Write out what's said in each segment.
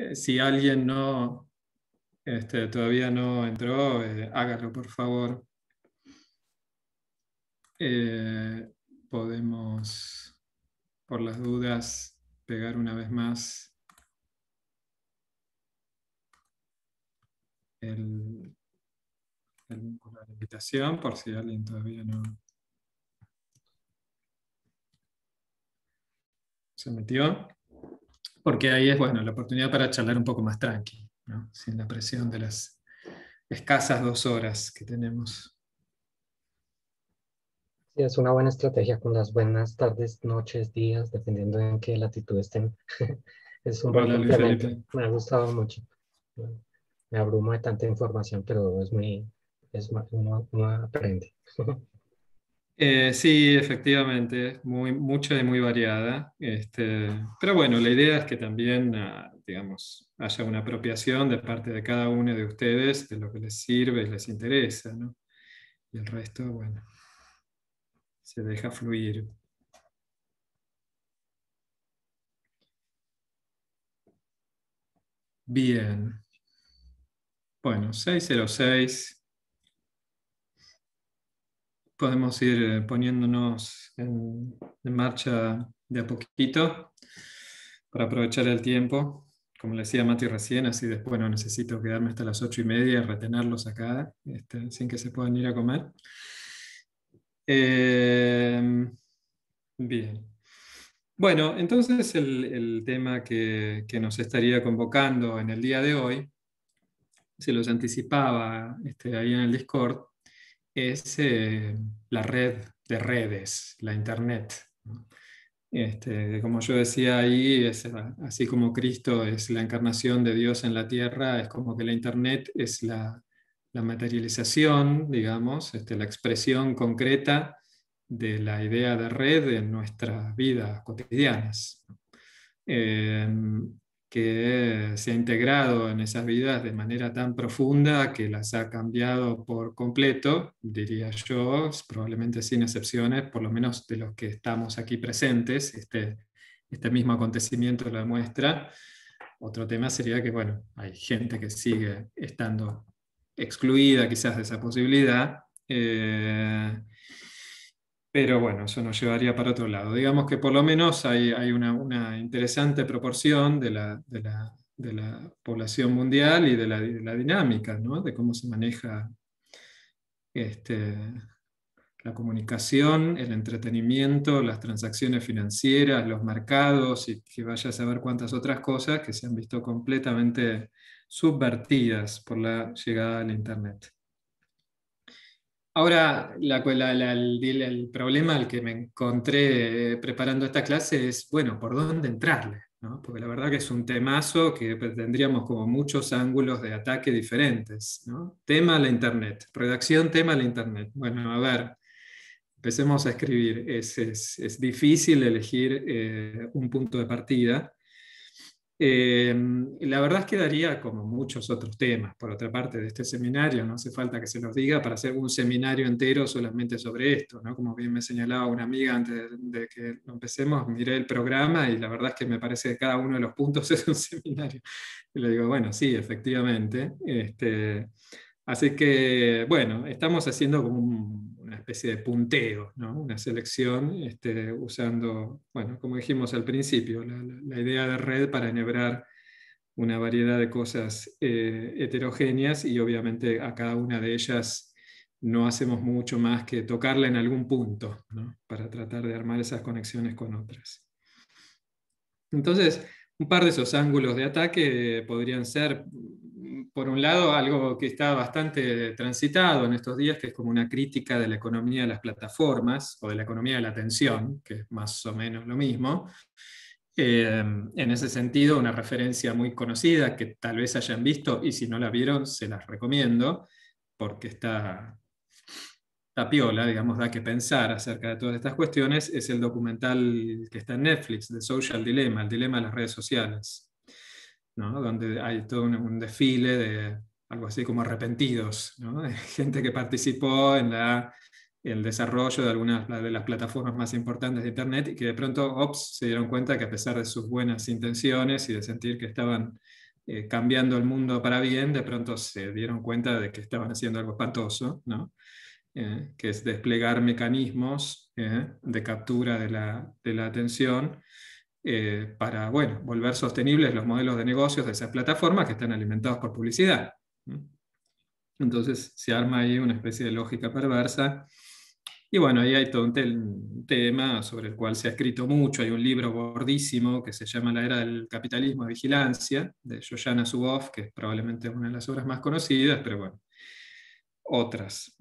Eh, si alguien no este, todavía no entró, eh, hágalo por favor. Eh, podemos, por las dudas, pegar una vez más el, el la invitación, por si alguien todavía no se metió porque ahí es bueno, la oportunidad para charlar un poco más tranqui, sin la presión de las escasas dos horas que tenemos. Sí, es una buena estrategia con las buenas tardes, noches, días, dependiendo en qué latitud estén. es un Hola, Me ha gustado mucho. Me abrumo de tanta información, pero es muy, es, uno, uno aprende. Eh, sí, efectivamente, muy, mucha y muy variada. Este, pero bueno, la idea es que también, ah, digamos, haya una apropiación de parte de cada uno de ustedes de lo que les sirve y les interesa, Y el resto, bueno, se deja fluir. Bien. Bueno, 606 podemos ir eh, poniéndonos en, marcha de a poquito para aprovechar el tiempo. Como le decía Mati recién, así después no necesito quedarme hasta las ocho y media y retenerlos acá este, sin que se puedan ir a comer. Em, bien. Bueno, entonces el, tema que, nos estaría convocando en el día de hoy, se los anticipaba este, ahí en el Discord, es eh, la red de redes, la Internet. Este, como yo decía ahí, es, ah, así como Cristo es la encarnación de Dios en la tierra, es como que la Internet es la, materialización, digamos, este, la expresión concreta de la idea de red en nuestras vidas cotidianas. Em, que se ha integrado en esas vidas de manera tan profunda que las ha cambiado por completo, diría yo, probablemente sin excepciones, por lo menos de los que estamos aquí presentes, este, este mismo acontecimiento lo demuestra. Otro tema sería que, bueno, hay gente que sigue estando excluida quizás de esa posibilidad. Eh, pero bueno, eso nos llevaría para otro lado. Digamos que por lo menos hay, una, interesante proporción de la, población mundial y de la, dinámica, de cómo se maneja este, la comunicación, el entretenimiento, las transacciones financieras, los mercados y que vaya a saber cuántas otras cosas que se han visto completamente subvertidas por la llegada del Internet. Ahora, el, problema al que me encontré eh, preparando esta clase es, bueno, ¿por dónde entrarle? Porque la verdad que es un temazo que tendríamos como muchos ángulos de ataque diferentes. Tema la Internet, redacción tema la Internet. Bueno, a ver, empecemos a escribir. Es, es, difícil elegir eh, un punto de partida. Eh, la verdad es que daría como muchos otros temas, por otra parte, de este seminario, no hace falta que se nos diga para hacer un seminario entero solamente sobre esto, Como bien me señalaba una amiga antes de, que empecemos, miré el programa y la verdad es que me parece que cada uno de los puntos es un seminario. Y le digo, bueno, sí, efectivamente. Este, así que, bueno, estamos haciendo como un especie de punteo, una selección este, usando, bueno, como dijimos al principio, la, idea de red para enhebrar una variedad de cosas eh, heterogéneas y obviamente a cada una de ellas no hacemos mucho más que tocarla en algún punto para tratar de armar esas conexiones con otras. Entonces, un par de esos ángulos de ataque podrían ser por un lado, algo que está bastante transitado en estos días, que es como una crítica de la economía de las plataformas o de la economía de la atención, que es más o menos lo mismo. Eh, en ese sentido, una referencia muy conocida que tal vez hayan visto y si no la vieron, se las recomiendo, porque está, está piola, digamos, da que pensar acerca de todas estas cuestiones, es el documental que está en Netflix, The Social Dilemma, el dilema de las redes sociales donde hay todo un, desfile de algo así como arrepentidos, gente que participó en el desarrollo de algunas de las plataformas más importantes de Internet y que de pronto, ops, se dieron cuenta que a pesar de sus buenas intenciones y de sentir que estaban eh, cambiando el mundo para bien, de pronto se dieron cuenta de que estaban haciendo algo espantoso, eh, que es desplegar mecanismos eh, de captura de la atención eh, para bueno, volver sostenibles los modelos de negocios de esas plataformas que están alimentados por publicidad. Entonces se arma ahí una especie de lógica perversa. Y bueno, ahí hay todo un, tema sobre el cual se ha escrito mucho. Hay un libro gordísimo que se llama La era del capitalismo de vigilancia, de Shoshana Zuboff, que es probablemente es una de las obras más conocidas, pero bueno, otras.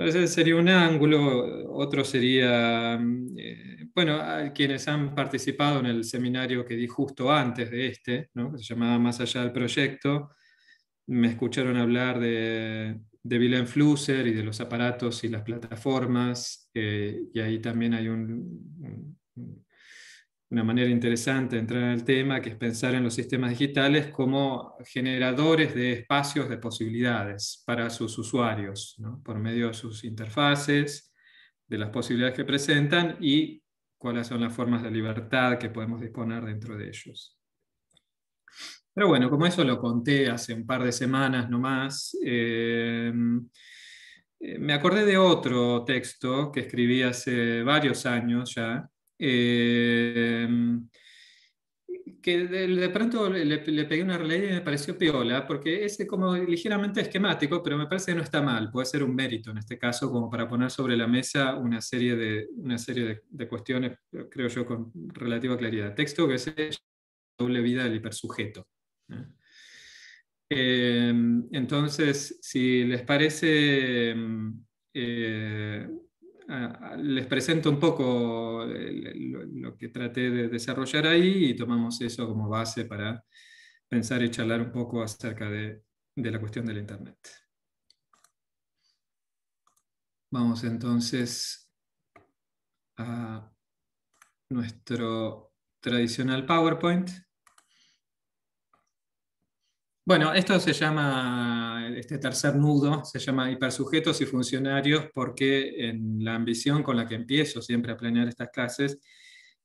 Ese sería un ángulo, otro sería, eh, bueno, quienes han participado en el seminario que di justo antes de este, que se llamaba Más allá del proyecto, me escucharon hablar de, de Flusser y de los aparatos y las plataformas, eh, y ahí también hay un una manera interesante de entrar en el tema, que es pensar en los sistemas digitales como generadores de espacios de posibilidades para sus usuarios, por medio de sus interfaces, de las posibilidades que presentan y cuáles son las formas de libertad que podemos disponer dentro de ellos. Pero bueno, como eso lo conté hace un par de semanas nomás, em, eh, me acordé de otro texto que escribí hace varios años ya, eh, que de, pronto le, pegué una releída y me pareció piola, porque es como ligeramente esquemático, pero me parece que no está mal, puede ser un mérito en este caso, como para poner sobre la mesa una serie de, una serie de, cuestiones, creo yo, con relativa claridad. Texto que es doble vida del hipersujeto. Eh, entonces, si les parece... Eh, les presento un poco lo que traté de desarrollar ahí y tomamos eso como base para pensar y charlar un poco acerca de, la cuestión del Internet. Vamos entonces a nuestro tradicional PowerPoint. Bueno, esto se llama, este tercer nudo, se llama hipersujetos y funcionarios porque en la ambición con la que empiezo siempre a planear estas clases,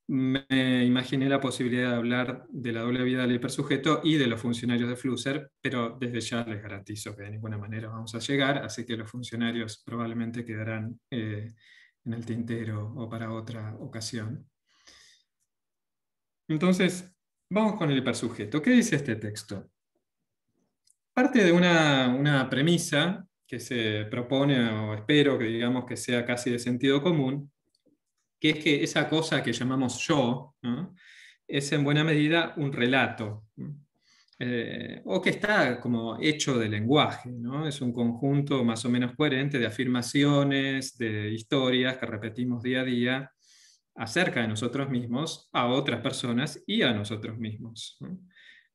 me imaginé la posibilidad de hablar de la doble vida del hipersujeto y de los funcionarios de Flusser, pero desde ya les garantizo que de ninguna manera vamos a llegar, así que los funcionarios probablemente quedarán eh, en el tintero o para otra ocasión. Entonces, vamos con el hipersujeto. ¿Qué dice este texto? parte de una, premisa que se propone, o espero que digamos que sea casi de sentido común, que es que esa cosa que llamamos yo es en buena medida un relato, eh, o que está como hecho de lenguaje, es un conjunto más o menos coherente de afirmaciones, de historias que repetimos día a día acerca de nosotros mismos, a otras personas y a nosotros mismos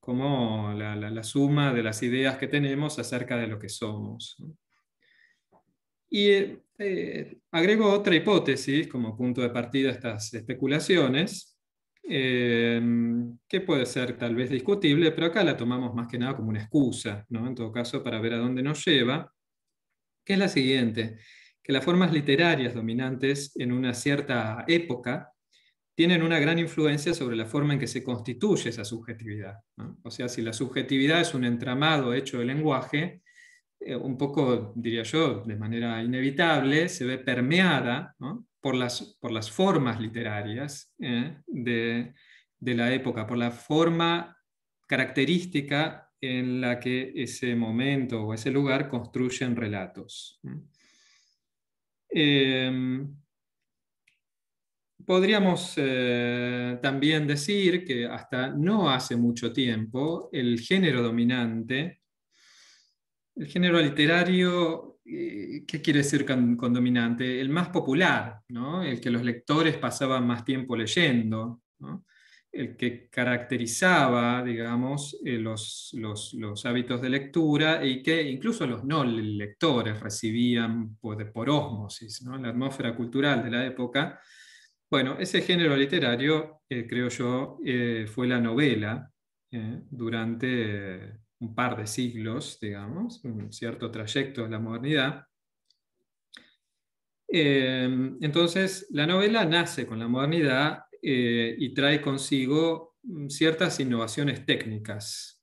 como la, suma de las ideas que tenemos acerca de lo que somos. Y eh, eh, agrego otra hipótesis como punto de partida a estas especulaciones, eh, que puede ser tal vez discutible, pero acá la tomamos más que nada como una excusa, ¿no? en todo caso, para ver a dónde nos lleva, que es la siguiente, que las formas literarias dominantes en una cierta época tienen una gran influencia sobre la forma en que se constituye esa subjetividad. O sea, si la subjetividad es un entramado hecho de lenguaje, eh, un poco, diría yo, de manera inevitable, se ve permeada por, las, por las formas literarias ¿eh? de, la época, por la forma característica en la que ese momento o ese lugar construyen relatos. Em, podríamos eh, también decir que hasta no hace mucho tiempo el género dominante, el género literario, eh, ¿qué quiere decir con, dominante? El más popular, el que los lectores pasaban más tiempo leyendo, el que caracterizaba, digamos, eh, los, hábitos de lectura y que incluso los no lectores recibían por, pues, por osmosis, la atmósfera cultural de la época bueno, ese género literario, eh, creo yo, eh, fue la novela eh, durante un par de siglos, digamos, un cierto trayecto de la modernidad. entonces, la novela nace con la modernidad y trae consigo mm, ciertas innovaciones técnicas,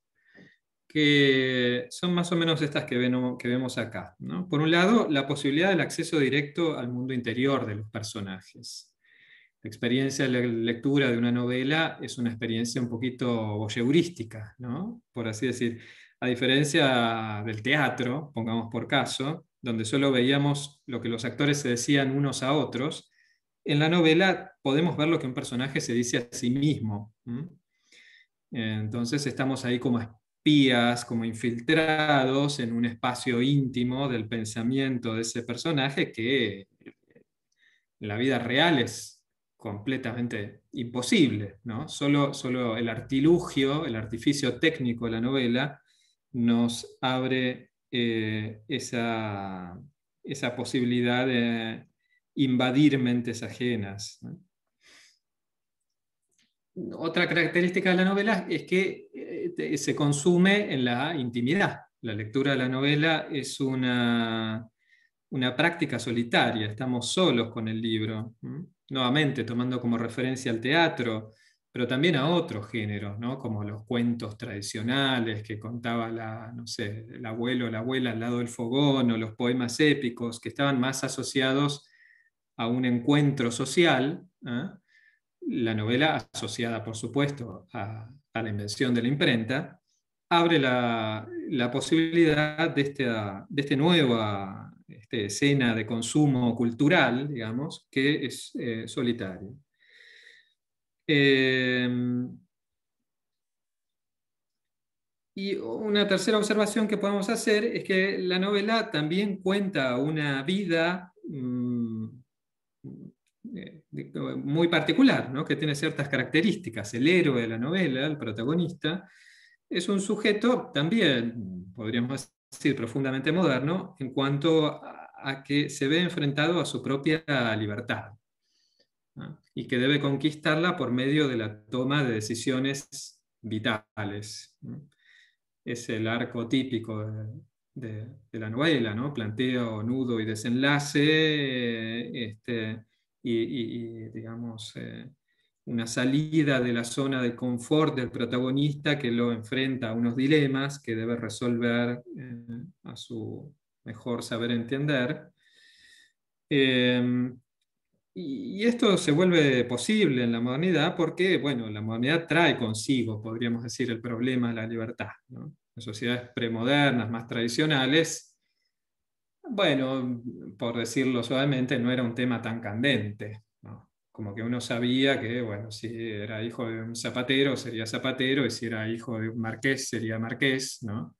que son más o menos estas que, vemos acá. Por un lado, la posibilidad del acceso directo al mundo interior de los personajes la experiencia de la lectura de una novela es una experiencia un poquito voyeurística, Por así decir. A diferencia del teatro, pongamos por caso, donde solo veíamos lo que los actores se decían unos a otros, en la novela podemos ver lo que un personaje se dice a sí mismo. Entonces estamos ahí como espías, como infiltrados en un espacio íntimo del pensamiento de ese personaje que en eh, la vida real es completamente imposible, ¿no? Solo, solo el artilugio, el artificio técnico de la novela nos abre eh, esa, esa, posibilidad de invadir mentes ajenas. Otra característica de la novela es que eh, se consume en la intimidad. La lectura de la novela es una una práctica solitaria, estamos solos con el libro, nuevamente tomando como referencia al teatro, pero también a otros géneros, ¿no? como los cuentos tradicionales que contaba la, el abuelo o la abuela al lado del fogón, o los poemas épicos, que estaban más asociados a un encuentro social. ¿eh? La novela, asociada por supuesto a, la invención de la imprenta, abre la, posibilidad de este de este nueva escena de consumo cultural, digamos, que es eh, solitario. Eh, y una tercera observación que podemos hacer es que la novela también cuenta una vida mm, eh, muy particular, que tiene ciertas características. El héroe de la novela, el protagonista, es un sujeto también, podríamos decir, decir, profundamente moderno en cuanto a, que se ve enfrentado a su propia libertad y que debe conquistarla por medio de la toma de decisiones vitales. Es el arco típico de, la novela, ¿no? planteo, nudo y desenlace, eh, este, y, digamos, eh, una salida de la zona de confort del protagonista que lo enfrenta a unos dilemas que debe resolver eh, a su mejor saber entender. Em, y, esto se vuelve posible en la modernidad porque, bueno, la modernidad trae consigo, podríamos decir, el problema de la libertad. En sociedades premodernas, más tradicionales, bueno, por decirlo suavemente, no era un tema tan candente como que uno sabía que, bueno, si era hijo de un zapatero, sería zapatero, y si era hijo de un marqués, sería marqués, ¿no?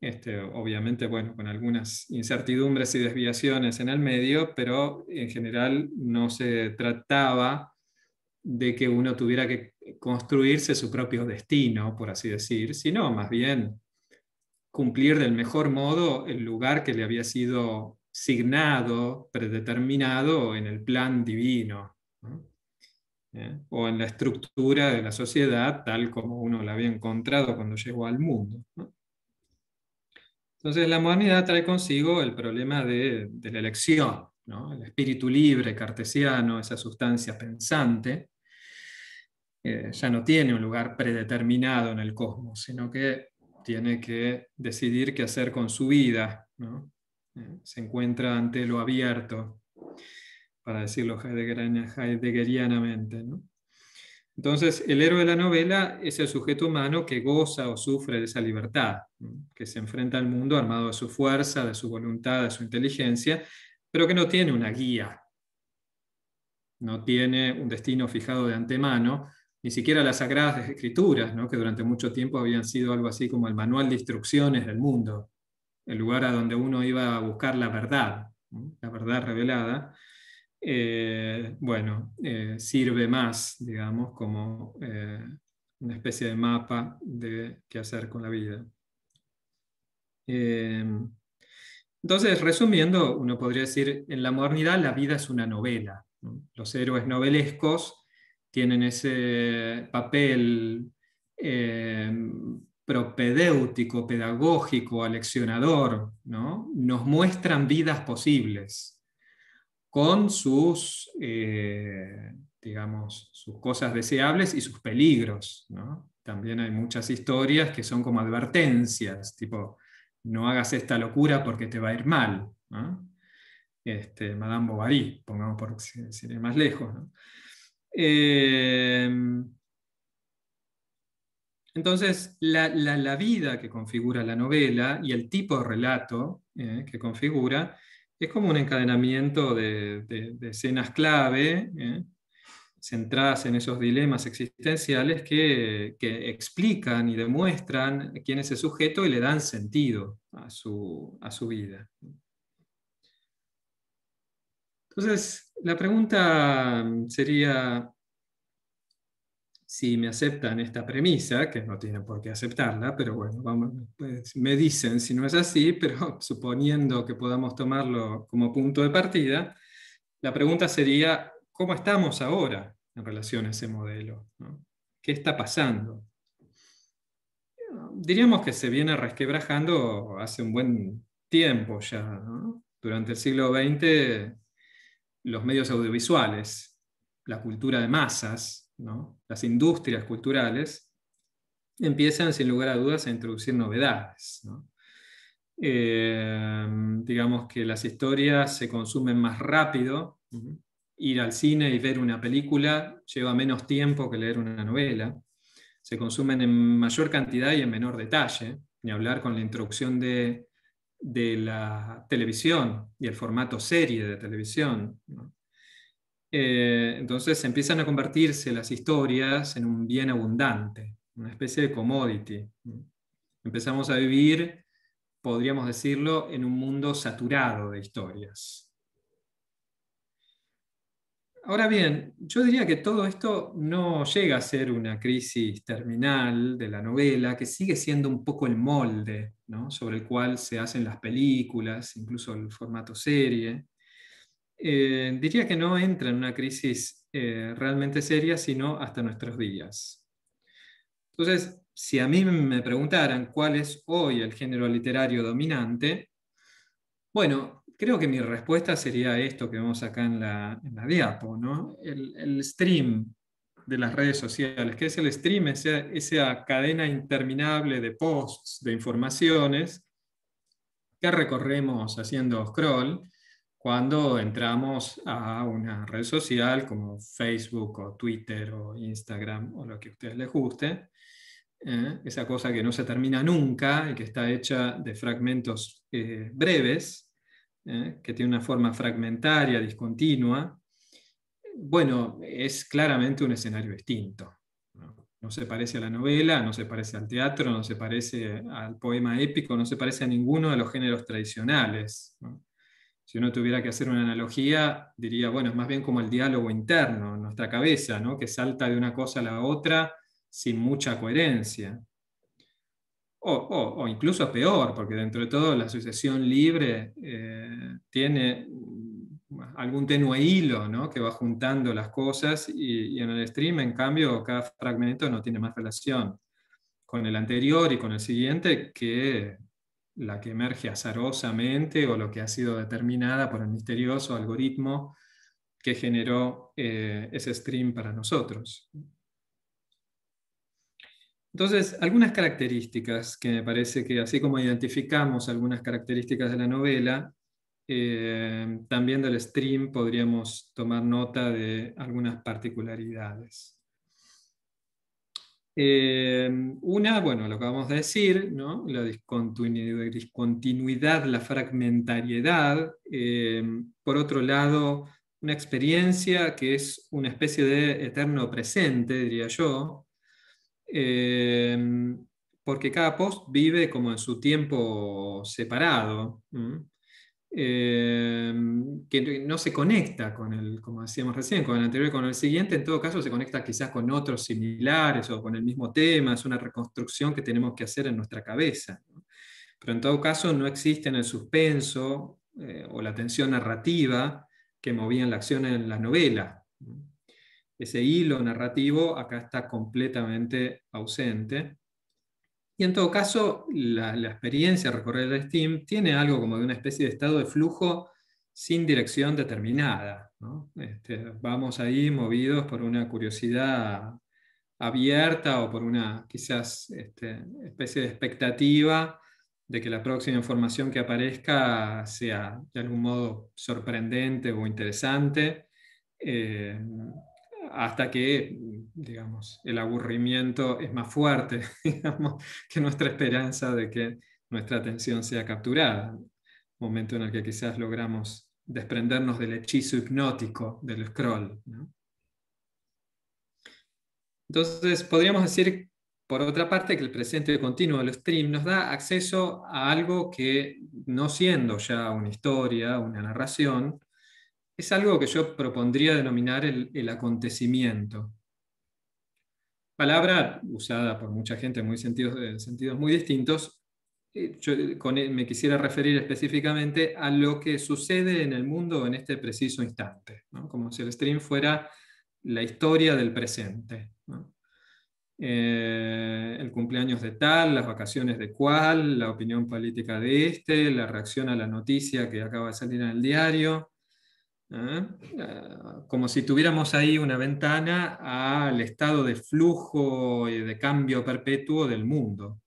Este, obviamente, bueno, con algunas incertidumbres y desviaciones en el medio, pero en general no se trataba de que uno tuviera que construirse su propio destino, por así decir, sino más bien cumplir del mejor modo el lugar que le había sido signado, predeterminado en el plan divino, ¿Eh? o en la estructura de la sociedad tal como uno la había encontrado cuando llegó al mundo. Entonces la modernidad trae consigo el problema de, la elección, el espíritu libre cartesiano, esa sustancia pensante, ya no tiene un lugar predeterminado en el cosmos, sino que tiene que decidir qué hacer con su vida, ¿Eh? se encuentra ante lo abierto para decirlo heideggerianamente. Entonces, el héroe de la novela es el sujeto humano que goza o sufre de esa libertad, que se enfrenta al mundo armado de su fuerza, de su voluntad, de su inteligencia, pero que no tiene una guía, no tiene un destino fijado de antemano, ni siquiera las sagradas escrituras, que durante mucho tiempo habían sido algo así como el manual de instrucciones del mundo, el lugar a donde uno iba a buscar la verdad, la verdad revelada, eh, bueno, eh, sirve más, digamos, como eh, una especie de mapa de qué hacer con la vida. entonces, resumiendo, uno podría decir, en la modernidad la vida es una novela. Los héroes novelescos tienen ese papel propedéutico, pedagógico, aleccionador, Nos muestran vidas posibles con sus, eh, sus cosas deseables y sus peligros. También hay muchas historias que son como advertencias, tipo, no hagas esta locura porque te va a ir mal. Este, Madame Bovary, pongamos por ir más lejos. Em, entonces, la, vida que configura la novela y el tipo de relato eh, que configura es como un encadenamiento de, escenas clave, ¿eh? centradas en esos dilemas existenciales que, explican y demuestran quién es el sujeto y le dan sentido a su, a su vida. Entonces, la pregunta sería, si me aceptan esta premisa, que no tienen por qué aceptarla, pero bueno, pues, me dicen si no es así, pero suponiendo que podamos tomarlo como punto de partida, la pregunta sería, ¿cómo estamos ahora en relación a ese modelo? ¿Qué está pasando? Diríamos que se viene resquebrajando hace un buen tiempo ya. Durante el siglo XX, los medios audiovisuales, la cultura de masas, las industrias culturales, empiezan sin lugar a dudas a introducir novedades. Eh, digamos que las historias se consumen más rápido. Ir al cine y ver una película lleva menos tiempo que leer una novela. Se consumen en mayor cantidad y en menor detalle, ni hablar con la introducción de, de la televisión y el formato serie de televisión. ¿no? Eh, entonces empiezan a convertirse las historias en un bien abundante, una especie de commodity. Empezamos a vivir, podríamos decirlo, en un mundo saturado de historias. Ahora bien, yo diría que todo esto no llega a ser una crisis terminal de la novela, que sigue siendo un poco el molde sobre el cual se hacen las películas, incluso el formato serie. Eh, diría que no entra en una crisis eh, realmente seria, sino hasta nuestros días. Entonces, si a mí me preguntaran cuál es hoy el género literario dominante, bueno, creo que mi respuesta sería esto que vemos acá en la, diapo, ¿no? El, stream de las redes sociales. que es el stream? esa cadena interminable de posts, de informaciones que recorremos haciendo scroll cuando entramos a una red social como Facebook o Twitter o Instagram o lo que a ustedes les guste, ¿eh? esa cosa que no se termina nunca y que está hecha de fragmentos eh, breves, ¿eh? que tiene una forma fragmentaria, discontinua, bueno, es claramente un escenario distinto. ¿no? se parece a la novela, no se parece al teatro, no se parece al poema épico, no se parece a ninguno de los géneros tradicionales si uno tuviera que hacer una analogía, diría, bueno, es más bien como el diálogo interno nuestra cabeza, que salta de una cosa a la otra sin mucha coherencia. O, incluso peor, porque dentro de todo la asociación libre eh, tiene mm, algún tenue hilo que va juntando las cosas y en el stream, en cambio, cada fragmento no tiene más relación con el anterior y con el siguiente que la que emerge azarosamente o lo que ha sido determinada por el misterioso algoritmo que generó eh, ese stream para nosotros. Entonces, algunas características que me parece que, así como identificamos algunas características de la novela, eh, también del stream podríamos tomar nota de algunas particularidades. Eh, una, bueno, lo vamos a decir, ¿no? la discontinuidad, la fragmentariedad. Eh, por otro lado, una experiencia que es una especie de eterno presente, diría yo, eh, porque cada post vive como en su tiempo separado. Eh, que no se conecta con el, como decíamos recién, con el anterior y con el siguiente, en todo caso se conecta quizás con otros similares o con el mismo tema, es una reconstrucción que tenemos que hacer en nuestra cabeza. Pero en todo caso no existe en el suspenso eh, o la tensión narrativa que movía en la acción en la novela. Ese hilo narrativo acá está completamente ausente. Y en todo caso, la, experiencia de recorrer el Steam tiene algo como de una especie de estado de flujo sin dirección determinada. Este, vamos ahí movidos por una curiosidad abierta o por una quizás este, especie de expectativa de que la próxima información que aparezca sea de algún modo sorprendente o interesante. Eh, hasta que, digamos, el aburrimiento es más fuerte, que nuestra esperanza de que nuestra atención sea capturada. Momento en el que quizás logramos desprendernos del hechizo hipnótico del scroll. Entonces, podríamos decir, por otra parte, que el presente continuo del stream nos da acceso a algo que, no siendo ya una historia, una narración, es algo que yo propondría denominar el, acontecimiento. Palabra usada por mucha gente en, muy sentidos, eh, sentidos muy distintos. Eh, yo eh, me quisiera referir específicamente a lo que sucede en el mundo en este preciso instante, como si el stream fuera la historia del presente. el cumpleaños de tal, las vacaciones de cual, la opinión política de este, la reacción a la noticia que acaba de salir en el diario, ¿eh? Eh, como si tuviéramos ahí una ventana al estado de flujo y de cambio perpetuo del mundo.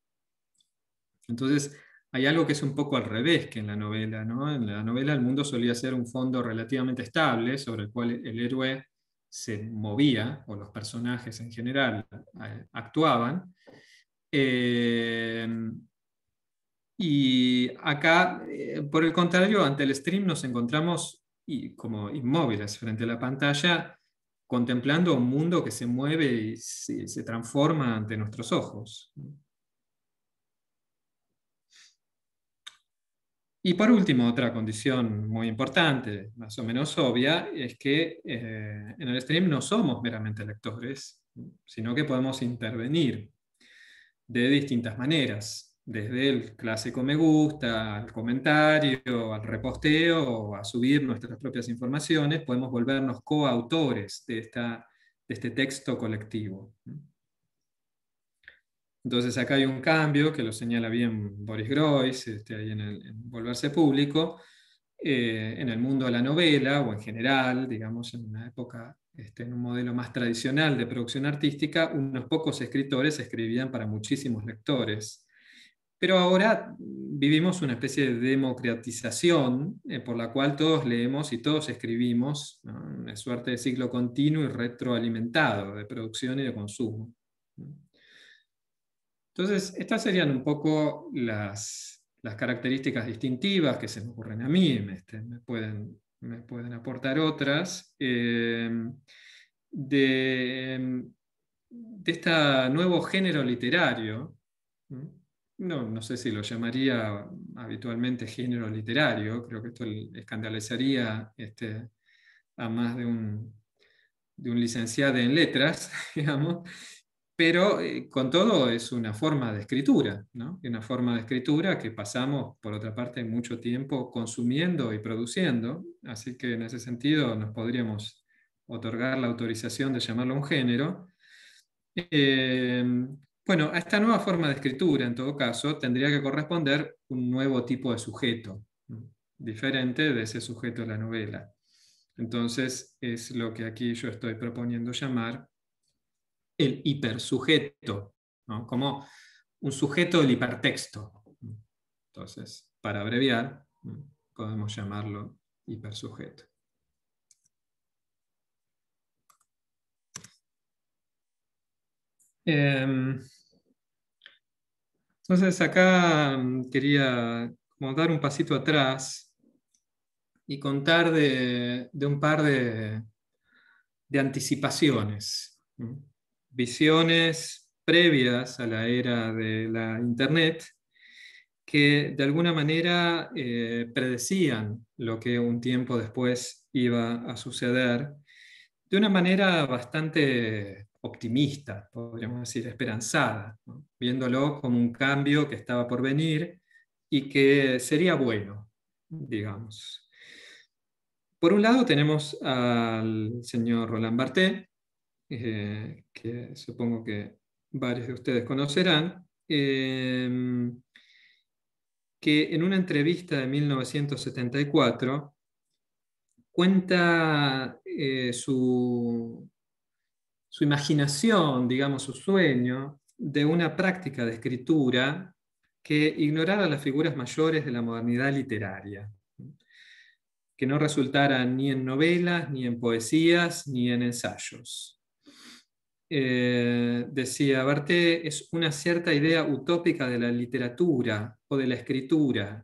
Entonces, hay algo que es un poco al revés que en la novela. En la novela el mundo solía ser un fondo relativamente estable sobre el cual el héroe se movía, o los personajes en general eh, actuaban. y acá, por el contrario, ante el stream nos encontramos y como inmóviles frente a la pantalla, contemplando un mundo que se mueve y se, transforma ante nuestros ojos. Y por último, otra condición muy importante, más o menos obvia, es que eh, en el stream no somos meramente lectores, sino que podemos intervenir de distintas maneras desde el clásico me gusta, al comentario, al reposteo o a subir nuestras propias informaciones, podemos volvernos coautores de, este texto colectivo. Entonces acá hay un cambio que lo señala bien Boris Groys, este, ahí en, el, Volverse Público, eh, en el mundo de la novela o en general, digamos, en una época, este, en un modelo más tradicional de producción artística, unos pocos escritores escribían para muchísimos lectores. Pero ahora vivimos una especie de democratización eh, por la cual todos leemos y todos escribimos, una suerte de ciclo continuo y retroalimentado de producción y de consumo. Entonces, estas serían un poco las, características distintivas que se me ocurren a mí, me, este, pueden, pueden, aportar otras, em, de, em, de este nuevo género literario no, sé si lo llamaría habitualmente género literario, creo que esto escandalizaría este, a más de un, de un licenciado en letras, digamos, pero eh, con todo es una forma de escritura, ¿no? una forma de escritura que pasamos, por otra parte, mucho tiempo consumiendo y produciendo, así que en ese sentido nos podríamos otorgar la autorización de llamarlo un género. Eh, bueno, a esta nueva forma de escritura, en todo caso, tendría que corresponder un nuevo tipo de sujeto, diferente de ese sujeto de la novela. Entonces, es lo que aquí yo estoy proponiendo llamar el hipersujeto, como un sujeto del hipertexto. Entonces, para abreviar, podemos llamarlo hipersujeto. Em, entonces acá mm, quería dar un pasito atrás y contar de, un par de, anticipaciones, visiones previas a la era de la Internet que de alguna manera eh, predecían lo que un tiempo después iba a suceder de una manera bastante optimista, podríamos decir, esperanzada, viéndolo como un cambio que estaba por venir y que sería bueno, digamos. Por un lado tenemos al señor Roland Barté eh, que supongo que varios de ustedes conocerán, em, que en una entrevista de 1974 cuenta eh, su, su imaginación, digamos, su sueño de una práctica de escritura que ignorara las figuras mayores de la modernidad literaria, que no resultara ni en novelas, ni en poesías, ni en ensayos. Eh, decía Barté, es una cierta idea utópica de la literatura o de la escritura,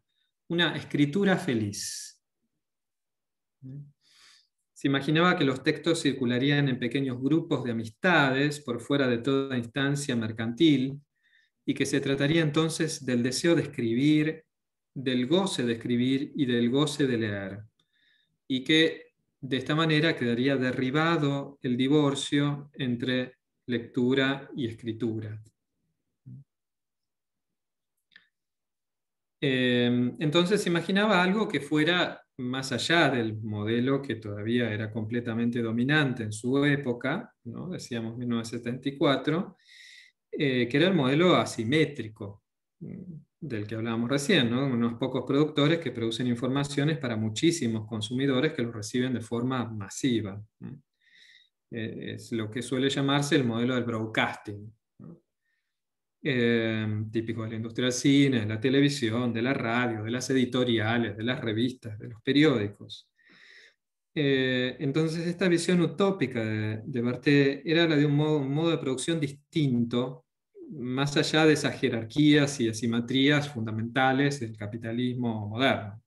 una escritura feliz. Se imaginaba que los textos circularían en pequeños grupos de amistades por fuera de toda instancia mercantil y que se trataría entonces del deseo de escribir, del goce de escribir y del goce de leer, y que de esta manera quedaría derribado el divorcio entre lectura y escritura. Entonces em, entonces imaginaba algo que fuera más allá del modelo que todavía era completamente dominante en su época, ¿no? decíamos 1974, eh, que era el modelo asimétrico mm, del que hablábamos recién, unos pocos productores que producen informaciones para muchísimos consumidores que los reciben de forma masiva. Eh, es lo que suele llamarse el modelo del broadcasting. Em, típico de la industria del cine, de la televisión, de la radio, de las editoriales, de las revistas, de los periódicos. Eh, entonces esta visión utópica de, Barté era la de un modo de producción distinto, más allá de esas jerarquías y asimetrías fundamentales del capitalismo moderno,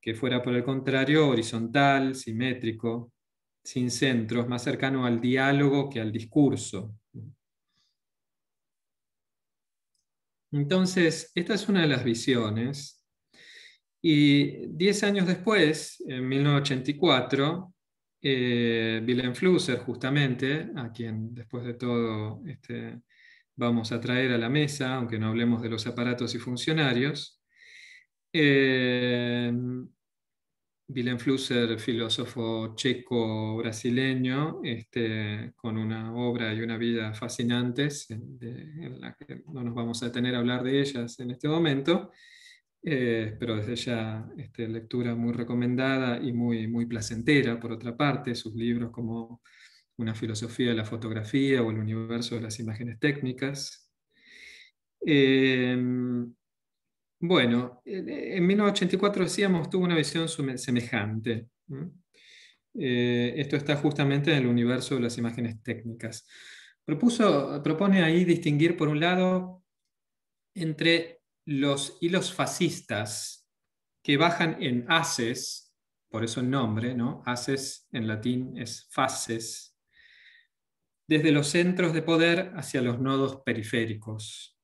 que fuera por el contrario horizontal, simétrico, sin centros, más cercano al diálogo que al discurso, Entonces, esta es una de las visiones. Y diez años después, en 1984, eh, Flusser, justamente, a quien después de todo este, vamos a traer a la mesa, aunque no hablemos de los aparatos y funcionarios, eh, Wilhelm Flusser, filósofo checo-brasileño, este, con una obra y una vida fascinantes, en la que no nos vamos a detener a hablar de ellas en este momento, eh, pero desde ya este, lectura muy recomendada y muy, muy placentera, por otra parte, sus libros como Una filosofía de la fotografía o El universo de las imágenes técnicas. Eh, bueno, en 1984 decíamos, tuvo una visión semejante. Eh, esto está justamente en el universo de las imágenes técnicas. Propuso, propone ahí distinguir, por un lado, entre los hilos fascistas que bajan en haces, por eso el nombre, ¿no? Haces en latín es fases, desde los centros de poder hacia los nodos periféricos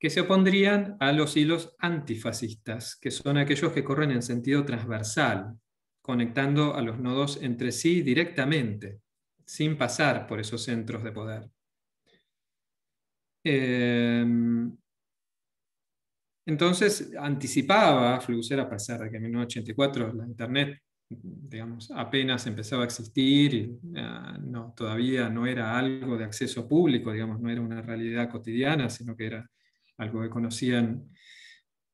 que se opondrían a los hilos antifascistas, que son aquellos que corren en sentido transversal, conectando a los nodos entre sí directamente, sin pasar por esos centros de poder. Em, entonces anticipaba Flusser, a pesar de que en 1984 la Internet digamos, apenas empezaba a existir, ah, no, todavía no era algo de acceso público, digamos, no era una realidad cotidiana, sino que era algo que conocían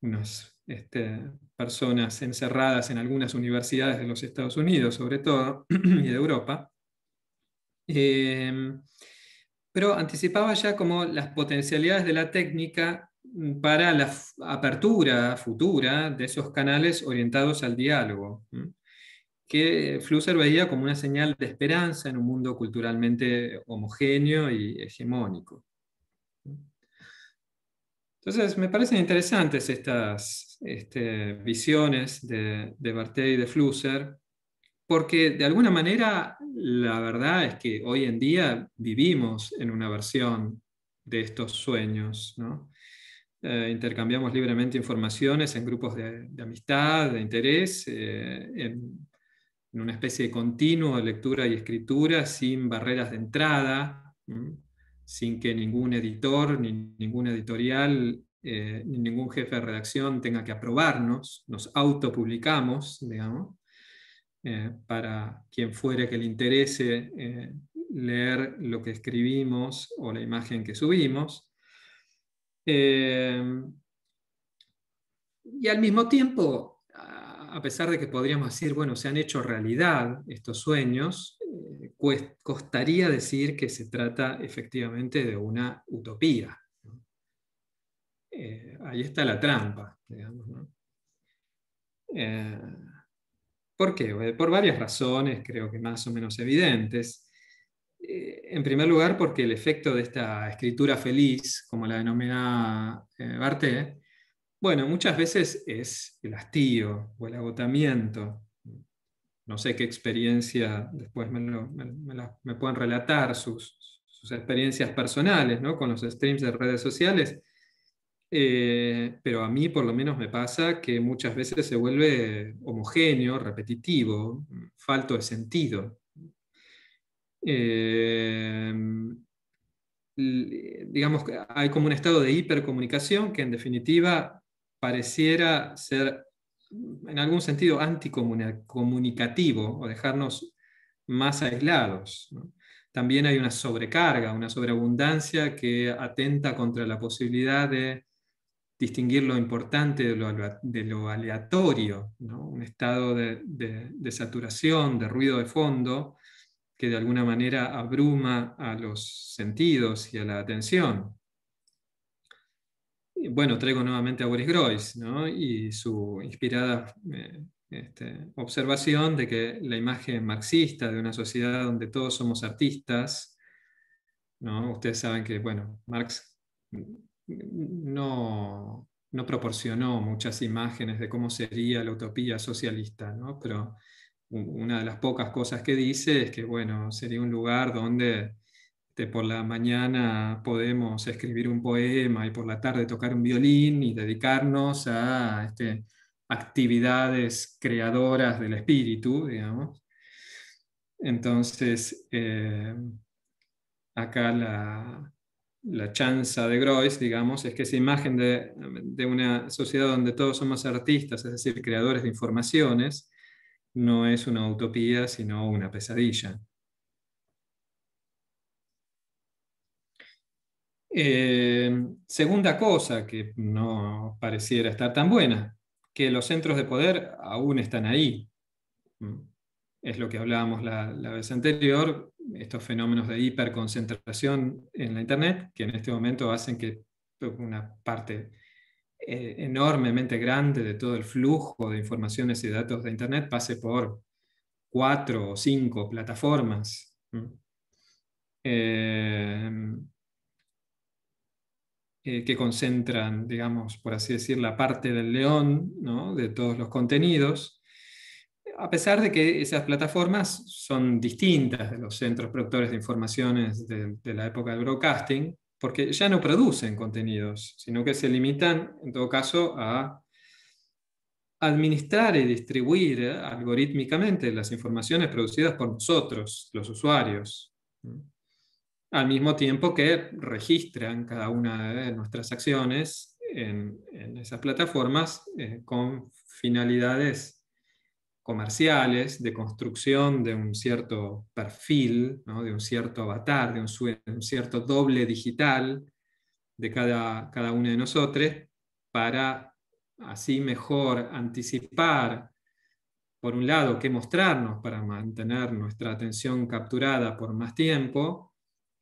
unas este, personas encerradas en algunas universidades de los Estados Unidos, sobre todo, y de Europa. Em, pero anticipaba ya como las potencialidades de la técnica para la apertura futura de esos canales orientados al diálogo, que Flusser veía como una señal de esperanza en un mundo culturalmente homogéneo y hegemónico. Entonces, me parecen interesantes estas este, visiones de, de Barté y de Flusser, porque de alguna manera la verdad es que hoy en día vivimos en una versión de estos sueños. Eh, intercambiamos libremente informaciones en grupos de, amistad, de interés, eh, en, una especie de continuo de lectura y escritura sin barreras de entrada sin que ningún editor, ni ningún editorial, eh, ni ningún jefe de redacción tenga que aprobarnos, nos autopublicamos, digamos, eh, para quien fuere que le interese eh, leer lo que escribimos o la imagen que subimos. y al mismo tiempo, a pesar de que podríamos decir, bueno, se han hecho realidad estos sueños, eh, costaría decir que se trata efectivamente de una utopía. Eh, ahí está la trampa, digamos. Eh, ¿Por qué? Por varias razones, creo que más o menos evidentes. En primer lugar, porque el efecto de esta escritura feliz, como la denomina Barté, bueno, muchas veces es el hastío o el agotamiento no sé qué experiencia, después me, pueden relatar sus, experiencias personales ¿no? con los streams de redes sociales, eh, pero a mí por lo menos me pasa que muchas veces se vuelve homogéneo, repetitivo, falto de sentido. Eh, digamos que hay como un estado de hipercomunicación que en definitiva pareciera ser en algún sentido anticomunicativo o dejarnos más aislados. También hay una sobrecarga, una sobreabundancia que atenta contra la posibilidad de distinguir lo importante de lo, aleatorio, un estado de, saturación, de ruido de fondo, que de alguna manera abruma a los sentidos y a la atención bueno, traigo nuevamente a Boris Groys ¿no? y su inspirada eh, este, observación de que la imagen marxista de una sociedad donde todos somos artistas, ¿no? ustedes saben que bueno, Marx no, proporcionó muchas imágenes de cómo sería la utopía socialista, pero una de las pocas cosas que dice es que bueno, sería un lugar donde este, por la mañana podemos escribir un poema y por la tarde tocar un violín y dedicarnos a este, actividades creadoras del espíritu, digamos. Entonces, eh, acá la, chanza de Groys, digamos, es que esa imagen de, una sociedad donde todos somos artistas, es decir, creadores de informaciones, no es una utopía, sino una pesadilla. Eh, segunda cosa que no pareciera estar tan buena, que los centros de poder aún están ahí. Mm. Es lo que hablábamos la, vez anterior, estos fenómenos de hiperconcentración en la Internet, que en este momento hacen que una parte eh, enormemente grande de todo el flujo de informaciones y datos de Internet pase por cuatro o cinco plataformas. Mm. Eh, eh, que concentran, digamos, por así decir, la parte del león de todos los contenidos, a pesar de que esas plataformas son distintas de los centros productores de informaciones de, la época del broadcasting, porque ya no producen contenidos, sino que se limitan, en todo caso, a administrar y distribuir eh, algorítmicamente las informaciones producidas por nosotros, los usuarios al mismo tiempo que registran cada una de nuestras acciones en, esas plataformas eh, con finalidades comerciales, de construcción de un cierto perfil, de un cierto avatar, de un, cierto doble digital de cada, una de nosotros, para así mejor anticipar, por un lado, qué mostrarnos para mantener nuestra atención capturada por más tiempo,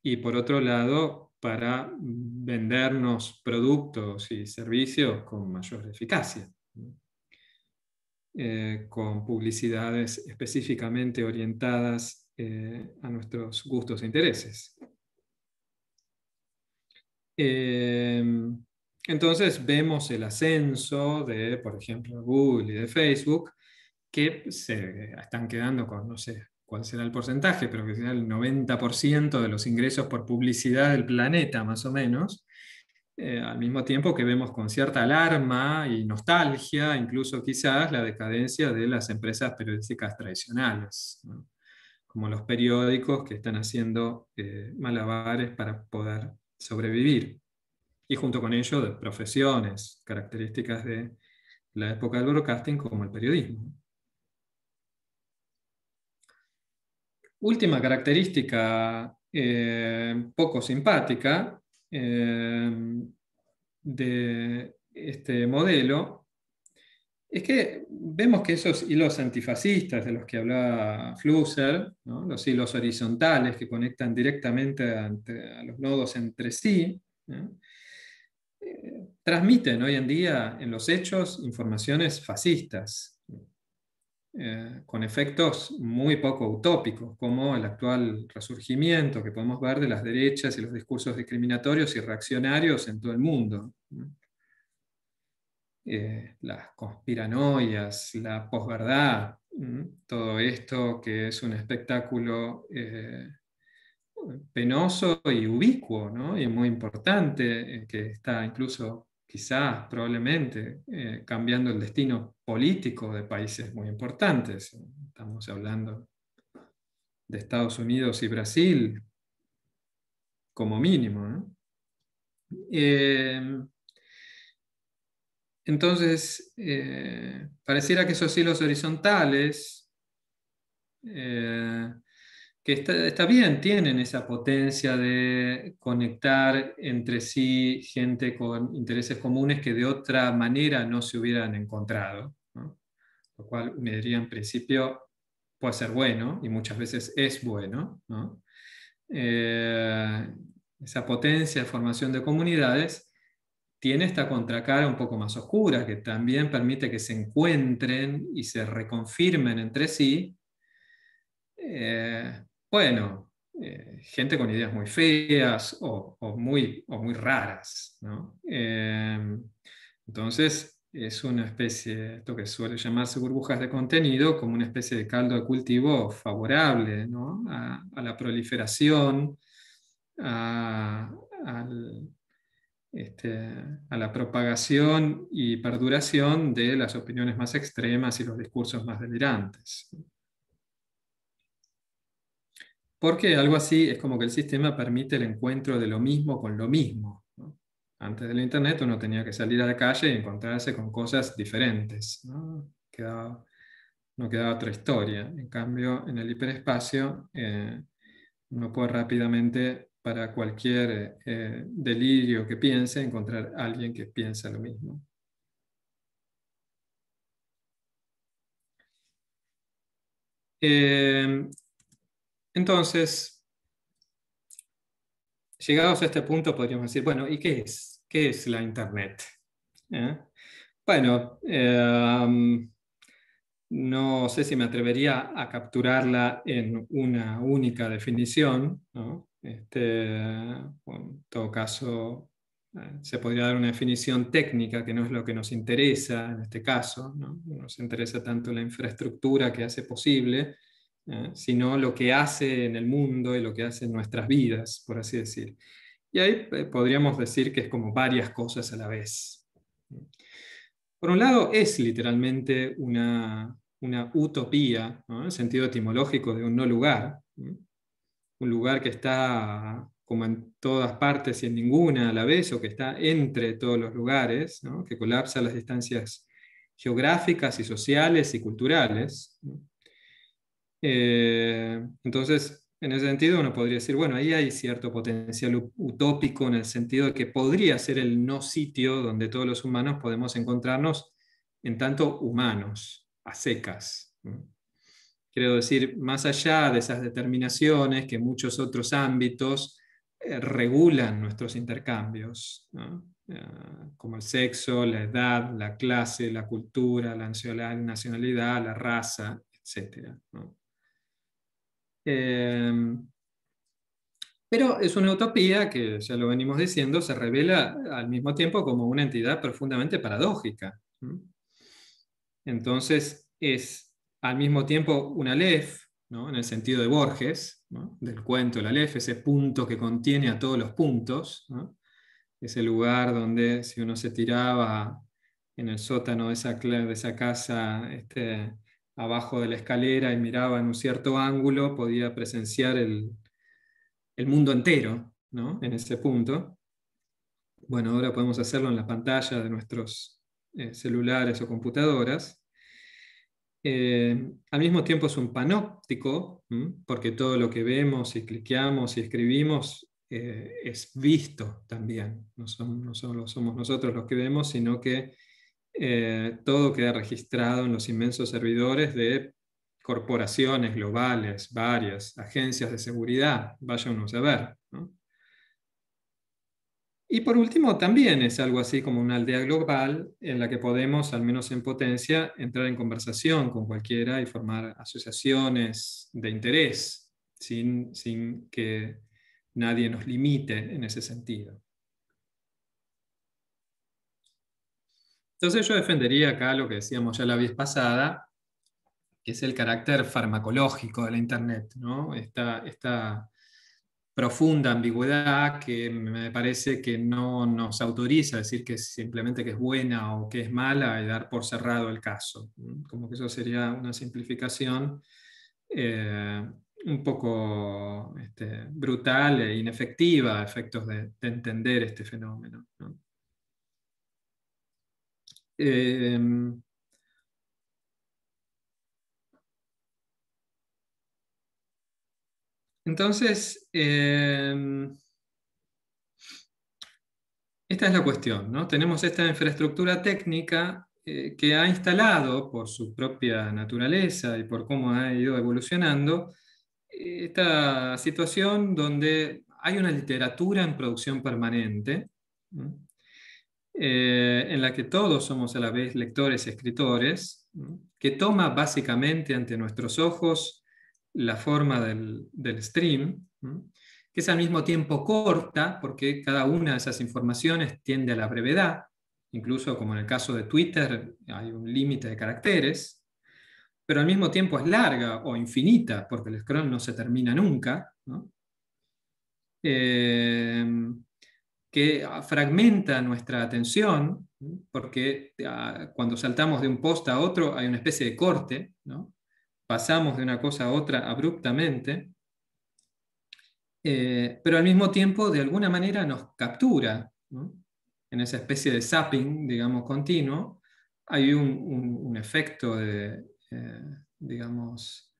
y por otro lado para vendernos productos y servicios con mayor eficacia, eh, con publicidades específicamente orientadas eh, a nuestros gustos e intereses. Eh, entonces vemos el ascenso de, por ejemplo, Google y de Facebook, que se están quedando con, no sé, cuál será el porcentaje, pero que será el 90% de los ingresos por publicidad del planeta, más o menos, eh, al mismo tiempo que vemos con cierta alarma y nostalgia, incluso quizás, la decadencia de las empresas periodísticas tradicionales, como los periódicos que están haciendo eh, malabares para poder sobrevivir. Y junto con ello, profesiones, características de la época del broadcasting como el periodismo. Última característica eh, poco simpática eh, de este modelo es que vemos que esos hilos antifascistas de los que hablaba Flusser, los hilos horizontales que conectan directamente a los nodos entre sí, eh, transmiten hoy en día en los hechos informaciones fascistas. Eh, con efectos muy poco utópicos, como el actual resurgimiento que podemos ver de las derechas y los discursos discriminatorios y reaccionarios en todo el mundo. Eh, las conspiranoias, la posverdad, todo esto que es un espectáculo eh, penoso y ubicuo y muy importante, que está incluso quizás, probablemente, eh, cambiando el destino político de países muy importantes. Estamos hablando de Estados Unidos y Brasil, como mínimo. Eh, entonces, eh, pareciera que esos hilos horizontales que está, bien, tienen esa potencia de conectar entre sí gente con intereses comunes que de otra manera no se hubieran encontrado, lo cual me diría en principio puede ser bueno y muchas veces es bueno. Eh, esa potencia de formación de comunidades tiene esta contracara un poco más oscura que también permite que se encuentren y se reconfirmen entre sí. Eh, bueno, eh, gente con ideas muy feas o, muy, raras. Em, entonces, es una especie, esto que suele llamarse burbujas de contenido, como una especie de caldo de cultivo favorable a, la proliferación, este, a la propagación y perduración de las opiniones más extremas y los discursos más delirantes. Porque algo así es como que el sistema permite el encuentro de lo mismo con lo mismo. Antes del Internet uno tenía que salir a la calle y encontrarse con cosas diferentes. ¿no? Quedaba, otra historia. En cambio, en el hiperespacio eh, uno puede rápidamente, para cualquier eh, delirio que piense, encontrar a alguien que piensa lo mismo. Eh, entonces, llegados a este punto podríamos decir, bueno, ¿y qué es? ¿Qué es la Internet? ¿eh? Bueno, em, no sé si me atrevería a capturarla en una única definición, este, en todo caso, eh, se podría dar una definición técnica, que no es lo que nos interesa en este caso, nos interesa tanto la infraestructura que hace posible ¿eh? sino lo que hace en el mundo y lo que hace en nuestras vidas, por así decir. Y ahí eh, podríamos decir que es como varias cosas a la vez. Por un lado, es literalmente una, utopía, en sentido etimológico de un no lugar, un lugar que está como en todas partes y en ninguna a la vez, o que está entre todos los lugares, que colapsa las distancias geográficas y sociales y culturales. Eh, entonces, en ese sentido, uno podría decir, bueno, ahí hay cierto potencial utópico en el sentido de que podría ser el no sitio donde todos los humanos podemos encontrarnos en tanto humanos, a secas. Quiero decir, más allá de esas determinaciones que muchos otros ámbitos eh, regulan nuestros intercambios, eh, como el sexo, la edad, la clase, la cultura, la nacionalidad, la raza, etc. Em, pero es una utopía que, ya lo venimos diciendo, se revela al mismo tiempo como una entidad profundamente paradójica. Entonces es al mismo tiempo una lef, ¿no? en el sentido de Borges, del cuento la lef ese punto que contiene a todos los puntos, ese lugar donde si uno se tiraba en el sótano de esa, de esa casa este, abajo de la escalera y miraba en un cierto ángulo, podía presenciar el, mundo entero ¿no? en ese punto. Bueno, ahora podemos hacerlo en la pantalla de nuestros eh, celulares o computadoras. Eh, al mismo tiempo es un panóptico, porque todo lo que vemos y cliqueamos y escribimos eh, es visto también. No, no solo somos nosotros los que vemos, sino que eh, todo queda registrado en los inmensos servidores de corporaciones globales, varias agencias de seguridad, vaya a ver. Y por último, también es algo así como una aldea global en la que podemos, al menos en potencia, entrar en conversación con cualquiera y formar asociaciones de interés sin que nadie nos limite en ese sentido. Entonces yo defendería acá lo que decíamos ya la vez pasada, que es el carácter farmacológico de la Internet, ¿no? esta, profunda ambigüedad que me parece que no nos autoriza a decir que simplemente que es buena o que es mala y dar por cerrado el caso. Como que eso sería una simplificación eh, un poco este, brutal e inefectiva a efectos de, entender este fenómeno. Em, entonces, em, esta es la cuestión, ¿no? Tenemos esta infraestructura técnica eh, que ha instalado por su propia naturaleza y por cómo ha ido evolucionando esta situación donde hay una literatura en producción permanente, eh, en la que todos somos a la vez lectores y escritores, que toma básicamente ante nuestros ojos la forma del, stream, que es al mismo tiempo corta, porque cada una de esas informaciones tiende a la brevedad, incluso como en el caso de Twitter hay un límite de caracteres, pero al mismo tiempo es larga o infinita, porque el scroll no se termina nunca. Eh, que ah, fragmenta nuestra atención, porque ah, cuando saltamos de un post a otro hay una especie de corte, pasamos de una cosa a otra abruptamente, eh, pero al mismo tiempo de alguna manera nos captura en esa especie de zapping, digamos, continuo. Hay un, efecto de, eh, digamos,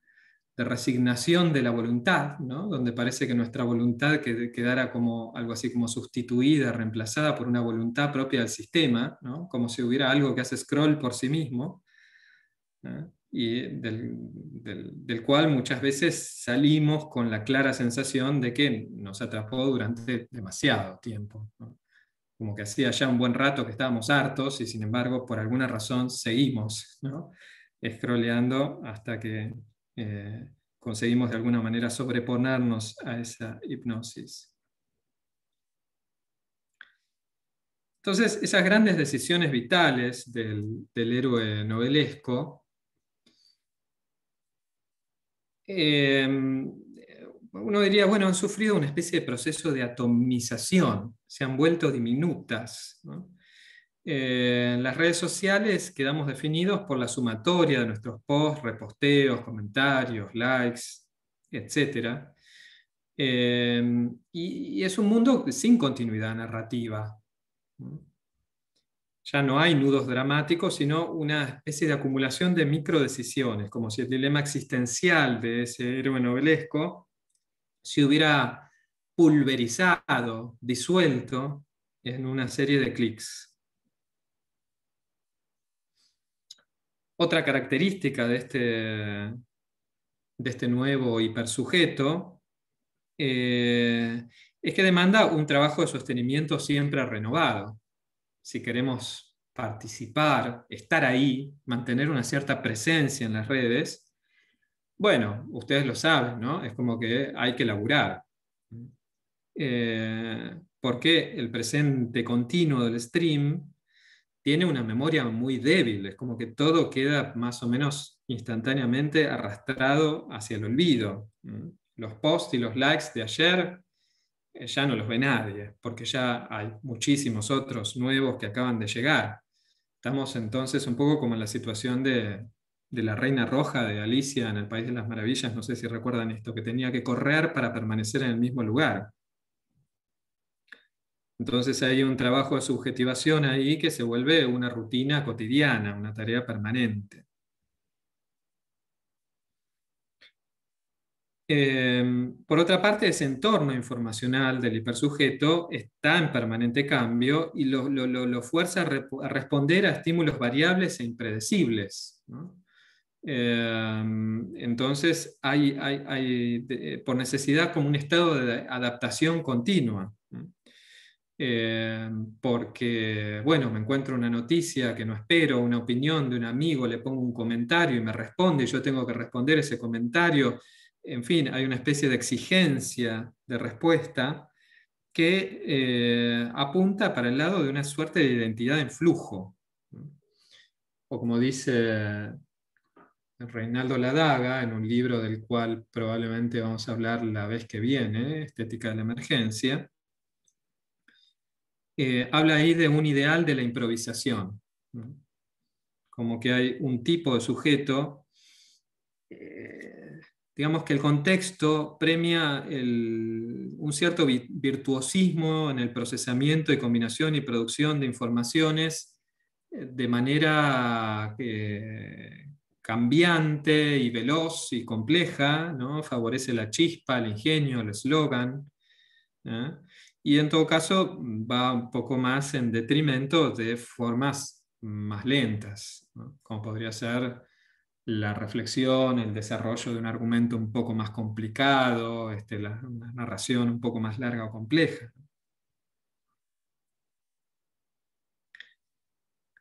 de resignación de la voluntad, donde parece que nuestra voluntad quedara como algo así como sustituida, reemplazada por una voluntad propia del sistema, como si hubiera algo que hace scroll por sí mismo, y del, cual muchas veces salimos con la clara sensación de que nos atrapó durante demasiado tiempo. Como que hacía ya un buen rato que estábamos hartos y sin embargo por alguna razón seguimos scrolleando hasta que eh, conseguimos de alguna manera sobreponernos a esa hipnosis. Entonces, esas grandes decisiones vitales del, héroe novelesco em, uno diría, bueno, han sufrido una especie de proceso de atomización, se han vuelto diminutas. ¿no? En las redes sociales quedamos definidos por la sumatoria de nuestros posts, reposteos, comentarios, likes, etc. Em, y, y, es un mundo sin continuidad narrativa. Ya no hay nudos dramáticos, sino una especie de acumulación de microdecisiones, como si el dilema existencial de ese héroe novelesco se hubiera pulverizado, disuelto en una serie de clics. Otra característica de este, de este nuevo hipersujeto eh, es que demanda un trabajo de sostenimiento siempre renovado. Si queremos participar, estar ahí, mantener una cierta presencia en las redes, bueno, ustedes lo saben, ¿no? Es como que hay que laburar. Eh, porque el presente continuo del stream tiene una memoria muy débil, es como que todo queda más o menos instantáneamente arrastrado hacia el olvido. Los posts y los likes de ayer eh, ya no los ve nadie, porque ya hay muchísimos otros nuevos que acaban de llegar. Estamos entonces un poco como en la situación de, de la Reina Roja de Alicia en el País de las Maravillas, no sé si recuerdan esto, que tenía que correr para permanecer en el mismo lugar. Entonces hay un trabajo de subjetivación ahí que se vuelve una rutina cotidiana, una tarea permanente. Em, por otra parte, ese entorno informacional del hipersujeto está en permanente cambio y lo, fuerza a, responder a estímulos variables e impredecibles. Em, entonces, hay, por necesidad como un estado de adaptación continua. Eh, porque, bueno, me encuentro una noticia que no espero, una opinión de un amigo, le pongo un comentario y me responde, y yo tengo que responder ese comentario. En fin, hay una especie de exigencia de respuesta que eh, apunta para el lado de una suerte de identidad en flujo. O como dice Reinaldo Ladaga, en un libro del cual probablemente vamos a hablar la vez que viene, Estética de la Emergencia, eh, habla ahí de un ideal de la improvisación, como que hay un tipo de sujeto, eh, digamos que el contexto premia un cierto virtuosismo en el procesamiento y combinación y producción de informaciones eh, de manera cambiante y veloz y compleja, ¿no? favorece la chispa, el ingenio, el eslogan y en todo caso va un poco más en detrimento de formas más lentas, como podría ser la reflexión, el desarrollo de un argumento un poco más complicado, este, la, una narración un poco más larga o compleja.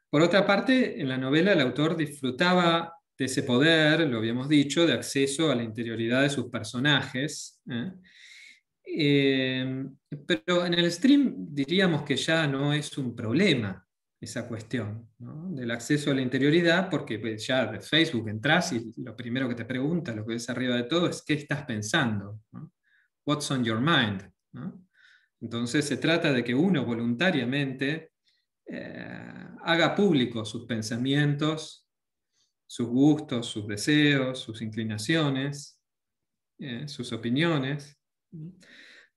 Por otra parte, en la novela el autor disfrutaba de ese poder, lo habíamos dicho, de acceso a la interioridad de sus personajes, ¿eh? Eh, pero en el stream diríamos que ya no es un problema esa cuestión del acceso a la interioridad, porque pues, ya de Facebook entras y lo primero que te pregunta, lo que ves arriba de todo, es qué estás pensando, ¿no? what's on your mind. Entonces se trata de que uno voluntariamente eh, haga público sus pensamientos, sus gustos, sus deseos, sus inclinaciones, eh, sus opiniones.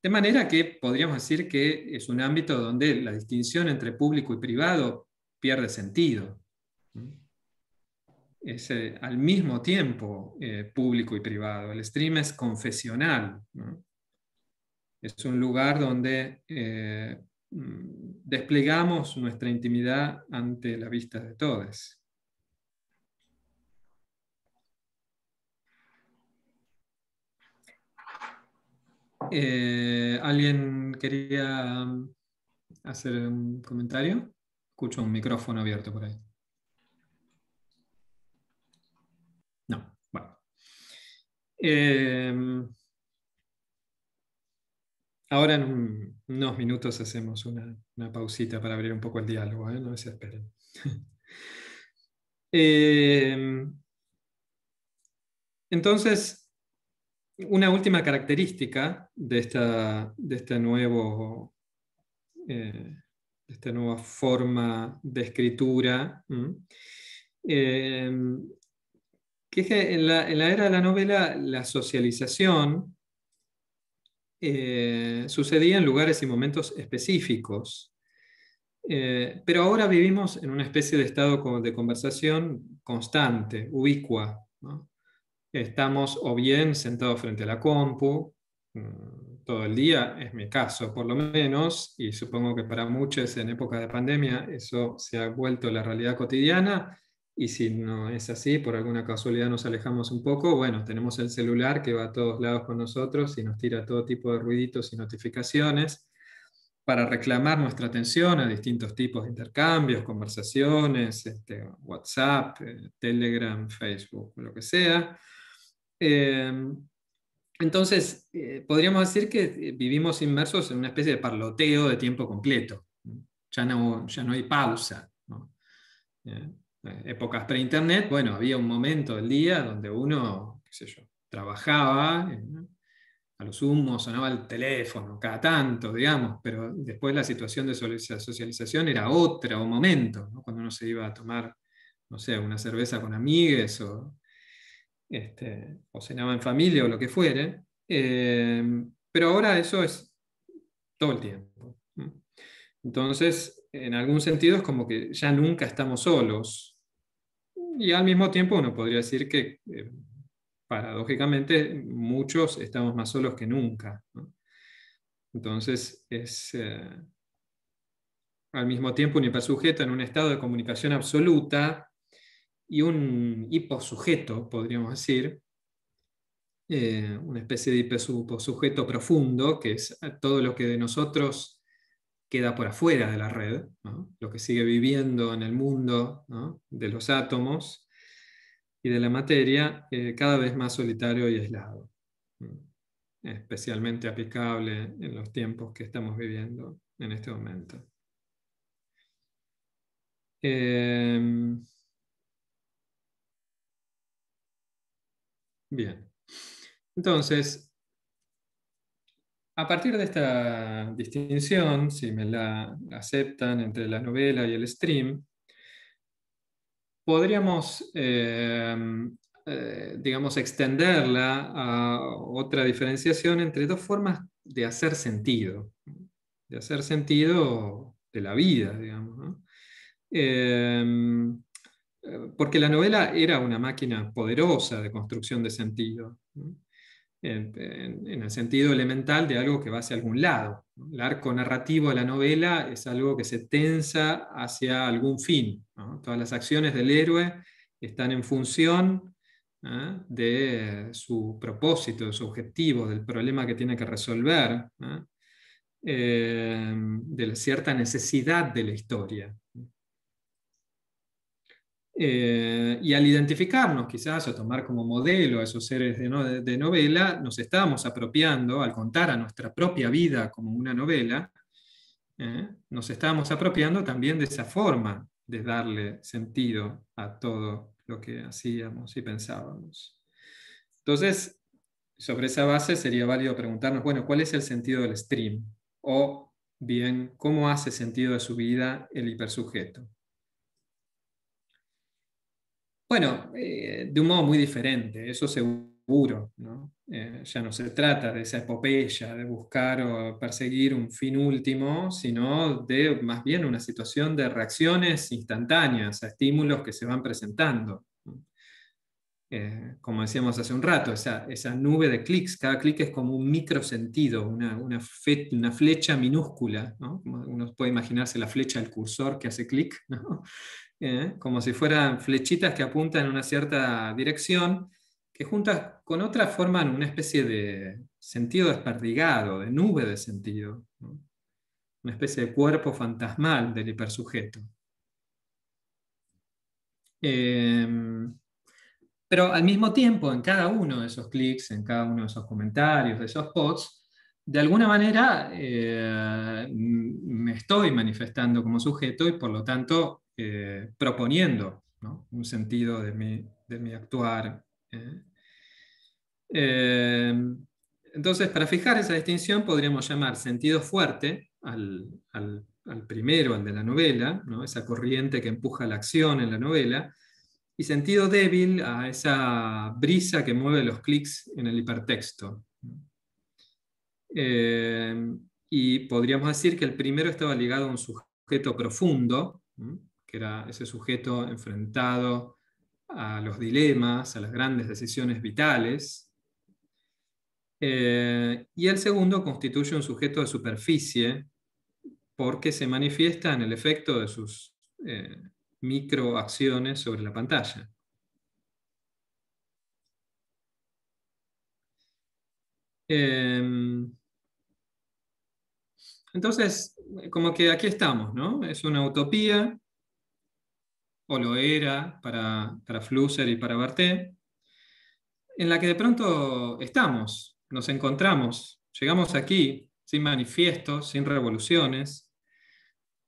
De manera que podríamos decir que es un ámbito donde la distinción entre público y privado pierde sentido. Es eh, al mismo tiempo eh, público y privado. El stream es confesional. Es un lugar donde eh, mm, desplegamos nuestra intimidad ante la vista de todos. Eh, ¿Alguien quería um, hacer un comentario? Escucho un micrófono abierto por ahí. No, bueno. Em, ahora en unos minutos hacemos una, pausita para abrir un poco el diálogo, ¿eh? no se esperen. Em, entonces, una última característica de esta, este nuevo, eh, esta nueva forma de escritura, eh, que es que en la, era de la novela la socialización eh, sucedía en lugares y momentos específicos. pero ahora vivimos en una especie de estado de conversación constante, ubicua estamos o bien sentados frente a la compu mm, todo el día, es mi caso por lo menos, y supongo que para muchos en época de pandemia eso se ha vuelto la realidad cotidiana, y si no es así, por alguna casualidad nos alejamos un poco, bueno, tenemos el celular que va a todos lados con nosotros y nos tira todo tipo de ruiditos y notificaciones para reclamar nuestra atención a distintos tipos de intercambios, conversaciones, este, WhatsApp, eh, Telegram, Facebook, lo que sea. Em, entonces, eh, podríamos decir que eh, vivimos inmersos en una especie de parloteo de tiempo completo. Ya no, ya no hay pausa. Eh, épocas pre-internet, bueno, había un momento del día donde uno, qué sé yo, trabajaba, a los humos sonaba el teléfono cada tanto, digamos, pero después la situación de socialización era otra, o momento, cuando uno se iba a tomar, no sé, una cerveza con amigues o este, o cenaba en familia o lo que fuere, eh, pero ahora eso es todo el tiempo. Entonces, en algún sentido es como que ya nunca estamos solos. Y al mismo tiempo uno podría decir que, eh, paradójicamente, muchos estamos más solos que nunca. Entonces, es eh, al mismo tiempo un sujeto en un estado de comunicación absoluta y un hiposujeto, podríamos decir, eh, una especie de hiposujeto profundo, que es todo lo que de nosotros queda por afuera de la red, lo que sigue viviendo en el mundo de los átomos y de la materia, eh, cada vez más solitario y aislado, especialmente aplicable en los tiempos que estamos viviendo en este momento. Eh, Bien. Entonces, a partir de esta distinción, si me la aceptan entre la novela y el stream, podríamos, eh, eh, digamos, extenderla a otra diferenciación entre dos formas de hacer sentido, de hacer sentido de la vida, digamos. Eh, porque la novela era una máquina poderosa de construcción de sentido, en, el sentido elemental de algo que va hacia algún lado. El arco narrativo de la novela es algo que se tensa hacia algún fin. Todas las acciones del héroe están en función ¿ah? de su propósito, de su objetivo, del problema que tiene que resolver, eh, de la cierta necesidad de la historia. Eh, y al identificarnos quizás o tomar como modelo a esos seres de, novela, nos estábamos apropiando, al contar a nuestra propia vida como una novela, eh, nos estábamos apropiando también de esa forma de darle sentido a todo lo que hacíamos y pensábamos. Entonces, sobre esa base sería válido preguntarnos, bueno, ¿cuál es el sentido del stream? O bien, ¿cómo hace sentido de su vida el hipersujeto? Bueno, eh, de un modo muy diferente, eso seguro. Eh, ya no se trata de esa epopeya, de buscar o perseguir un fin último, sino de más bien una situación de reacciones instantáneas a estímulos que se van presentando. Eh, como decíamos hace un rato, esa, nube de clics, cada clic es como un microsentido, una, una, flecha minúscula, uno puede imaginarse la flecha del cursor que hace clic, ¿eh? como si fueran flechitas que apuntan en una cierta dirección, que juntas con otras forman una especie de sentido desperdigado, de nube de sentido, una especie de cuerpo fantasmal del hipersujeto. Em, pero al mismo tiempo, en cada uno de esos clics, en cada uno de esos comentarios, de esos posts, de alguna manera eh, me estoy manifestando como sujeto y por lo tanto eh, proponiendo un sentido de mi, actuar. ¿eh? Eh, entonces, para fijar esa distinción, podríamos llamar sentido fuerte al, primero, al de la novela, esa corriente que empuja la acción en la novela, y sentido débil a esa brisa que mueve los clics en el hipertexto. y podríamos decir que el primero estaba ligado a un sujeto profundo, que era ese sujeto enfrentado a los dilemas, a las grandes decisiones vitales. Eh, y el segundo constituye un sujeto de superficie porque se manifiesta en el efecto de sus eh, microacciones sobre la pantalla. Em, entonces, como que aquí estamos, ¿no? Es una utopía o lo era para, Flusser y para Barté, en la que de pronto estamos, nos encontramos, llegamos aquí sin manifiestos, sin revoluciones,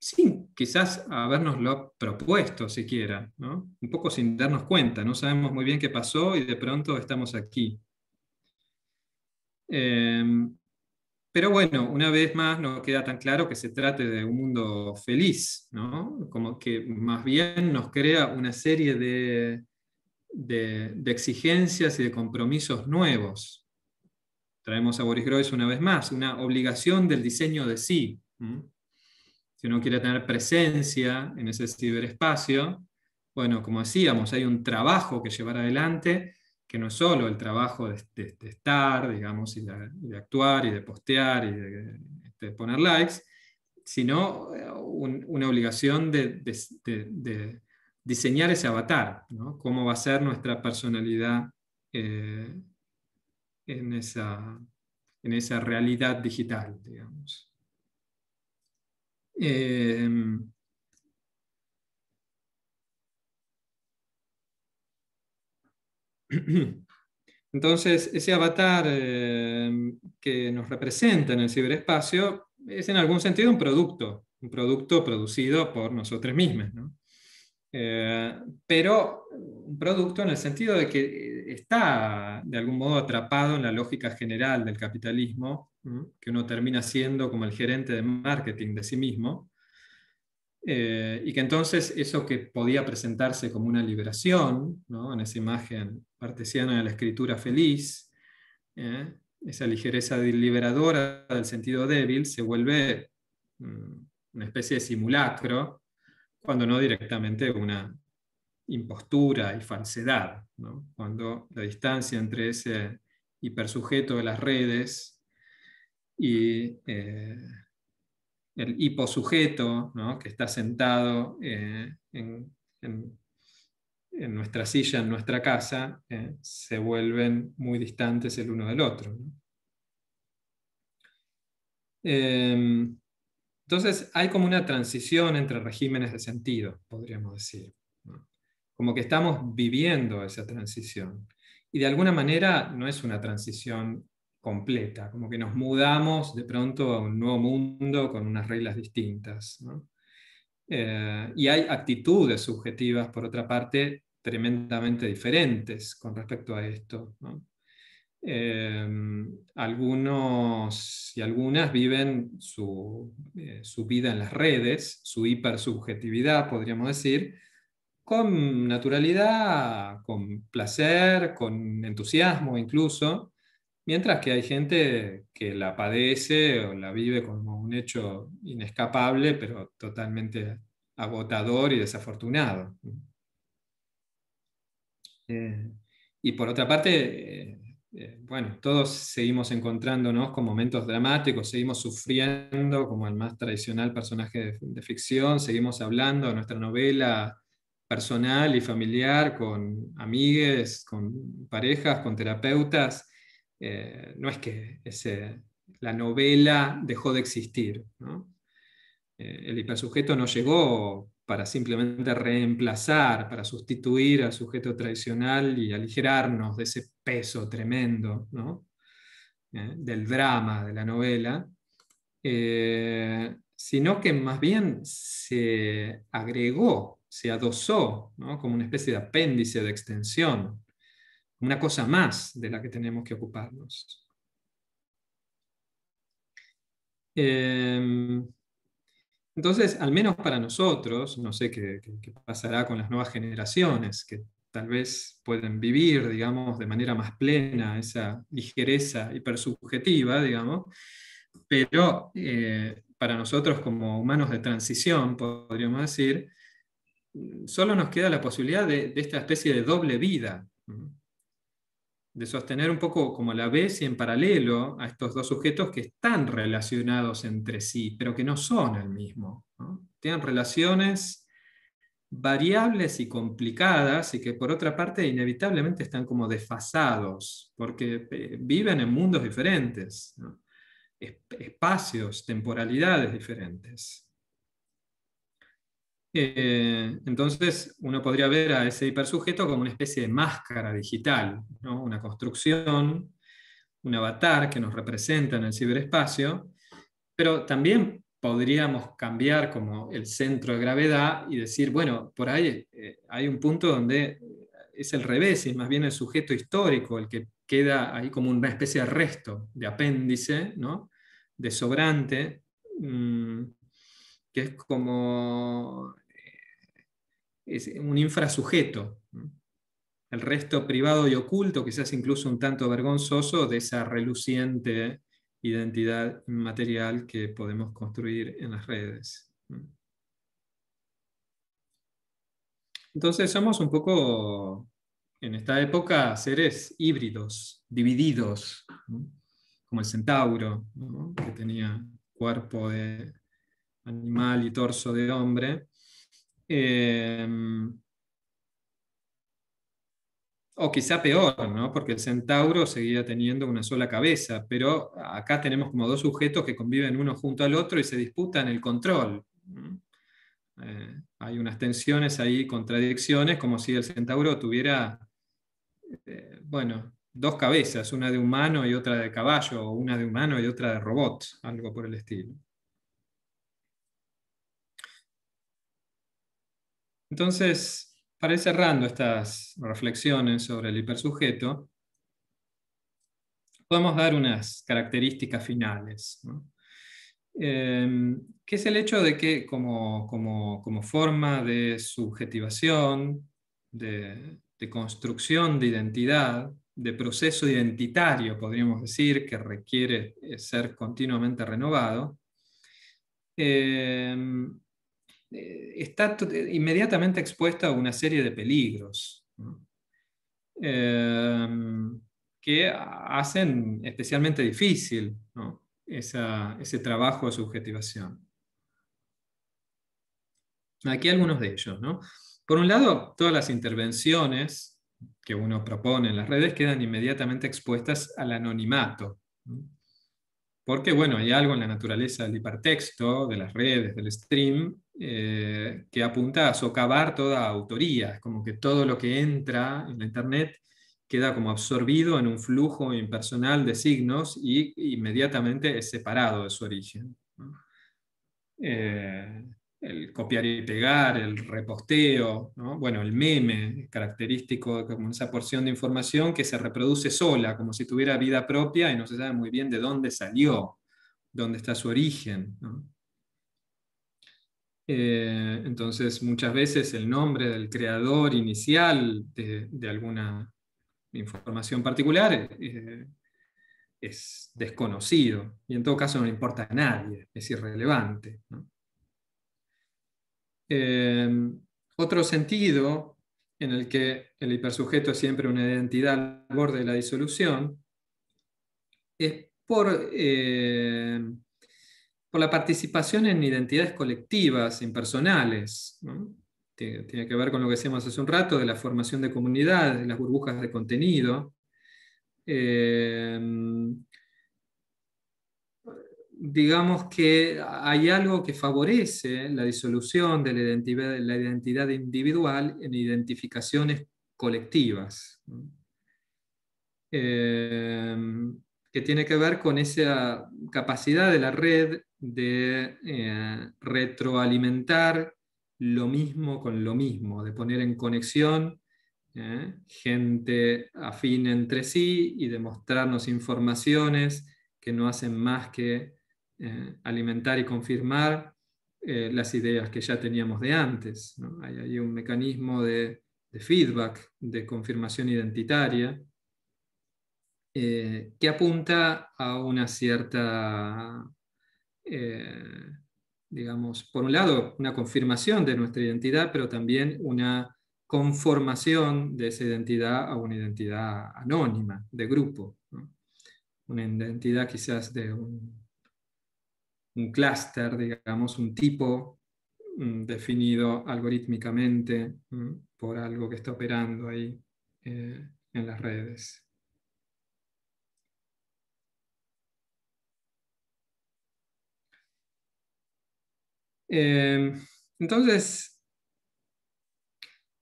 sin quizás habernoslo propuesto siquiera, un poco sin darnos cuenta, no sabemos muy bien qué pasó y de pronto estamos aquí. Em, pero bueno, una vez más no queda tan claro que se trate de un mundo feliz, ¿no? Como que más bien nos crea una serie de, exigencias y de compromisos nuevos. Traemos a Boris Groys una vez más, una obligación del diseño de sí. Si uno quiere tener presencia en ese ciberespacio, bueno, como decíamos, hay un trabajo que llevar adelante que no es solo el trabajo de, estar, digamos, y de, actuar y de postear y de, este, poner likes, sino eh, una obligación de, diseñar ese avatar, ¿no? cómo va a ser nuestra personalidad eh, en, esa, en esa realidad digital, digamos. Eh, Entonces, ese avatar eh, que nos representa en el ciberespacio es en algún sentido un producto, un producto producido por nosotros mismos. Eh, pero un producto en el sentido de que eh, está de algún modo atrapado en la lógica general del capitalismo, que uno termina siendo como el gerente de marketing de sí mismo, eh, y que entonces eso que podía presentarse como una liberación, ¿no? en esa imagen artesiana de la escritura feliz, ¿eh? esa ligereza liberadora del sentido débil, se vuelve mm, una especie de simulacro, cuando no directamente una impostura y falsedad, cuando la distancia entre ese hipersujeto de las redes y eh, el hiposujeto, que está sentado eh, en, nuestra silla, en nuestra casa, eh, se vuelven muy distantes el uno del otro. Em, entonces hay como una transición entre regímenes de sentido, podríamos decir. Como que estamos viviendo esa transición. Y de alguna manera no es una transición completa, como que nos mudamos de pronto a un nuevo mundo con unas reglas distintas. Eh, y hay actitudes subjetivas, por otra parte, tremendamente diferentes con respecto a esto. Eh, algunos y algunas viven su, eh, su, vida en las redes, su hipersubjetividad, podríamos decir, con naturalidad, con placer, con entusiasmo incluso, Mientras que hay gente que la padece o la vive como un hecho inescapable, pero totalmente agotador y desafortunado. Eh, y por otra parte, eh, bueno, todos seguimos encontrándonos con momentos dramáticos, seguimos sufriendo como el más tradicional personaje de, de ficción, seguimos hablando de nuestra novela personal y familiar con amigues, con parejas, con terapeutas eh, no es que la novela dejó de existir. Eh, el hipersujeto no llegó para simplemente reemplazar, para sustituir al sujeto tradicional y aligerarnos de ese peso tremendo eh, del drama de la novela, sino que más bien se agregó, se adosó como una especie de apéndice de extensión una cosa más de la que tenemos que ocuparnos. Em, entonces, al menos para nosotros, no sé qué, pasará con las nuevas generaciones, que tal vez pueden vivir, digamos, de manera más plena esa ligereza hipersubjetiva, digamos, pero eh, para nosotros como humanos de transición, podríamos decir, solo nos queda la posibilidad de, esta especie de doble vida, de sostener un poco como la vez y en paralelo a estos dos sujetos que están relacionados entre sí, pero que no son el mismo. Tienen relaciones variables y complicadas y que por otra parte inevitablemente están como desfasados, porque eh, viven en mundos diferentes, espacios, temporalidades diferentes. Eh, entonces, uno podría ver a ese hipersujeto como una especie de máscara digital, una construcción, un avatar que nos representa en el ciberespacio, pero también podríamos cambiar como el centro de gravedad y decir, bueno, por ahí eh, hay un punto donde es el revés, y es más bien el sujeto histórico el que queda ahí como una especie de resto, de apéndice, ¿no? de sobrante. Mm, que es como eh, es un infrasujeto. El resto privado y oculto, quizás incluso un tanto vergonzoso, de esa reluciente identidad material que podemos construir en las redes. Entonces somos un poco, en esta época, seres híbridos, divididos, como el centauro, que tenía cuerpo de animal y torso de hombre. Em, o quizá peor, ¿no? porque el centauro seguía teniendo una sola cabeza, pero acá tenemos como dos sujetos que conviven uno junto al otro y se disputan el control. Eh, hay unas tensiones ahí, contradicciones, como si el centauro tuviera, eh, bueno, dos cabezas, una de humano y otra de caballo, o una de humano y otra de robot, algo por el estilo. Entonces, para ir cerrando estas reflexiones sobre el hipersujeto, podemos dar unas características finales, em, que es el hecho de que como, forma de subjetivación, de, construcción de identidad, de proceso identitario, podríamos decir, que requiere eh, ser continuamente renovado, em, eh, está inmediatamente expuesta a una serie de peligros em, que hacen especialmente difícil ese trabajo de subjetivación. Aquí algunos de ellos. Por un lado, todas las intervenciones que uno propone en las redes quedan inmediatamente expuestas al anonimato. Porque, bueno, hay algo en la naturaleza del hipertexto, de las redes, del stream, eh, que apunta a socavar toda autoría, como que todo lo que entra en la Internet queda como absorbido en un flujo impersonal de signos y inmediatamente es separado de su origen. Eh, el copiar y pegar, el reposteo, bueno, el meme característico como esa porción de información que se reproduce sola, como si tuviera vida propia y no se sabe muy bien de dónde salió, dónde está su origen. Eh, entonces, muchas veces el nombre del creador inicial de, alguna información particular eh, es desconocido y en todo caso no le importa a nadie, es irrelevante. Eh, otro sentido en el que el hipersujeto es siempre una identidad al borde de la disolución es por por la participación en identidades colectivas, impersonales. Tiene, que ver con lo que decíamos hace un rato, de la formación de comunidades, de las burbujas de contenido. Em, digamos que hay algo que favorece la disolución de la identidad, individual en identificaciones colectivas, em, que tiene que ver con esa capacidad de la red de eh, retroalimentar lo mismo con lo mismo, de poner en conexión eh, gente afín entre sí y de mostrarnos informaciones que no hacen más que eh, alimentar y confirmar las ideas que ya teníamos de antes. Hay un mecanismo de feedback, de confirmación identitaria, que apunta a una cierta eh, digamos, por un lado, una confirmación de nuestra identidad, pero también una conformación de esa identidad a una identidad anónima, de grupo. Una identidad quizás de un, clúster, digamos, un tipo mm, definido algorítmicamente por algo que está operando ahí eh, en las redes. Em, entonces,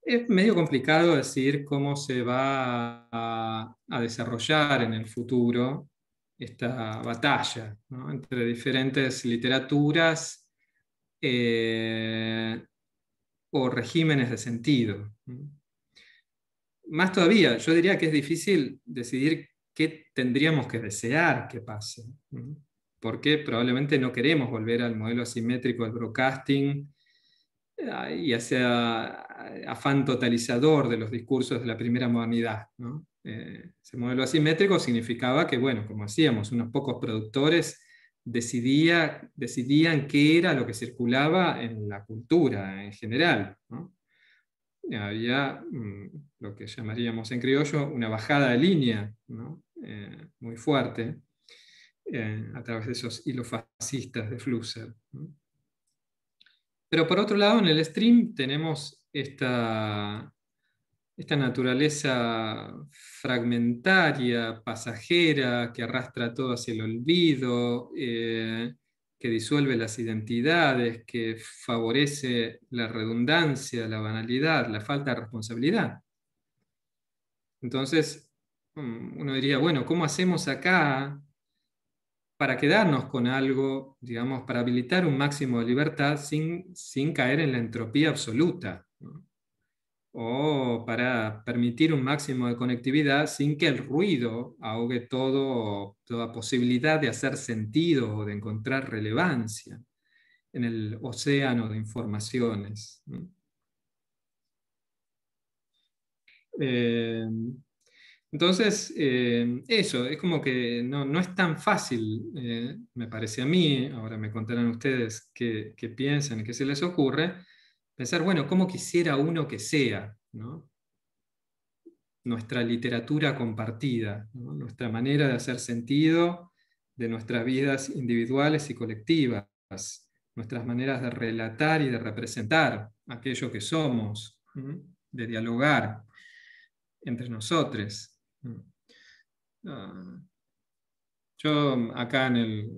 es medio complicado decir cómo se va a, desarrollar en el futuro esta batalla entre diferentes literaturas eh, o regímenes de sentido. Más todavía, yo diría que es difícil decidir qué tendríamos que desear que pase porque probablemente no queremos volver al modelo asimétrico del broadcasting eh, y hacia afán totalizador de los discursos de la primera modernidad. Eh, ese modelo asimétrico significaba que, bueno, como hacíamos, unos pocos productores decidían qué era lo que circulaba en la cultura en general. Había mm, lo que llamaríamos en criollo una bajada de línea eh, muy fuerte eh, a través de esos hilos fascistas de Flusser. Pero por otro lado, en el stream tenemos esta, esta naturaleza fragmentaria, pasajera, que arrastra todo hacia el olvido, eh, que disuelve las identidades, que favorece la redundancia, la banalidad, la falta de responsabilidad. Entonces, mm, uno diría, bueno, ¿cómo hacemos acá para quedarnos con algo, digamos, para habilitar un máximo de libertad sin, sin caer en la entropía absoluta, o para permitir un máximo de conectividad sin que el ruido ahogue todo, toda posibilidad de hacer sentido o de encontrar relevancia en el océano de informaciones. Eh, entonces, eh, eso, es como que no, es tan fácil, eh, me parece a mí, ahora me contarán ustedes qué, qué piensan, qué se les ocurre, pensar, bueno, ¿cómo quisiera uno que sea? Nuestra literatura compartida, nuestra manera de hacer sentido de nuestras vidas individuales y colectivas, nuestras maneras de relatar y de representar aquello que somos, de dialogar entre nosotros. Yo acá en el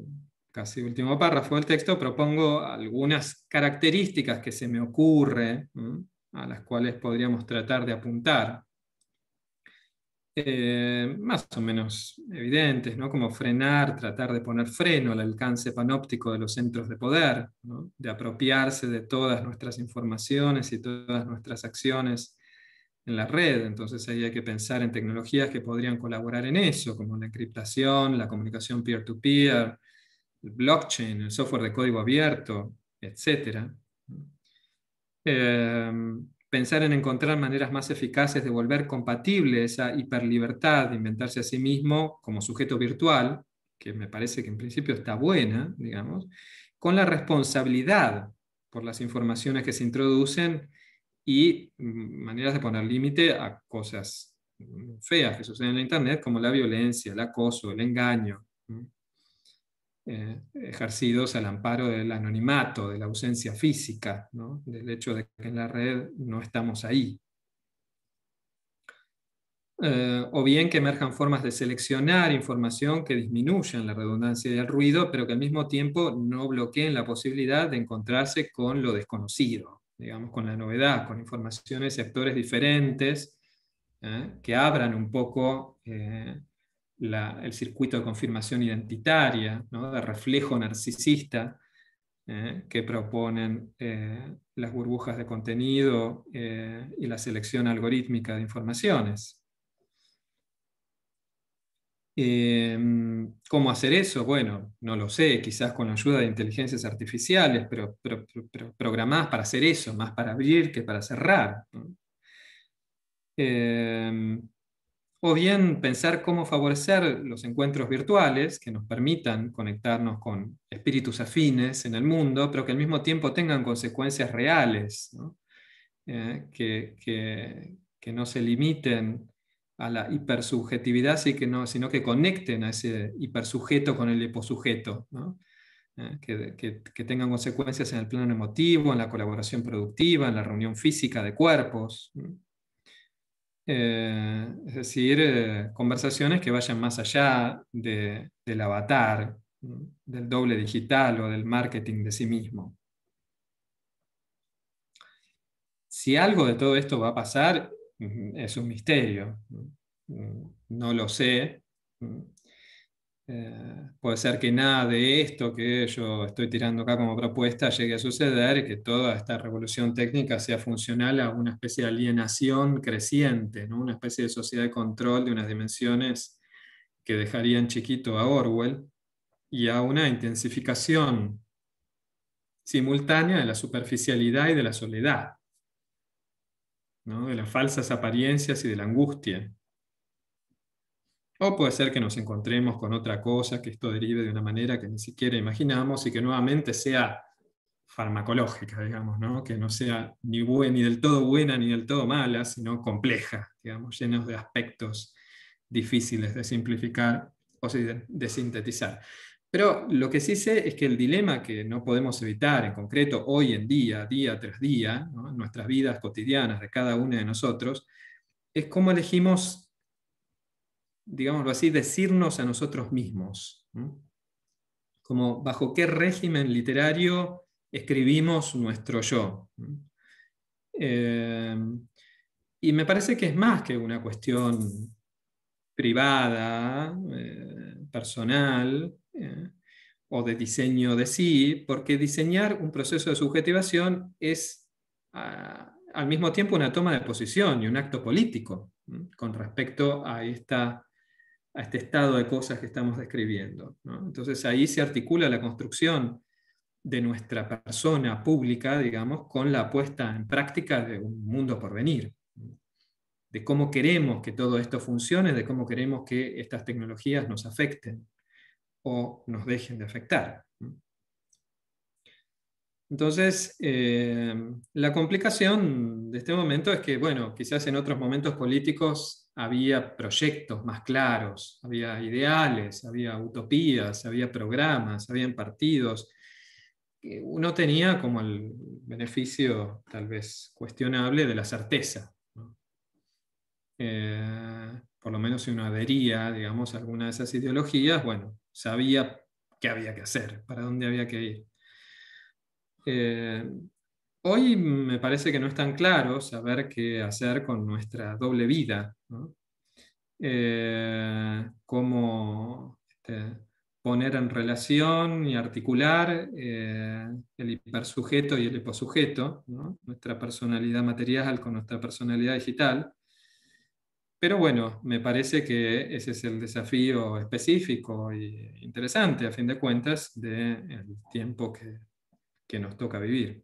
casi último párrafo del texto propongo algunas características que se me ocurre a las cuales podríamos tratar de apuntar. Eh, más o menos evidentes, ¿no? como frenar, tratar de poner freno al alcance panóptico de los centros de poder, de apropiarse de todas nuestras informaciones y todas nuestras acciones en la red. Entonces ahí hay que pensar en tecnologías que podrían colaborar en eso, como la encriptación, la comunicación peer-to-peer, el blockchain, el software de código abierto, etc. Em, pensar en encontrar maneras más eficaces de volver compatible esa hiperlibertad, de inventarse a sí mismo como sujeto virtual, que me parece que en principio está buena, digamos, con la responsabilidad por las informaciones que se introducen y mm, maneras de poner límite a cosas mm, feas que suceden en la Internet, como la violencia, el acoso, el engaño, eh, ejercidos al amparo del anonimato, de la ausencia física, del hecho de que en la red no estamos ahí. Eh, o bien que emerjan formas de seleccionar información que disminuyan la redundancia y el ruido, pero que al mismo tiempo no bloqueen la posibilidad de encontrarse con lo desconocido, digamos, con la novedad, con informaciones y actores diferentes ¿eh? que abran un poco eh, el circuito de confirmación identitaria, de reflejo narcisista ¿eh? que proponen las burbujas de contenido y la selección algorítmica de informaciones. Eh, ¿Cómo hacer eso? Bueno, no lo sé, quizás con la ayuda de inteligencias artificiales, pero, programadas para hacer eso, más para abrir que para cerrar. Eh, o bien pensar cómo favorecer los encuentros virtuales que nos permitan conectarnos con espíritus afines en el mundo, pero que al mismo tiempo tengan consecuencias reales, eh, que, que, no se limiten a la hipersubjetividad, que no, sino que conecten a ese hipersujeto con el hiposujeto, eh, que, tengan consecuencias en el plano emotivo, en la colaboración productiva, en la reunión física de cuerpos. Eh, es decir, eh, conversaciones que vayan más allá del avatar, del doble digital o del marketing de sí mismo. Si algo de todo esto va a pasar es un misterio. Mm, no lo sé. Mm, eh, puede ser que nada de esto que yo estoy tirando acá como propuesta llegue a suceder y que toda esta revolución técnica sea funcional a una especie de alienación creciente, ¿no? una especie de sociedad de control de unas dimensiones que dejarían chiquito a Orwell y a una intensificación simultánea de la superficialidad y de la soledad de las falsas apariencias y de la angustia. O puede ser que nos encontremos con otra cosa, que esto derive de una manera que ni siquiera imaginamos y que nuevamente sea farmacológica, digamos, ¿no? que no sea ni, ni del todo buena ni del todo mala, sino compleja, digamos, llenos de aspectos difíciles de simplificar o de sintetizar. Pero lo que sí sé es que el dilema que no podemos evitar, en concreto hoy en día, día tras día, en nuestras vidas cotidianas de cada uno de nosotros, es cómo elegimos, digámoslo así, decirnos a nosotros mismos. Como bajo qué régimen literario escribimos nuestro yo. Eh, y me parece que es más que una cuestión privada, eh, personal, o de diseño de sí, porque diseñar un proceso de subjetivación es ah, al mismo tiempo una toma de posición y un acto político con respecto a, a este estado de cosas que estamos describiendo. Entonces ahí se articula la construcción de nuestra persona pública, digamos, con la puesta en práctica de un mundo por venir, de cómo queremos que todo esto funcione, de cómo queremos que estas tecnologías nos afecten o nos dejen de afectar. Entonces, eh, la complicación de este momento es que, bueno, quizás en otros momentos políticos había proyectos más claros, había ideales, había utopías, había programas, habían partidos. Uno tenía como el beneficio tal vez cuestionable de la certeza. Eh, por lo menos si uno adhería, digamos, a alguna de esas ideologías, bueno, sabía qué había que hacer, para dónde había que ir. Eh, hoy me parece que no es tan claro saber qué hacer con nuestra doble vida, eh, cómo este, poner en relación y articular eh, el hipersujeto y el hiposujeto, nuestra personalidad material con nuestra personalidad digital. Pero bueno, me parece que ese es el desafío específico e interesante, a fin de cuentas, del tiempo que, nos toca vivir.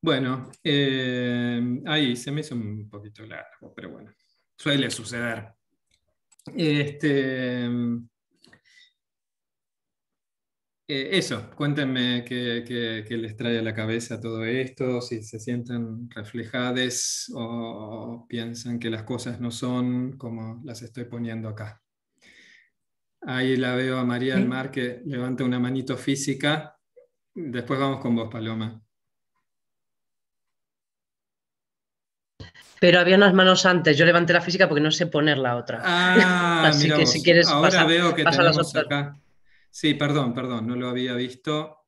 Bueno, eh, ahí se me hizo un poquito largo, pero bueno, suele suceder. Este, eh, eso, cuéntenme qué, les trae a la cabeza todo esto, si se sienten reflejadas o piensan que las cosas no son como las estoy poniendo acá. Ahí la veo a María del Mar que levanta una manito física. Después vamos con vos, Paloma. Pero había unas manos antes. Yo levanté la física porque no sé poner la otra. Ah, Así que si quieres. Ahora veo que tenemos acá. Sí, perdón, perdón, no lo había visto.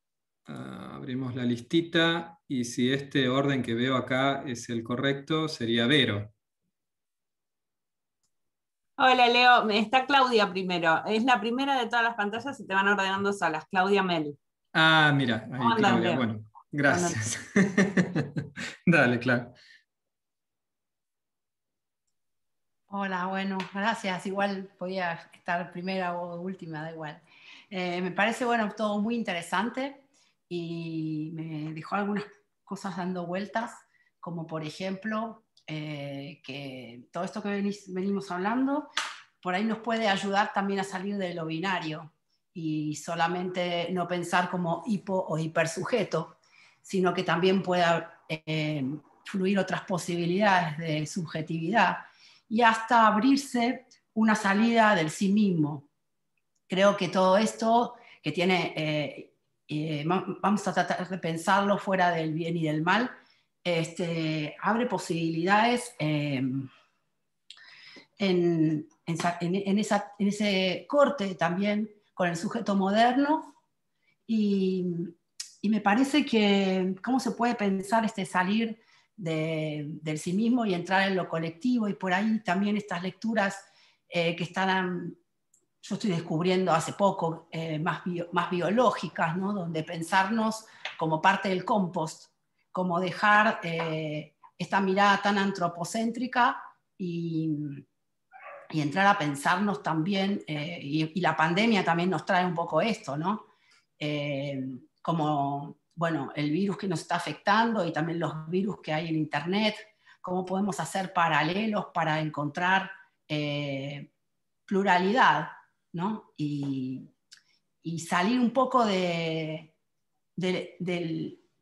Ah, abrimos la listita y si este orden que veo acá es el correcto, sería Vero. Hola Leo, está Claudia primero. Es la primera de todas las pantallas y te van ordenando salas, Claudia Mel. Ah, mira, Bueno, gracias. Dale, claro. Hola, bueno, gracias. Igual podía estar primera o última, da igual. Eh, me parece, bueno, todo muy interesante y me dejó algunas cosas dando vueltas, como por ejemplo, eh, que todo esto que venimos hablando, por ahí nos puede ayudar también a salir de lo binario y solamente no pensar como hipo o hipersujeto, sino que también pueda eh, fluir otras posibilidades de subjetividad y hasta abrirse una salida del sí mismo. Creo que todo esto que tiene, eh, eh, vamos a tratar de pensarlo fuera del bien y del mal, este, abre posibilidades eh, en, ese corte también con el sujeto moderno y, y me parece que cómo se puede pensar este salir del sí mismo y entrar en lo colectivo y por ahí también estas lecturas eh, que están, yo estoy descubriendo hace poco, eh, más, más biológicas, ¿no? donde pensarnos como parte del compost, como dejar eh, esta mirada tan antropocéntrica y, entrar a pensarnos también, y, y, la pandemia también nos trae un poco esto, ¿no? como bueno, el virus que nos está afectando y también los virus que hay en Internet, cómo podemos hacer paralelos para encontrar eh, pluralidad, ¿no? Y, salir un poco de,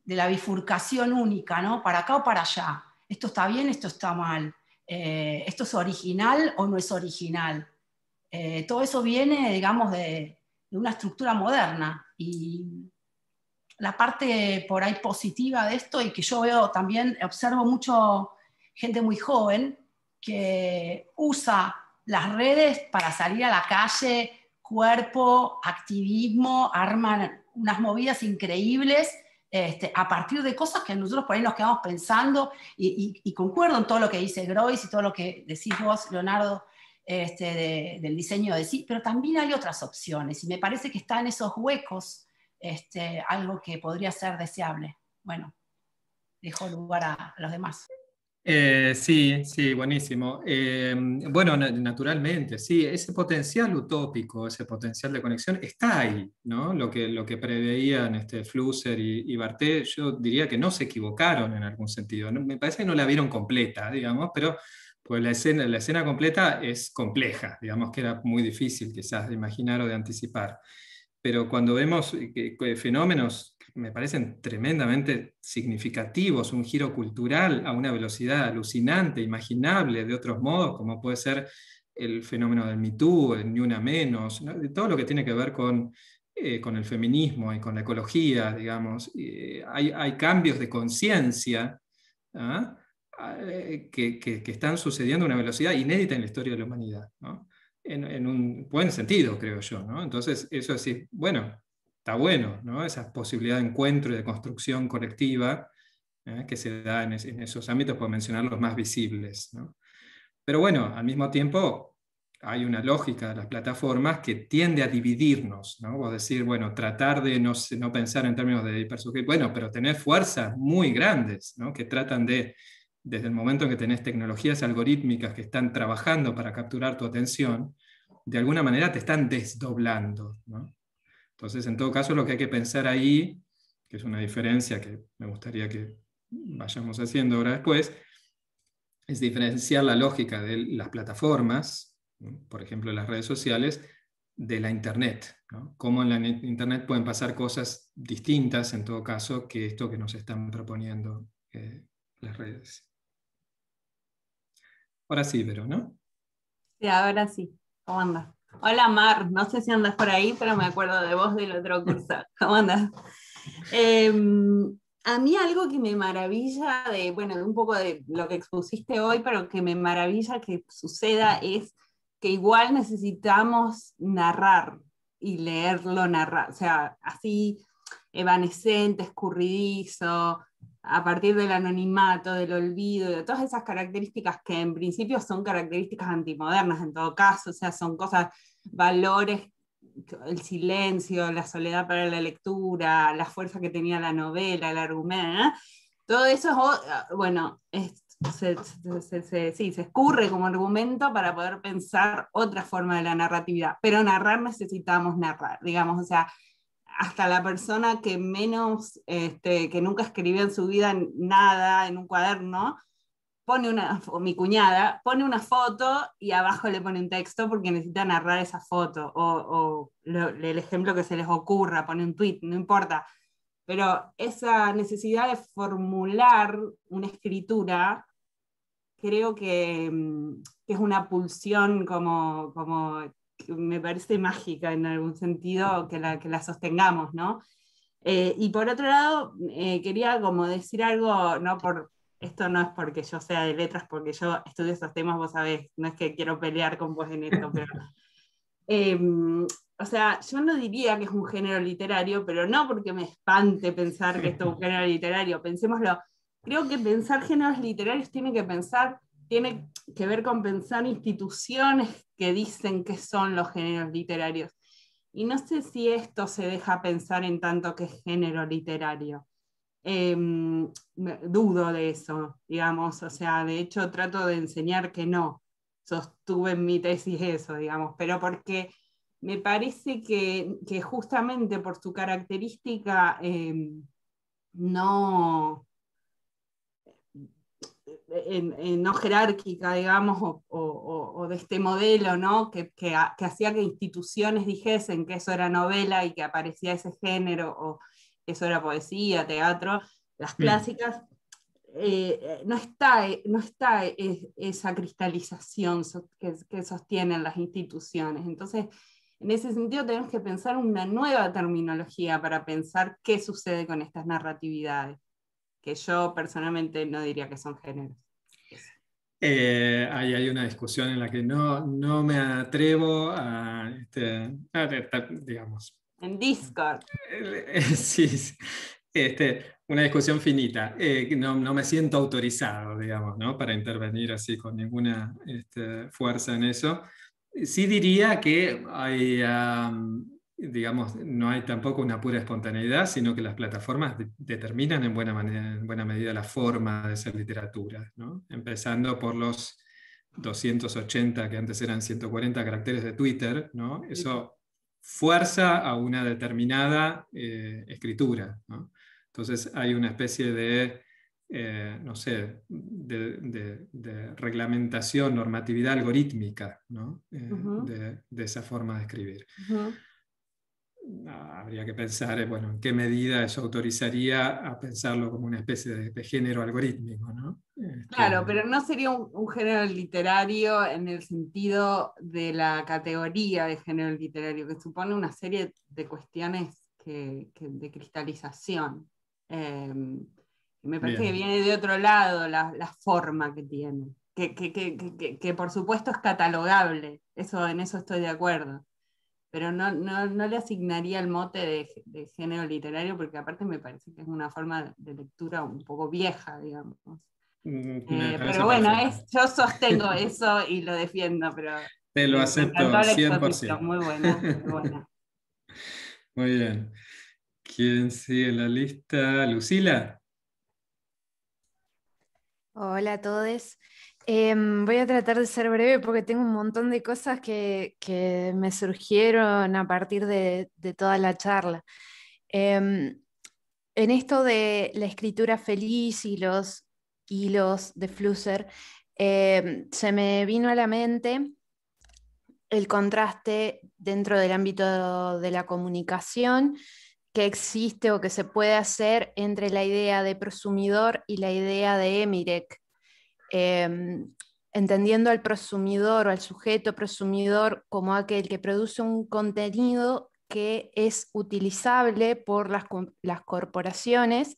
la bifurcación única, ¿no? Para acá o para allá. Esto está bien, esto está mal. Eh, esto es original o no es original. Eh, todo eso viene, digamos, de, una estructura moderna y la parte por ahí positiva de esto y que yo veo también, observo mucho gente muy joven que usa las redes para salir a la calle, cuerpo, activismo, arman unas movidas increíbles este, a partir de cosas que nosotros por ahí nos quedamos pensando y, concuerdo en todo lo que dice Grois y todo lo que decís vos, Leonardo, este, del diseño de sí, pero también hay otras opciones y me parece que están esos huecos este, algo que podría ser deseable. Bueno, dejó lugar a los demás. Eh, sí, sí, buenísimo. Eh, bueno, naturalmente, sí, ese potencial utópico, ese potencial de conexión está ahí, ¿no? Lo que, lo que preveían este, Flusser y, y Barté, yo diría que no se equivocaron en algún sentido. Me parece que no la vieron completa, digamos, pero pues la escena, la escena completa es compleja, digamos que era muy difícil quizás de imaginar o de anticipar pero cuando vemos eh, fenómenos que me parecen tremendamente significativos, un giro cultural a una velocidad alucinante, imaginable de otros modos, como puede ser el fenómeno del #MeToo el Ni Una Menos, todo lo que tiene que ver eh, con, el feminismo y con la ecología, digamos. Eh, hay, cambios de conciencia ¿ah? Ah, que, están sucediendo a una velocidad inédita en la historia de la humanidad en, un buen sentido, creo yo. Entonces, eso es decir, bueno, está bueno, ¿no? esa posibilidad de encuentro y de construcción colectiva ¿eh? que se da en, esos ámbitos, por mencionar los más visibles. Pero bueno, al mismo tiempo hay una lógica de las plataformas que tiende a dividirnos, ¿no? O decir, bueno, tratar de no, pensar en términos de personas bueno, pero tener fuerzas muy grandes, ¿no? Que tratan de desde el momento que tenés tecnologías algorítmicas que están trabajando para capturar tu atención, de alguna manera te están desdoblando. Entonces, en todo caso, lo que hay que pensar ahí, que es una diferencia que me gustaría que vayamos haciendo ahora después, es diferenciar la lógica de las plataformas, por ejemplo, las redes sociales, de la Internet. Cómo en la Internet pueden pasar cosas distintas, en todo caso, que esto que nos están proponiendo eh, las redes. Ahora sí, pero, ¿no? Sí, ahora sí. ¿Cómo andas? Hola, Mar. No sé si andas por ahí, pero me acuerdo de vos del otro curso. ¿Cómo andas? Em, a mí algo que me maravilla de, bueno, de un poco de lo que expusiste hoy, pero que me maravilla que suceda es que igual necesitamos narrar y leerlo narrar, o sea, así evanescente, escurridizo, a partir del anonimato, del olvido, de todas esas características que en principio son características antimodernas en todo caso, o sea, son cosas, valores, el silencio, la soledad para la lectura, la fuerza que tenía la novela, el argumento, ¿eh? todo eso es, bueno, se, se escurre como argumento para poder pensar otra forma de la narratividad, pero narrar necesitamos narrar, digamos, o sea, hasta la persona que menos, este, que nunca escribió en su vida nada en un cuaderno, pone una, o mi cuñada, pone una foto y abajo le pone un texto porque necesita narrar esa foto, o, el ejemplo que se les ocurra, pone un tweet, no importa. Pero esa necesidad de formular una escritura, creo que, mm, que es una pulsión como, como me parece mágica en algún sentido que la, que la sostengamos, ¿no? Eh, y por otro lado, eh, quería como decir algo, ¿no? Por, esto no es porque yo sea de letras, porque yo estudio esos temas, vos sabés, no es que quiero pelear con vos en esto, pero... Eh, em, o sea, yo no diría que es un género literario, pero no porque me espante pensar que esto es un género literario, pensémoslo. Creo que pensar géneros literarios tiene que pensar tiene que ver con pensar instituciones que dicen que son los géneros literarios. Y no sé si esto se deja pensar en tanto que es género literario. Em, dudo de eso, digamos, o sea, de hecho trato de enseñar que no, sostuve en mi tesis eso, digamos, pero porque me parece que, justamente por su característica em, no, en, no jerárquica, digamos, o, de este modelo, ¿no? Que, hacía que instituciones dijesen que eso era novela y que aparecía ese género, o eso era poesía, teatro, las mm. clásicas, eh, eh, no está, no está e, esa cristalización que, que, sostienen las instituciones. Entonces, en ese sentido, tenemos que pensar una nueva terminología para pensar qué sucede con estas narratividades, que yo personalmente no diría que son géneros. Eh, ahí hay una discusión en la que no, no me atrevo a, este, digamos. En Discord. Eh, sí, Este, una discusión finita. Eh, no, no, me siento autorizado, digamos, ¿no? para intervenir así con ninguna este, fuerza en eso. Sí diría que hay digamos, no hay tampoco una pura espontaneidad, sino que las plataformas determinan en buena, buena medida la forma de esa literatura, empezando por los 280, que antes eran 140 caracteres de Twitter, eso fuerza a una determinada eh, escritura. Entonces hay una especie de, eh, no sé, de, reglamentación, normatividad algorítmica eh, de, esa forma de escribir habría que pensar eh, bueno, en qué medida eso autorizaría a pensarlo como una especie de, género algorítmico. ¿no? Este, claro, pero no sería un, género literario en el sentido de la categoría de género literario, que supone una serie de cuestiones que, de cristalización. Em, me parece que viene de otro lado la, la forma que tiene, que, que por supuesto es catalogable, eso, en eso estoy de acuerdo pero no, le asignaría el mote de, género literario porque aparte me parece que es una forma de lectura un poco vieja, digamos. Mm, eh, pero bueno, yo sostengo eso y lo defiendo, pero... Te lo acepto, 100%. Muy buena, muy Muy bien. ¿Quién sigue la lista? Lucila. Hola a todos. Em, voy a tratar de ser breve porque tengo un montón de cosas que, me surgieron a partir de, toda la charla. Em, en esto de la escritura feliz y los hilos de Flusser, em, se me vino a la mente el contraste dentro del ámbito de la comunicación que existe o que se puede hacer entre la idea de prosumidor y la idea de Emirek. Em, entendiendo al prosumidor o al sujeto prosumidor como aquel que produce un contenido que es utilizable por las, corporaciones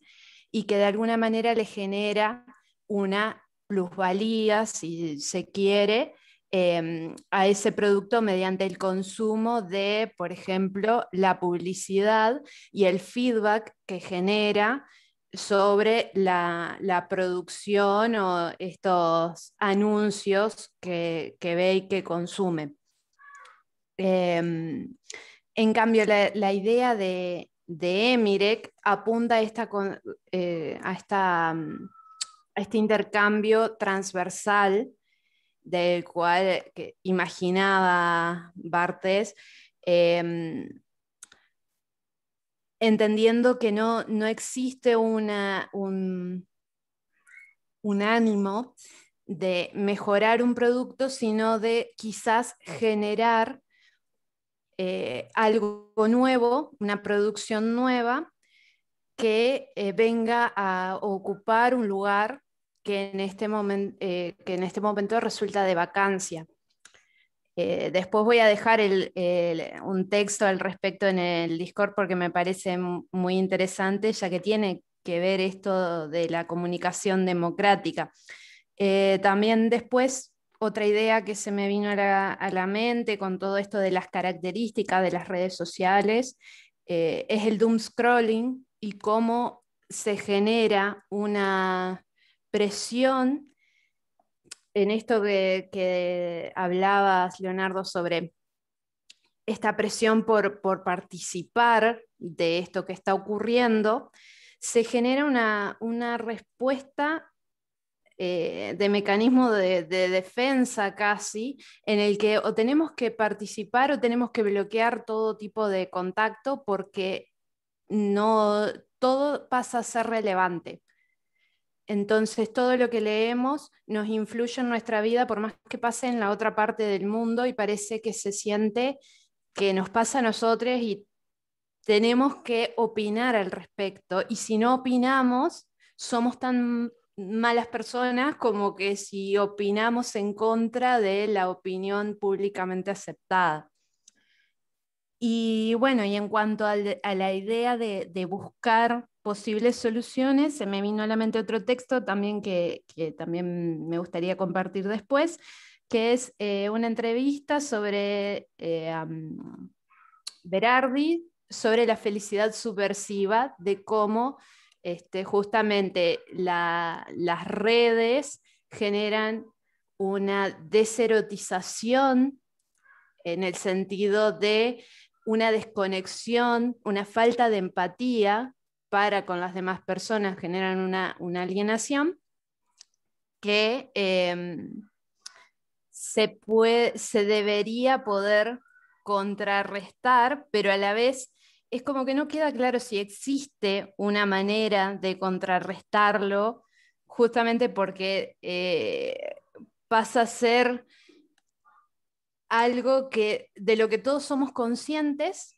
y que de alguna manera le genera una plusvalía, si se quiere, em, a ese producto mediante el consumo de, por ejemplo, la publicidad y el feedback que genera sobre la, producción o estos anuncios que, ve y que consume. Em, en cambio, la, idea de, de, apunta a, esta, eh, a, esta, mm, este intercambio transversal del cual eh, imaginaba Bartes. Em, entendiendo que no, existe un, ánimo de mejorar un producto, sino de quizás generar eh, algo nuevo, una producción nueva que eh, venga a ocupar un lugar que en este, eh, este momento resulta de vacancia. Eh, después voy a dejar un texto al respecto en el Discord porque me parece muy interesante, ya que tiene que ver esto de la comunicación democrática. Eh, también después, otra idea que se me vino a la, mente con todo esto de las características de las redes sociales eh, es el doom scrolling y cómo se genera una presión en esto que, hablabas, Leonardo, sobre esta presión por, participar de esto que está ocurriendo, se genera una, respuesta eh, de mecanismo de, defensa casi, en el que o tenemos que participar o tenemos que bloquear todo tipo de contacto porque no todo pasa a ser relevante. Entonces, todo lo que leemos nos influye en nuestra vida, por más que pase en la otra parte del mundo, y parece que se siente que nos pasa a nosotros y tenemos que opinar al respecto. Y si no opinamos, somos tan malas personas como que si opinamos en contra de la opinión públicamente aceptada. Y bueno, y en cuanto a la idea de, de buscar posibles soluciones, se me vino a la mente otro texto también que, también me gustaría compartir después, que es eh, una entrevista sobre eh, Berardi, sobre la felicidad subversiva, de cómo este, justamente las redes generan una deserotización en el sentido de una desconexión, una falta de empatía para con las demás personas generan una, alienación que em, se, puede, se debería poder contrarrestar, pero a la vez es como que no queda claro si existe una manera de contrarrestarlo, justamente porque eh, pasa a ser algo que, de lo que todos somos conscientes,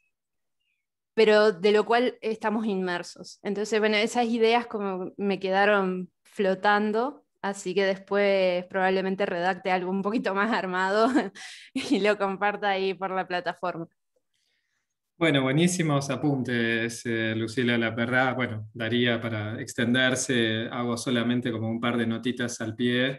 pero de lo cual estamos inmersos. Entonces, bueno, esas ideas como me quedaron flotando, así que después probablemente redacte algo un poquito más armado y lo comparta ahí por la plataforma. Bueno, buenísimos apuntes, eh, Lucila, la Perra. bueno, daría para extenderse, hago solamente como un par de notitas al pie.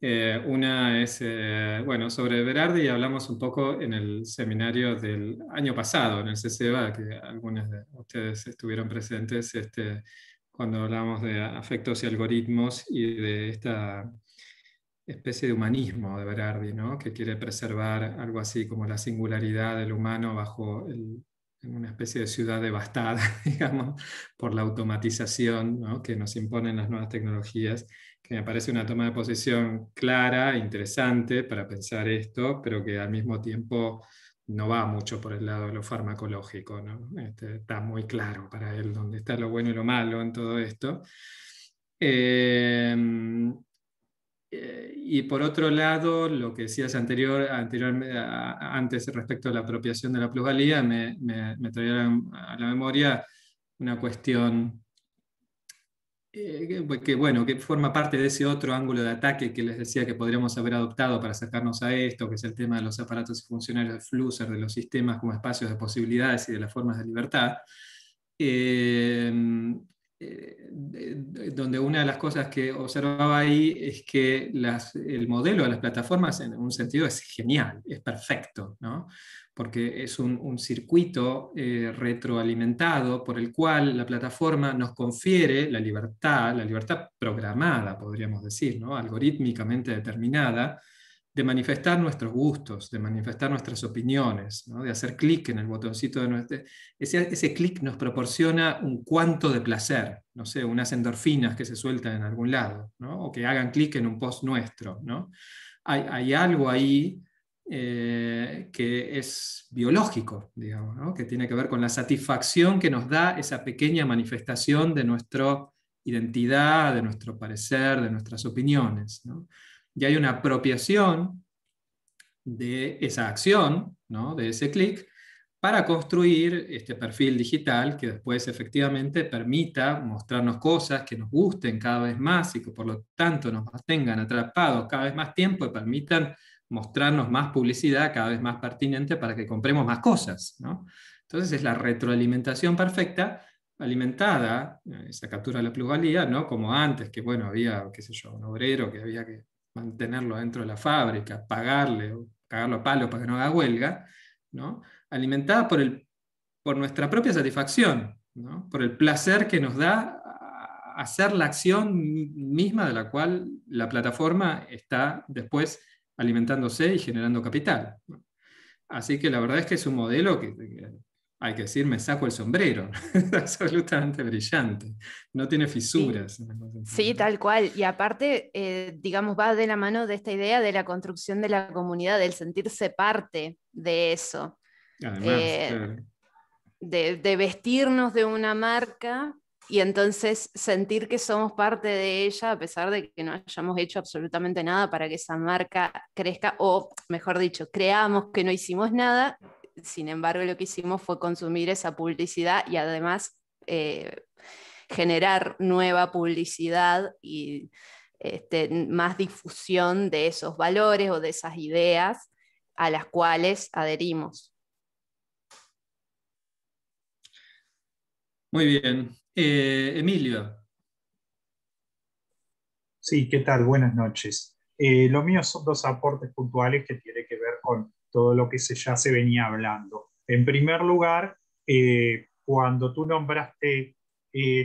Eh, una es, eh, bueno, sobre Berardi y hablamos un poco en el seminario del año pasado, en el CCEBA, que algunos de ustedes estuvieron presentes este, cuando hablamos de afectos y algoritmos y de esta especie de humanismo de Berardi, ¿no? que quiere preservar algo así como la singularidad del humano bajo una especie de ciudad devastada, digamos, por la automatización que nos imponen las nuevas tecnologías que me parece una toma de posición clara, e interesante para pensar esto, pero que al mismo tiempo no va mucho por el lado de lo farmacológico, este, está muy claro para él dónde está lo bueno y lo malo en todo esto. Em, eh, y por otro lado, lo que decías anterior, antes respecto a la apropiación de la plusvalía, me, me, traía a la memoria una cuestión eh, pues, que, bueno, que forma parte de ese otro ángulo de ataque que les decía que podríamos haber adoptado para acercarnos a esto, que es el tema de los aparatos y funcionarios de Flusser, de los sistemas como espacios de posibilidades y de las formas de libertad, eh, eh, donde una de las cosas que observaba ahí es que el modelo de las plataformas en un sentido es genial, es perfecto, ¿no? porque es un, circuito eh, retroalimentado por el cual la plataforma nos confiere la libertad, la libertad programada, podríamos decir, ¿no? algorítmicamente determinada, de manifestar nuestros gustos, de manifestar nuestras opiniones, ¿no? de hacer clic en el botoncito de nuestro... Ese, ese clic nos proporciona un cuanto de placer, no sé, unas endorfinas que se sueltan en algún lado, ¿no? o que hagan clic en un post nuestro. ¿no? Hay, hay, algo ahí eh, que es biológico, digamos, que tiene que ver con la satisfacción que nos da esa pequeña manifestación de nuestra identidad, de nuestro parecer, de nuestras opiniones. Y hay una apropiación de esa acción, de ese clic, para construir este perfil digital que después efectivamente permita mostrarnos cosas que nos gusten cada vez más y que por lo tanto nos mantengan atrapados cada vez más tiempo y permitan mostrarnos más publicidad cada vez más pertinente para que compremos más cosas. Entonces es la retroalimentación perfecta alimentada, eh, esa captura de la plusvalía, ¿no? como antes, que bueno, había, qué sé yo, un obrero que había que mantenerlo dentro de la fábrica, pagarle, cagarlo a palo para que no haga huelga, ¿no? alimentada por, el, por nuestra propia satisfacción, por el placer que nos da hacer la acción misma de la cual la plataforma está después alimentándose y generando capital. Así que la verdad es que es un modelo que, hay que decir, me saco el sombrero, absolutamente brillante, no tiene fisuras. Sí, tal cual, y aparte, eh, digamos, va de la mano de esta idea de la construcción de la comunidad, del sentirse parte de eso. Además, eh, de vestirnos de una marca y entonces sentir que somos parte de ella a pesar de que no hayamos hecho absolutamente nada para que esa marca crezca o, mejor dicho, creamos que no hicimos nada, sin embargo lo que hicimos fue consumir esa publicidad y además eh, generar nueva publicidad y este, más difusión de esos valores o de esas ideas a las cuales adherimos. Muy bien, eh, Emilio. Sí, ¿qué tal? Buenas noches. Eh, lo mío son dos aportes puntuales que tienen que ver con todo lo que se, ya se venía hablando. En primer lugar, eh, cuando tú nombraste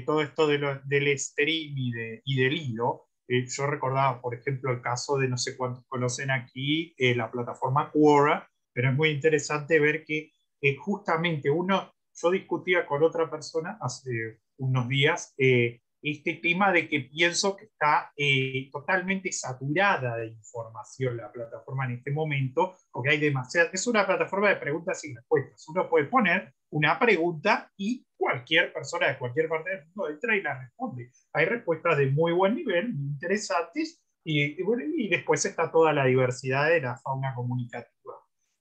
todo esto del stream y, y del hilo, yo recordaba, por ejemplo, el caso de no sé cuántos conocen aquí la plataforma Quora, pero es muy interesante ver que justamente uno, yo discutía con otra persona hace unos días eh, este tema de que pienso que está eh, totalmente saturada de información la plataforma en este momento, porque hay demasiada. Es una plataforma de preguntas y respuestas. Uno puede poner una pregunta y cualquier persona de cualquier parte del mundo entra y la responde. Hay respuestas de muy buen nivel, interesantes, y, y, y después está toda la diversidad de la fauna comunicativa.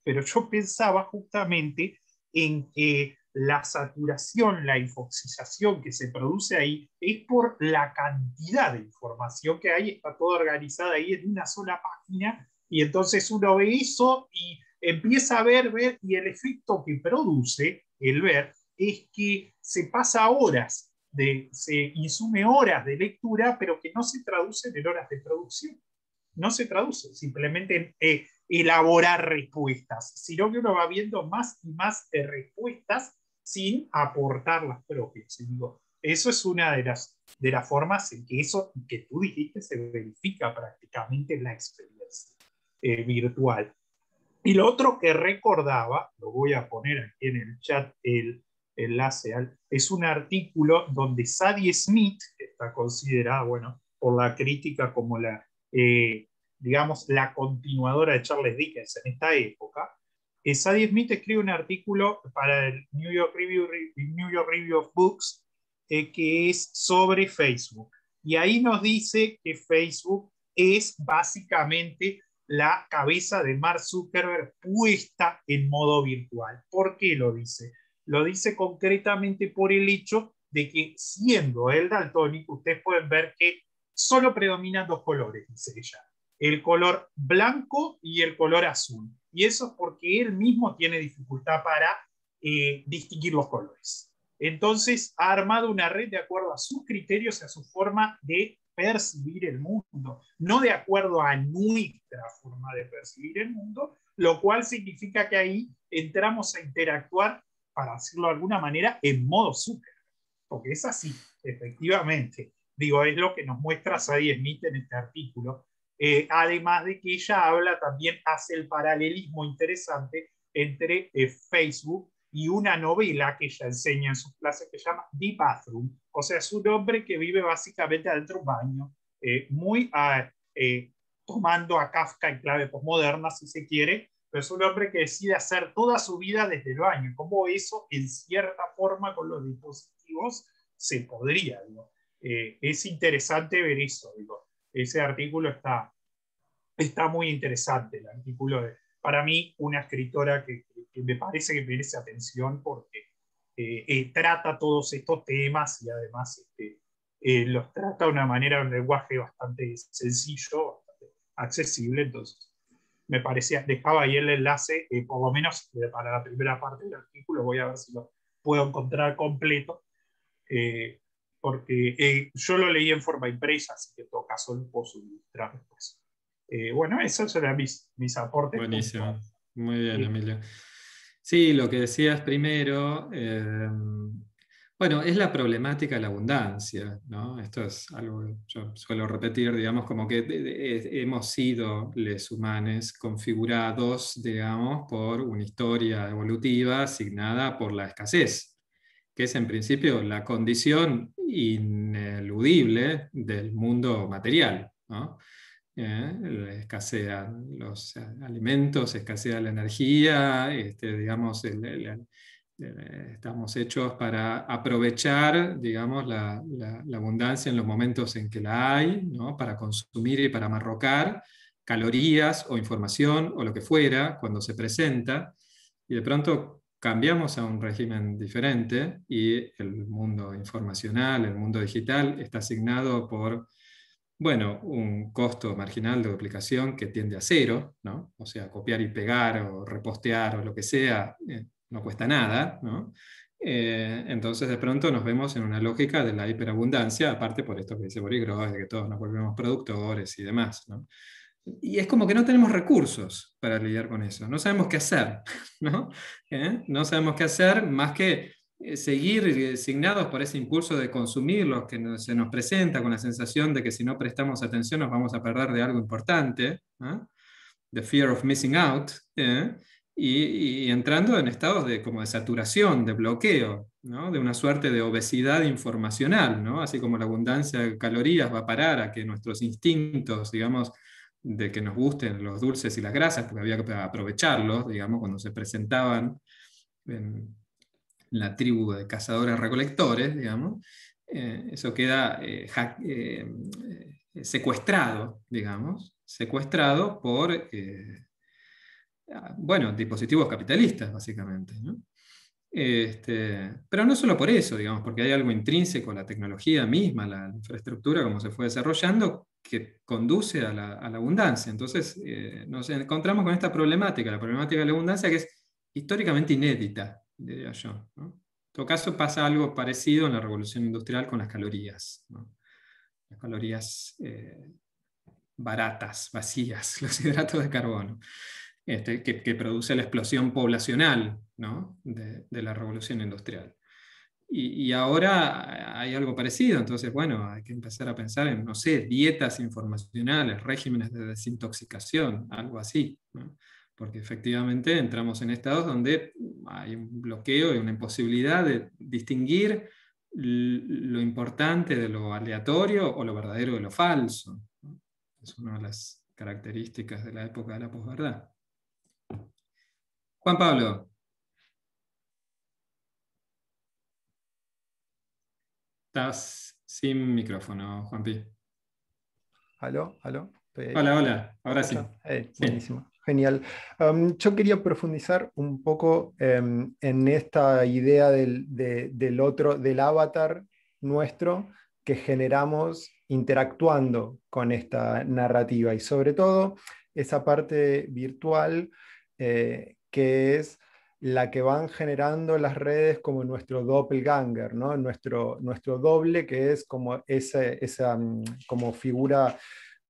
Pero yo pensaba justamente en que la saturación, la infoxización que se produce ahí es por la cantidad de información que hay, está toda organizada ahí en una sola página y entonces uno ve eso y empieza a ver, ver y el efecto que produce el ver es que se pasa horas, de, se insume horas de lectura, pero que no se traduce en horas de producción. No se traduce simplemente en eh, elaborar respuestas, sino que uno va viendo más y más eh, respuestas sin aportar las propias. digo, eso es una de las, de las formas en que eso que tú dijiste se verifica prácticamente en la experiencia eh, virtual. Y lo otro que recordaba, lo voy a poner aquí en el chat el enlace es un artículo donde Sadie Smith, que está considerada, bueno, por la crítica como la, eh, digamos, la continuadora de Charles Dickens en esta época, eh, Sadie Smith escribe un artículo para el New York Review, of Books eh, que es sobre Facebook. Y ahí nos dice que Facebook es básicamente la cabeza de Mark Zuckerberg puesta en modo virtual. ¿Por qué lo dice? Lo dice concretamente por el hecho de que siendo el daltónico, ustedes pueden ver que solo predominan dos colores, dice ella el color blanco y el color azul. Y eso es porque él mismo tiene dificultad para eh, distinguir los colores. Entonces ha armado una red de acuerdo a sus criterios, y a su forma de percibir el mundo, no de acuerdo a nuestra forma de percibir el mundo, lo cual significa que ahí entramos a interactuar, para decirlo de alguna manera, en modo súper. porque es así, efectivamente. Digo, es lo que nos muestra Sadie Smith en este artículo, eh, además de que ella habla también, hace el paralelismo interesante entre eh, Facebook y una novela que ella enseña en sus clases que se llama The Bathroom. O sea, es un hombre que vive básicamente adentro de un baño, eh, muy tomando a Kafka en clave postmoderna, si se quiere, pero es un hombre que decide hacer toda su vida desde el baño. Como eso, en cierta forma, con los dispositivos, se podría. es interesante ver eso. Digo ese artículo está, está muy interesante, el artículo para mí, una escritora que, me parece que merece atención porque eh, eh, trata todos estos temas y además este, eh, los trata de una manera, un lenguaje bastante sencillo, accesible, entonces me parecía, dejaba ahí el enlace, por lo menos para la primera parte del artículo, voy a ver si lo puedo encontrar completo, porque eh, yo lo leí en forma impresa, así que en todo caso lo puedo ilustrar después. Eh, bueno, esos eran mis, mis aportes. Buenísimo, muy bien, Emilio. Sí, lo que decías primero, eh, bueno, es la problemática de la abundancia, ¿no? Esto es algo que yo suelo repetir, digamos, como que hemos sido les humanos configurados, digamos, por una historia evolutiva asignada por la escasez que es en principio la condición ineludible del mundo material. Eh, escasean los alimentos, escasea la energía, este, digamos, eh, estamos hechos para aprovechar digamos, la, abundancia en los momentos en que la hay, para consumir y para marrocar calorías o información o lo que fuera cuando se presenta. Y de pronto cambiamos a un régimen diferente y el mundo informacional, el mundo digital, está asignado por, bueno, un costo marginal de duplicación que tiende a cero, ¿no? O sea, copiar y pegar o repostear o lo que sea eh, no cuesta nada, ¿no? Eh, entonces de pronto nos vemos en una lógica de la hiperabundancia, aparte por esto que dice Borigro, de que todos nos volvemos productores y demás. ¿no? y es como que no tenemos recursos para lidiar con eso, no sabemos qué hacer, ¿no? ¿Eh? No sabemos qué hacer más que eh, seguir eh, designados por ese impulso de consumir lo que se nos presenta con la sensación de que si no prestamos atención nos vamos a perder de algo importante, the fear of missing out, y, entrando en estados de, como de saturación, de bloqueo, ¿no? de una suerte de obesidad informacional, ¿no? así como la abundancia de calorías va a parar a que nuestros instintos, digamos, de que nos gusten los dulces y las grasas, porque había que aprovecharlos, digamos, cuando se presentaban en la tribu de cazadores-recolectores, digamos, eh, eso queda eh, eh, secuestrado, digamos, secuestrado por, ah, bueno, dispositivos capitalistas, básicamente. ¿no? Este, pero no solo por eso, digamos, porque hay algo intrínseco la tecnología misma, la infraestructura, como se fue desarrollando, que conduce a la, abundancia. Entonces eh, nos encontramos con esta problemática, la problemática de la abundancia que es históricamente inédita, diría yo. En todo caso pasa algo parecido en la revolución industrial con las calorías. Las calorías eh, baratas, vacías, los hidratos de carbono. Este, que, produce la explosión poblacional de, la revolución industrial. Y, ahora hay algo parecido, entonces, bueno, hay que empezar a pensar en, no sé, dietas informacionales, regímenes de desintoxicación, algo así, porque efectivamente entramos en estados donde hay un bloqueo y una imposibilidad de distinguir lo importante de lo aleatorio o lo verdadero de lo falso. Es una de las características de la época de la posverdad. Juan Pablo. Estás sin micrófono, Juanpi. Aló, aló. Hola, hola, ahora sí. buenísimo, genial. Um, yo quería profundizar un poco em, en esta idea del, otro, del avatar nuestro que generamos interactuando con esta narrativa y sobre todo esa parte virtual eh, que es la que van generando las redes como nuestro doppelganger, ¿no? nuestro, nuestro doble, que es como esa mm, como figura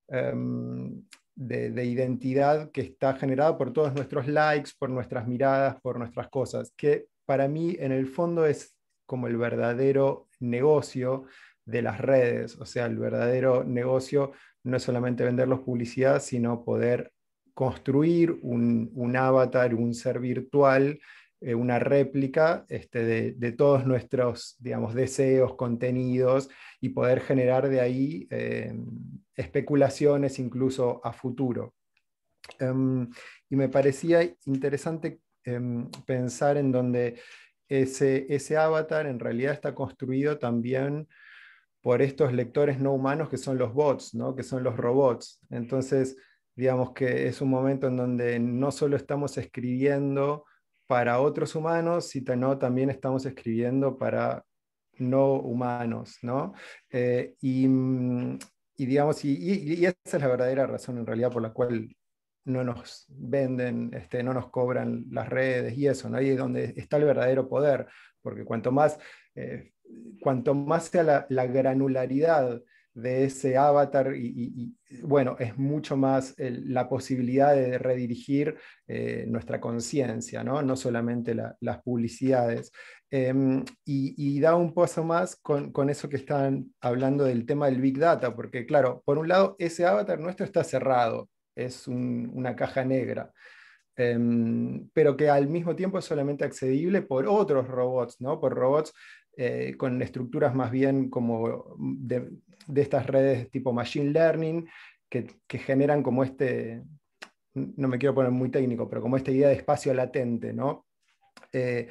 em, de, de, identidad que está generada por todos nuestros likes, por nuestras miradas, por nuestras cosas, que para mí en el fondo es como el verdadero negocio de las redes, o sea, el verdadero negocio no es solamente venderlos publicidad, sino poder construir un, avatar, un ser virtual, eh, una réplica este, de, todos nuestros, digamos, deseos, contenidos y poder generar de ahí em, especulaciones incluso a futuro. Em, y me parecía interesante em, pensar en donde ese, ese avatar en realidad está construido también por estos lectores no humanos que son los bots, ¿no? que son los robots. Entonces, Digamos que es un momento en donde no solo estamos escribiendo para otros humanos, sino también estamos escribiendo para no humanos, ¿no? Eh, mm, y, digamos, y, esa es la verdadera razón en realidad por la cual no nos venden, este, no nos cobran las redes y eso, ¿no? Ahí es donde está el verdadero poder, porque cuanto más, eh, cuanto más sea la granularidad de ese avatar y, bueno, es mucho más la posibilidad de redirigir eh, nuestra conciencia, ¿no? ¿no? solamente las publicidades. Em, y, da un paso más con, eso que están hablando del tema del Big Data, porque claro, por un lado, ese avatar nuestro está cerrado, es una caja negra. Em, pero que al mismo tiempo es solamente accedible por otros robots, ¿no? por robots eh, con estructuras más bien como de, de estas redes tipo Machine Learning que, generan como este, no me quiero poner muy técnico, pero como esta idea de espacio latente, ¿no? Eh,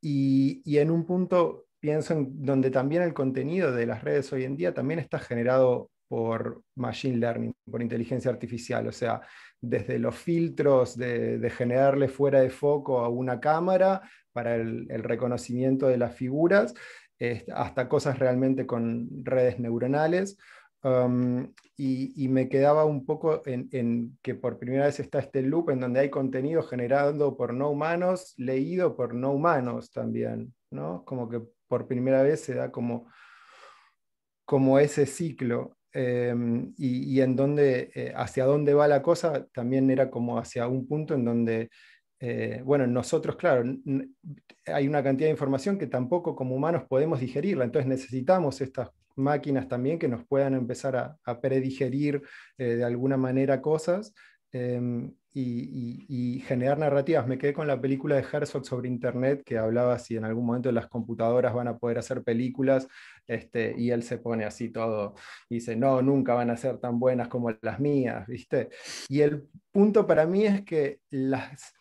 y, en un punto pienso en donde también el contenido de las redes hoy en día también está generado por machine learning, por inteligencia artificial, o sea, desde los filtros de, generarle fuera de foco a una cámara para el reconocimiento de las figuras, hasta cosas realmente con redes neuronales. Um, y, me quedaba un poco en, que por primera vez está este loop en donde hay contenido generado por no humanos, leído por no humanos también, ¿no? Como que por primera vez se da como, como ese ciclo. Em, y, en donde, eh, hacia dónde va la cosa, también era como hacia un punto en donde eh, bueno, nosotros, claro, hay una cantidad de información que tampoco como humanos podemos digerirla, entonces necesitamos estas máquinas también que nos puedan empezar a, predigerir eh, de alguna manera cosas em, y, generar narrativas. Me quedé con la película de Herzog sobre Internet que hablaba si en algún momento las computadoras van a poder hacer películas este, y él se pone así todo y dice, no, nunca van a ser tan buenas como las mías, ¿viste? Y el punto para mí es que las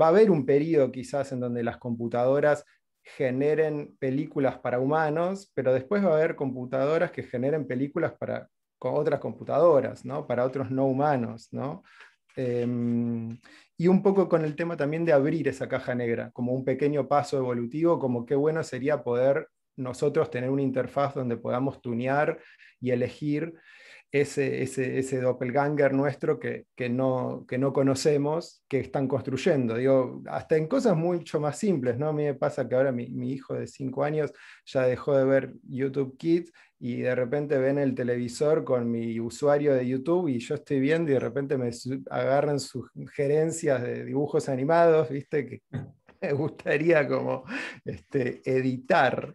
va a haber un periodo quizás en donde las computadoras generen películas para humanos, pero después va a haber computadoras que generen películas para otras computadoras, ¿no? para otros no humanos. ¿no? Em, y un poco con el tema también de abrir esa caja negra, como un pequeño paso evolutivo, como qué bueno sería poder nosotros tener una interfaz donde podamos tunear y elegir ese, ese, doppelganger nuestro que, no, que no conocemos, que están construyendo. Digo, hasta en cosas mucho más simples, ¿no? A mí me pasa que ahora mi, hijo de 5 años ya dejó de ver YouTube Kids y de repente ven el televisor con mi usuario de YouTube y yo estoy viendo y de repente me agarran sugerencias de dibujos animados, ¿viste? Que me gustaría como este, editar.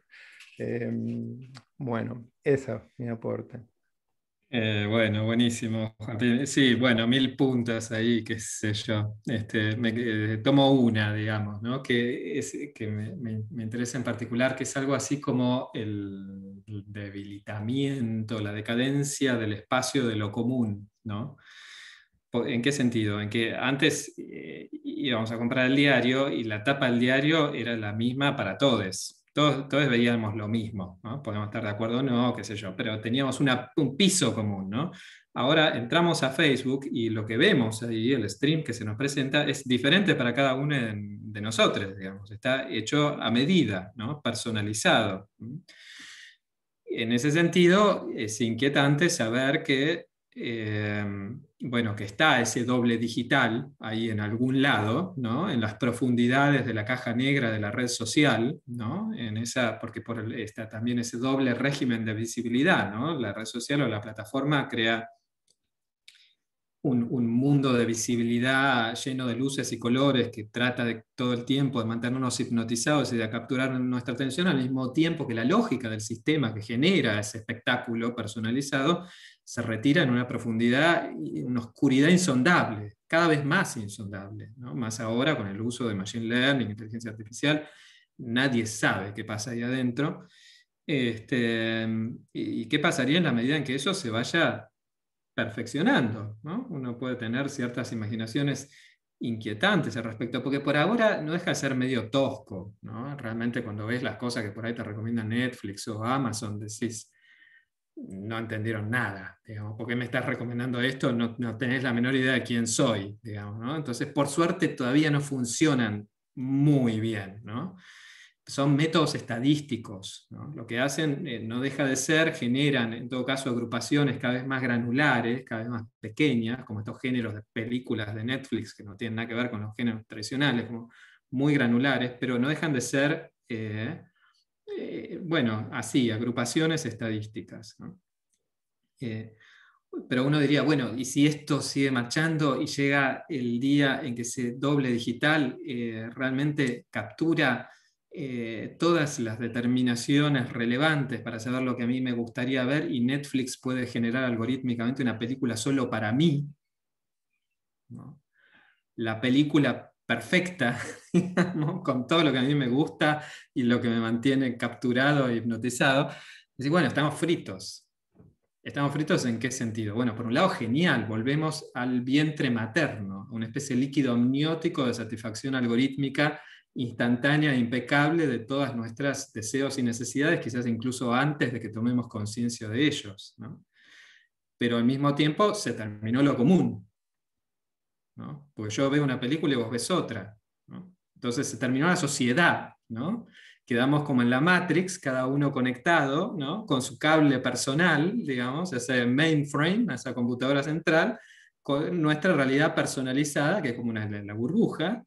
Em, bueno, eso mi aporte. Eh, bueno, buenísimo. Sí, bueno, mil puntas ahí, qué sé yo. Este, me, eh, tomo una, digamos, ¿no? que, que me, interesa en particular, que es algo así como el debilitamiento, la decadencia del espacio de lo común. ¿no? ¿En qué sentido? En que antes eh, íbamos a comprar el diario y la tapa del diario era la misma para todos todos, veíamos lo mismo, podemos estar de acuerdo o no, qué sé yo, pero teníamos un piso común. ¿no? Ahora entramos a Facebook y lo que vemos ahí, el stream que se nos presenta, es diferente para cada uno de, nosotros, digamos, está hecho a medida, personalizado. En ese sentido, es inquietante saber que... Eh, bueno, que está ese doble digital ahí en algún lado, ¿no? En las profundidades de la caja negra de la red social, ¿no? En esa, porque por está también ese doble régimen de visibilidad, ¿no? La red social o la plataforma crea un, mundo de visibilidad lleno de luces y colores que trata de, todo el tiempo de mantenernos hipnotizados y de capturar nuestra atención al mismo tiempo que la lógica del sistema que genera ese espectáculo personalizado se retira en una profundidad, una oscuridad insondable, cada vez más insondable, más ahora con el uso de Machine Learning, inteligencia artificial, nadie sabe qué pasa ahí adentro. Este, y, qué pasaría en la medida en que eso se vaya perfeccionando. ¿no? Uno puede tener ciertas imaginaciones inquietantes al respecto, porque por ahora no deja de ser medio tosco. ¿no? Realmente cuando ves las cosas que por ahí te recomienda Netflix o Amazon, decís, no entendieron nada, digamos, ¿por qué me estás recomendando esto? No, tenés la menor idea de quién soy, digamos, ¿no? Entonces, por suerte todavía no funcionan muy bien, ¿no? Son métodos estadísticos, ¿no? Lo que hacen eh, no deja de ser, generan en todo caso agrupaciones cada vez más granulares, cada vez más pequeñas, como estos géneros de películas de Netflix que no tienen nada que ver con los géneros tradicionales, como muy granulares, pero no dejan de ser... Eh, eh, bueno, así, agrupaciones estadísticas. Eh, pero uno diría, bueno, y si esto sigue marchando y llega el día en que se doble digital, eh, realmente captura todas las determinaciones relevantes para saber lo que a mí me gustaría ver y Netflix puede generar algorítmicamente una película solo para mí. La película perfecta, con todo lo que a mí me gusta y lo que me mantiene capturado e hipnotizado. Decir, bueno, estamos fritos. ¿Estamos fritos en qué sentido? Bueno, por un lado, genial, volvemos al vientre materno, una especie de líquido amniótico de satisfacción algorítmica instantánea e impecable de todas nuestras deseos y necesidades, quizás incluso antes de que tomemos conciencia de ellos. Pero al mismo tiempo se terminó lo común, ¿no? yo veo una película y vos ves otra. Entonces se terminó la sociedad, ¿no? Quedamos como en la Matrix, cada uno conectado, Con su cable personal, digamos, ese mainframe, esa computadora central, con nuestra realidad personalizada, que es como una, la, burbuja,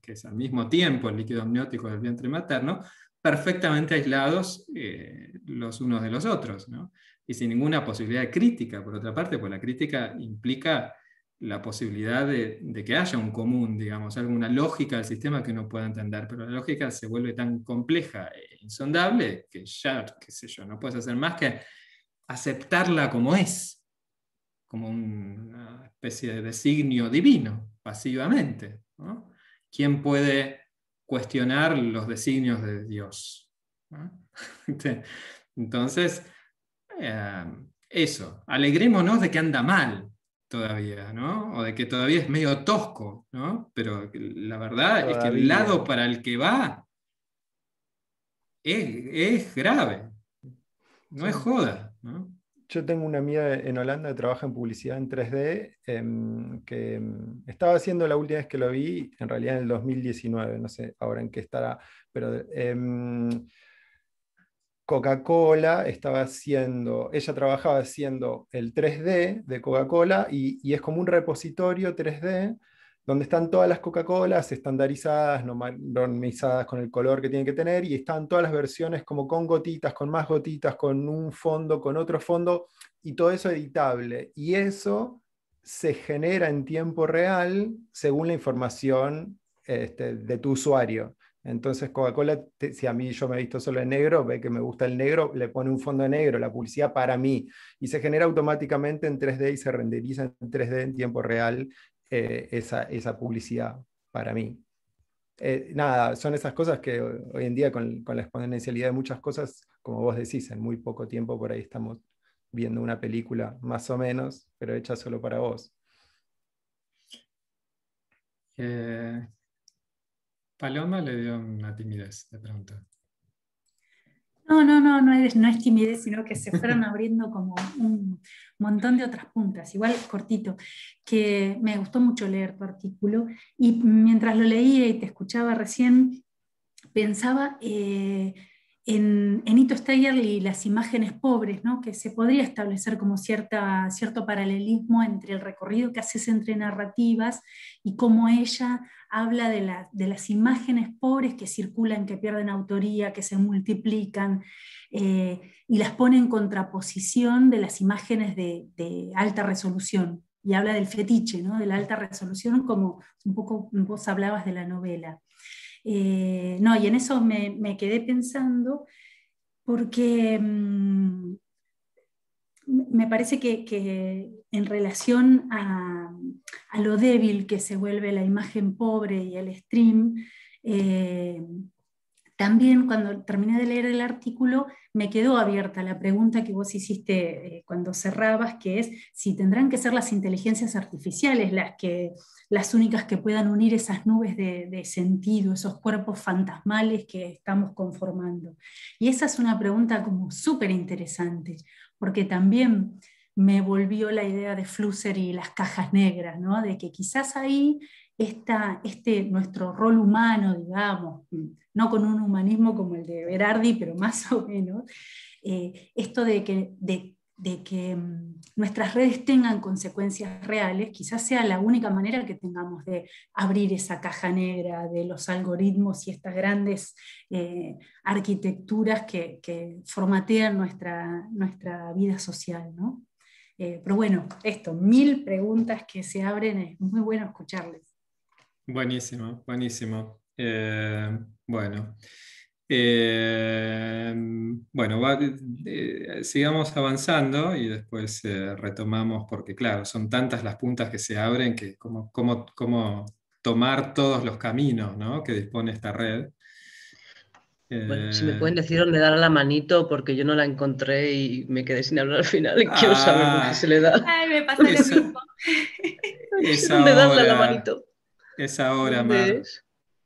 que es al mismo tiempo el líquido amniótico del vientre materno, perfectamente aislados eh, los unos de los otros, Y sin ninguna posibilidad de crítica, por otra parte, pues la crítica implica la posibilidad de, que haya un común, digamos, alguna lógica del sistema que uno pueda entender, pero la lógica se vuelve tan compleja e insondable que ya, qué sé yo, no puedes hacer más que aceptarla como es, como una especie de designio divino, pasivamente. ¿Quién puede cuestionar los designios de Dios? Entonces, eh, eso, alegrémonos de que anda mal, todavía, ¿no? O de que todavía es medio tosco, ¿no? Pero la verdad es que el lado para el que va es, grave, no es joda, Yo tengo una amiga en Holanda que trabaja en publicidad en 3D, em, que em, estaba haciendo la última vez que lo vi, en realidad en el 2019, no sé ahora en qué estará, pero... Em, Coca-Cola estaba haciendo, ella trabajaba haciendo el 3D de Coca-Cola y, es como un repositorio 3D donde están todas las Coca-Colas estandarizadas, normalizadas con el color que tienen que tener y están todas las versiones como con gotitas, con más gotitas, con un fondo, con otro fondo y todo eso editable. Y eso se genera en tiempo real según la información este, de tu usuario. Entonces Coca-Cola, si a mí yo me he visto solo en negro, ve que me gusta el negro, le pone un fondo en negro, la publicidad para mí, y se genera automáticamente en 3D y se renderiza en 3D en tiempo real eh, esa, esa, publicidad para mí. Eh, nada, son esas cosas que hoy en día con, la exponencialidad de muchas cosas, como vos decís, en muy poco tiempo por ahí estamos viendo una película más o menos, pero hecha solo para vos. Eh, Paloma le dio una timidez de pregunta. No, no, no, no es, no es timidez, sino que se fueron abriendo como un montón de otras puntas, igual cortito, que me gustó mucho leer tu artículo y mientras lo leía y te escuchaba recién, pensaba eh, en, Hito Ito y las imágenes pobres, que se podría establecer como cierto paralelismo entre el recorrido que haces entre narrativas y cómo ella habla de, las imágenes pobres que circulan, que pierden autoría, que se multiplican eh, y las pone en contraposición de las imágenes de, alta resolución. Y habla del fetiche, de la alta resolución, como un poco vos hablabas de la novela. Eh, no, y en eso me, quedé pensando porque mm, me parece que, en relación a, lo débil que se vuelve la imagen pobre y el stream, eh, también cuando terminé de leer el artículo me quedó abierta la pregunta que vos hiciste eh, cuando cerrabas, que es si tendrán que ser las inteligencias artificiales las, que, las únicas que puedan unir esas nubes de, sentido, esos cuerpos fantasmales que estamos conformando. Y esa es una pregunta como súper interesante, porque también me volvió la idea de Flusser y las cajas negras, ¿no? de que quizás ahí este nuestro rol humano, digamos, mm, no con un humanismo como el de Berardi, pero más o menos, eh, esto de que, de, que mm, nuestras redes tengan consecuencias reales, quizás sea la única manera que tengamos de abrir esa caja negra de los algoritmos y estas grandes eh, arquitecturas que, que, formatean nuestra, nuestra vida social. ¿no? Eh, pero bueno, esto, mil preguntas que se abren, es muy bueno escucharles. Buenísimo, buenísimo. Eh, bueno. Eh, bueno, eh, sigamos avanzando y después retomamos porque, claro, son tantas las puntas que se abren que cómo, cómo, cómo tomar todos los caminos que dispone esta red. Bueno, si me pueden decir dónde dar la manito, porque yo no la encontré y me quedé sin hablar al final. Quiero saber dónde ah. se le da. Ay, me pasa lo mismo. ¿Dónde das la manito? Es ahora, más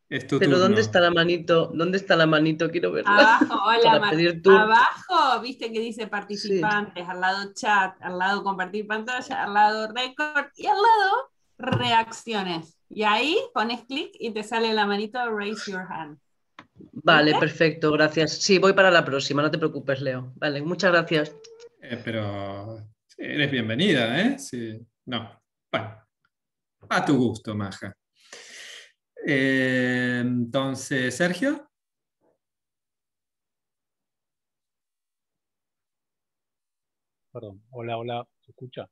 Pero ¿dónde está la manito? ¿Dónde está la manito? Quiero verla. Abajo, hola, Abajo, viste que dice participantes, al lado chat, al lado compartir pantalla, al lado récord y al lado reacciones. Y ahí pones clic y te sale la manito raise your hand. Vale, perfecto, gracias. Sí, voy para la próxima, no te preocupes, Leo. Vale, muchas gracias. Eh, pero eres bienvenida, ¿eh? Sí. No. Bueno, a tu gusto, Maja. Eh, entonces, Sergio. Perdón, hola, hola, ¿se escucha?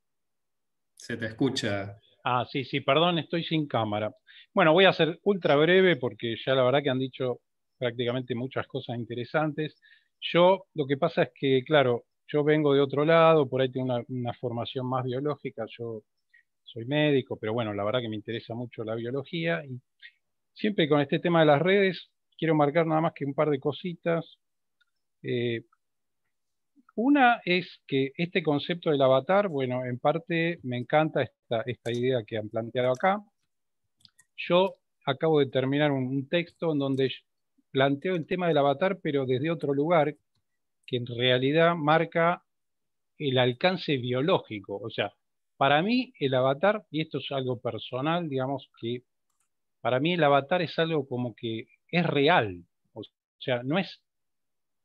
Se te escucha. Ah, sí, sí, perdón, estoy sin cámara. Bueno, voy a ser ultra breve porque ya la verdad que han dicho prácticamente muchas cosas interesantes. Yo, lo que pasa es que, claro, yo vengo de otro lado, por ahí tengo una, una formación más biológica, yo soy médico, pero bueno, la verdad que me interesa mucho la biología y Siempre con este tema de las redes, quiero marcar nada más que un par de cositas. Eh, una es que este concepto del avatar, bueno, en parte me encanta esta, idea que han planteado acá. Yo acabo de terminar un, un texto en donde planteo el tema del avatar, pero desde otro lugar, que en realidad marca el alcance biológico. O sea, para mí el avatar, y esto es algo personal, digamos, que para mí el avatar es algo como que es real, o sea, no es,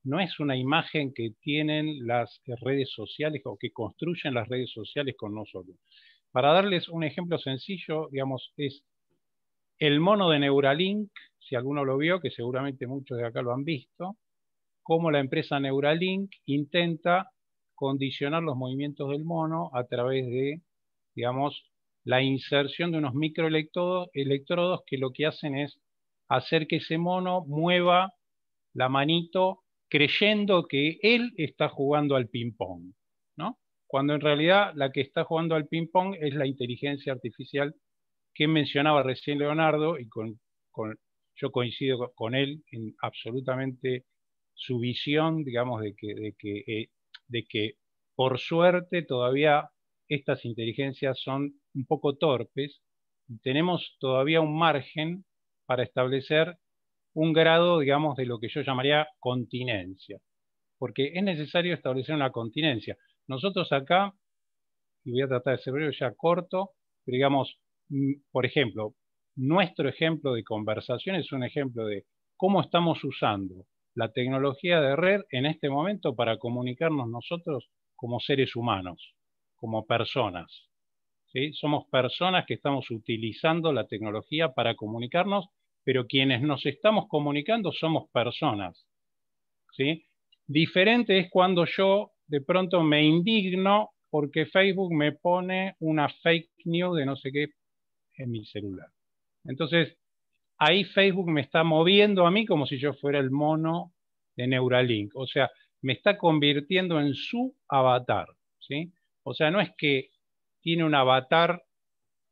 no es una imagen que tienen las redes sociales o que construyen las redes sociales con nosotros. Para darles un ejemplo sencillo, digamos, es el mono de Neuralink, si alguno lo vio, que seguramente muchos de acá lo han visto, cómo la empresa Neuralink intenta condicionar los movimientos del mono a través de, digamos, la inserción de unos microelectrodos que lo que hacen es hacer que ese mono mueva la manito creyendo que él está jugando al ping-pong, ¿no? cuando en realidad la que está jugando al ping-pong es la inteligencia artificial que mencionaba recién Leonardo y con, yo coincido con él en absolutamente su visión, digamos, de que, de que, eh, de que por suerte todavía estas inteligencias son un poco torpes, tenemos todavía un margen para establecer un grado, digamos, de lo que yo llamaría continencia, porque es necesario establecer una continencia. Nosotros acá, y voy a tratar de ser breve, ya corto, digamos, mm, por ejemplo, nuestro ejemplo de conversación es un ejemplo de cómo estamos usando la tecnología de red en este momento para comunicarnos nosotros como seres humanos, como personas. Somos personas que estamos utilizando la tecnología para comunicarnos, pero quienes nos estamos comunicando somos personas. Diferente es cuando yo de pronto me indigno porque Facebook me pone una fake news de no sé qué en mi celular. Entonces, ahí Facebook me está moviendo a mí como si yo fuera el mono de Neuralink. O sea, me está convirtiendo en su avatar. O sea, no es que tiene un avatar,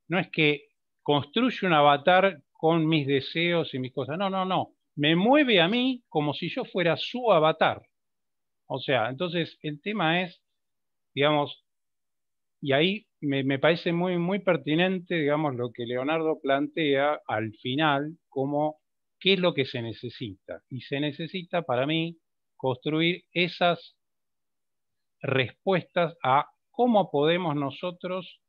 no es que construye un avatar con mis deseos y mis cosas, no, no, no, me mueve a mí como si yo fuera su avatar. O sea, entonces el tema es, digamos, y ahí me, me parece muy, muy pertinente, digamos, lo que Leonardo plantea al final como qué es lo que se necesita. Y se necesita para mí construir esas respuestas a cómo podemos nosotros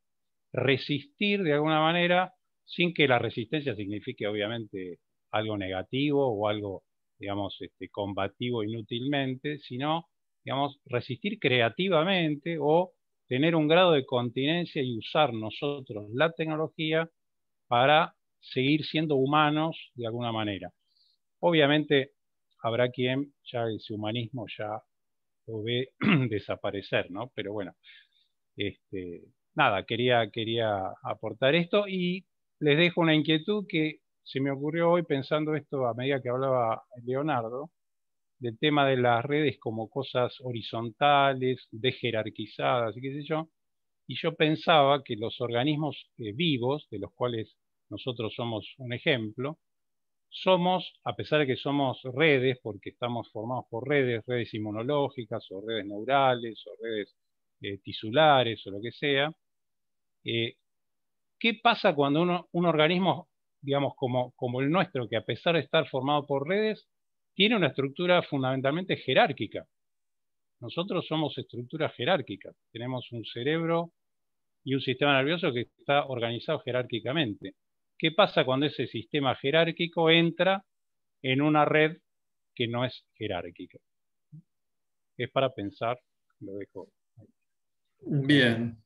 resistir de alguna manera sin que la resistencia signifique obviamente algo negativo o algo, digamos, este, combativo inútilmente, sino, digamos, resistir creativamente o tener un grado de continencia y usar nosotros la tecnología para seguir siendo humanos de alguna manera. Obviamente habrá quien ya ese humanismo ya lo ve desaparecer, ¿no? Pero bueno, este, nada, quería, quería aportar esto y les dejo una inquietud que se me ocurrió hoy pensando esto a medida que hablaba Leonardo, del tema de las redes como cosas horizontales, desjerarquizadas y qué sé yo. Y yo pensaba que los organismos eh, vivos, de los cuales nosotros somos un ejemplo, somos, a pesar de que somos redes, porque estamos formados por redes, redes inmunológicas o redes neurales o redes eh, tisulares o lo que sea. Eh, ¿Qué pasa cuando un organismo, digamos, como, como el nuestro, que a pesar de estar formado por redes, tiene una estructura fundamentalmente jerárquica? Nosotros somos estructuras jerárquicas, tenemos un cerebro y un sistema nervioso que está organizado jerárquicamente. ¿Qué pasa cuando ese sistema jerárquico entra en una red que no es jerárquica? Es para pensar, lo dejo Bien.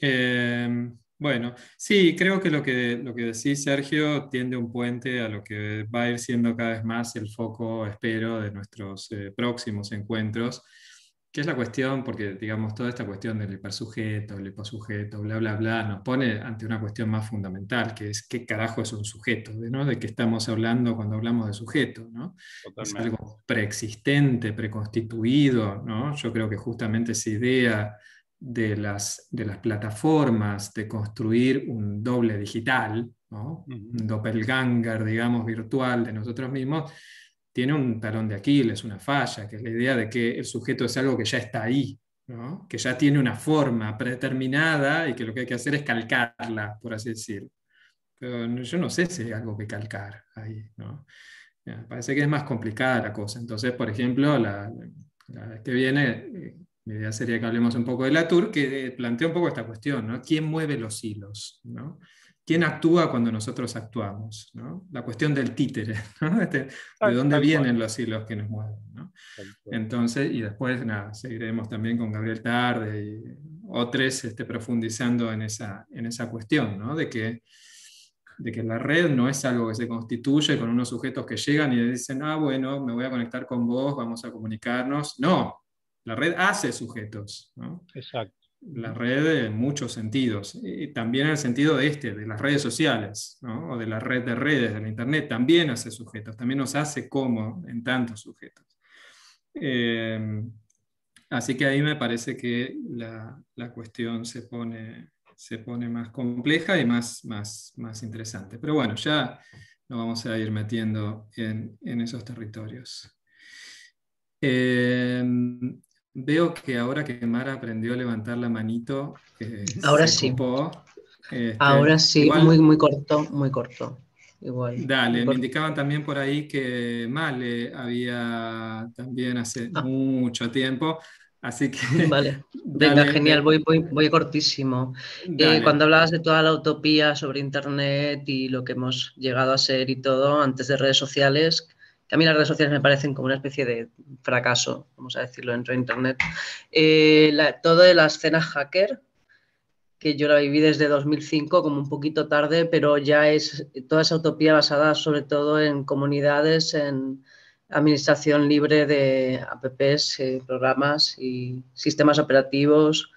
Em, bueno, sí, creo que lo que, lo que decís, Sergio, tiende un puente a lo que va a ir siendo cada vez más el foco, espero, de nuestros eh, próximos encuentros, que es la cuestión, porque digamos, toda esta cuestión del hipersujeto, el hiposujeto, bla, bla, bla, nos pone ante una cuestión más fundamental, que es qué carajo es un sujeto, ¿no? De qué estamos hablando cuando hablamos de sujeto, ¿no? Es algo preexistente, preconstituido, ¿no? Yo creo que justamente esa idea de las, de las plataformas de construir un doble digital, ¿no? un doppelganger, digamos, virtual de nosotros mismos, tiene un talón de Aquiles, una falla, que es la idea de que el sujeto es algo que ya está ahí, que ya tiene una forma predeterminada y que lo que hay que hacer es calcarla, por así decirlo. Pero yo no sé si hay algo que calcar ahí. ¿no? parece que es más complicada la cosa. Entonces, por ejemplo, la, la vez que viene eh, mi idea sería que hablemos un poco de Latour, que eh, plantea un poco esta cuestión, ¿no? ¿Quién mueve los hilos? ¿Quién actúa cuando nosotros actuamos? La cuestión del títere, ¿no? Este, ¿de dónde vienen los hilos que nos mueven? Entonces, y después nada, seguiremos también con Gabriel Tarde y otros este, profundizando en esa, en esa cuestión, de que de que la red no es algo que se constituye con unos sujetos que llegan y dicen, ah, bueno, me voy a conectar con vos, vamos a comunicarnos. No, la red hace sujetos. Exacto. La red en muchos sentidos. Y también en el sentido de este, de las redes sociales, o de la red de redes, de la Internet, también hace sujetos, también nos hace como en tantos sujetos. Em, así que ahí me parece que la, cuestión se pone, se pone más compleja y más, más, más interesante. Pero bueno, ya nos vamos a ir metiendo en, esos territorios. Em, Veo que ahora que Mara aprendió a levantar la manito, eh, este, ahora, sí. ahora sí. muy, muy corto, muy corto. Igual. Dale, me indicaban también por ahí que Male había también hace ah. mucho tiempo. Así que. Vale. Venga, genial, voy, voy, voy cortísimo. Eh, cuando hablabas de toda la utopía sobre Internet y lo que hemos llegado a ser y todo, antes de redes sociales, a mí las redes sociales me parecen como una especie de fracaso, vamos a decirlo, dentro de Internet. Eh, todo de la escena hacker, que yo la viví desde 2005 como un poquito tarde, pero ya es toda esa utopía basada sobre todo en comunidades, en administración libre de apps, eh, programas y sistemas operativos,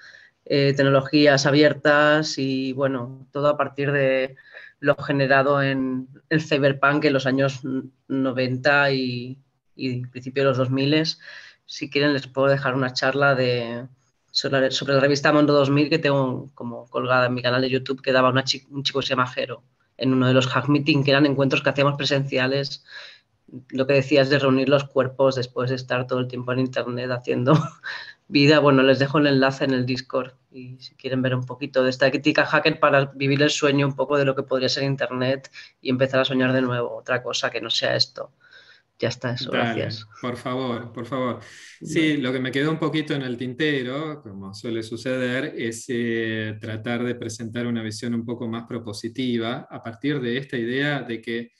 eh, tecnologías abiertas y bueno, todo a partir de lo generado en el cyberpunk en los años 90 y, principio de los 2000. Si quieren les puedo dejar una charla sobre, la revista Mundo 2000 que tengo como colgada en mi canal de YouTube que daba un chico que se llama en uno de los hack meetings, que eran encuentros que hacíamos presenciales lo que decía es de reunir los cuerpos después de estar todo el tiempo en internet haciendo vida, bueno, les dejo el enlace en el Discord y si quieren ver un poquito de esta crítica hacker para vivir el sueño un poco de lo que podría ser Internet y empezar a soñar de nuevo, otra cosa que no sea esto. Ya está, eso, gracias. Por favor, por favor. Sí, lo que me quedó un poquito en el tintero, como suele suceder, es eh, tratar de presentar una visión un poco más propositiva a partir de esta idea de que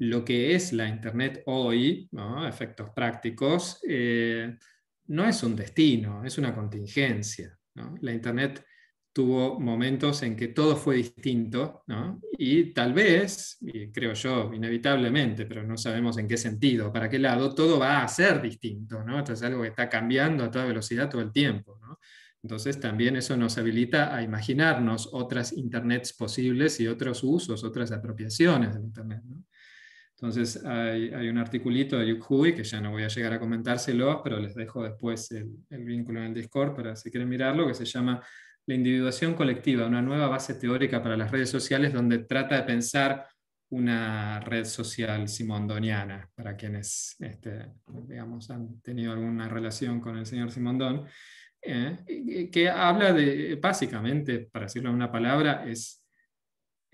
lo que es la Internet hoy, efectos prácticos, eh, no es un destino, es una contingencia. La Internet tuvo momentos en que todo fue distinto y tal vez, creo yo, inevitablemente, pero no sabemos en qué sentido, para qué lado, todo va a ser distinto. ¿no? Esto es algo que está cambiando a toda velocidad todo el tiempo. Entonces también eso nos habilita a imaginarnos otras internets posibles y otros usos, otras apropiaciones del Internet. Entonces hay, un articulito de Hui, que ya no voy a llegar a comentárselo, pero les dejo después el, vínculo en el Discord para si quieren mirarlo, que se llama La individuación colectiva, una nueva base teórica para las redes sociales donde trata de pensar una red social simondoniana, para quienes este, digamos, han tenido alguna relación con el señor Simondón, eh, que habla de, básicamente, para decirlo en una palabra, es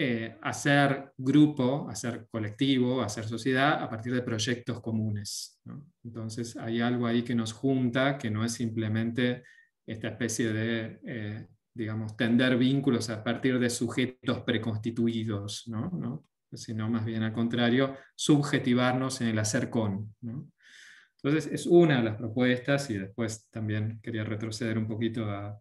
eh, hacer grupo, hacer colectivo, hacer sociedad a partir de proyectos comunes. Entonces hay algo ahí que nos junta, que no es simplemente esta especie de, eh, digamos, tender vínculos a partir de sujetos preconstituidos, sino más bien al contrario, subjetivarnos en el hacer con. Entonces es una de las propuestas y después también quería retroceder un poquito a,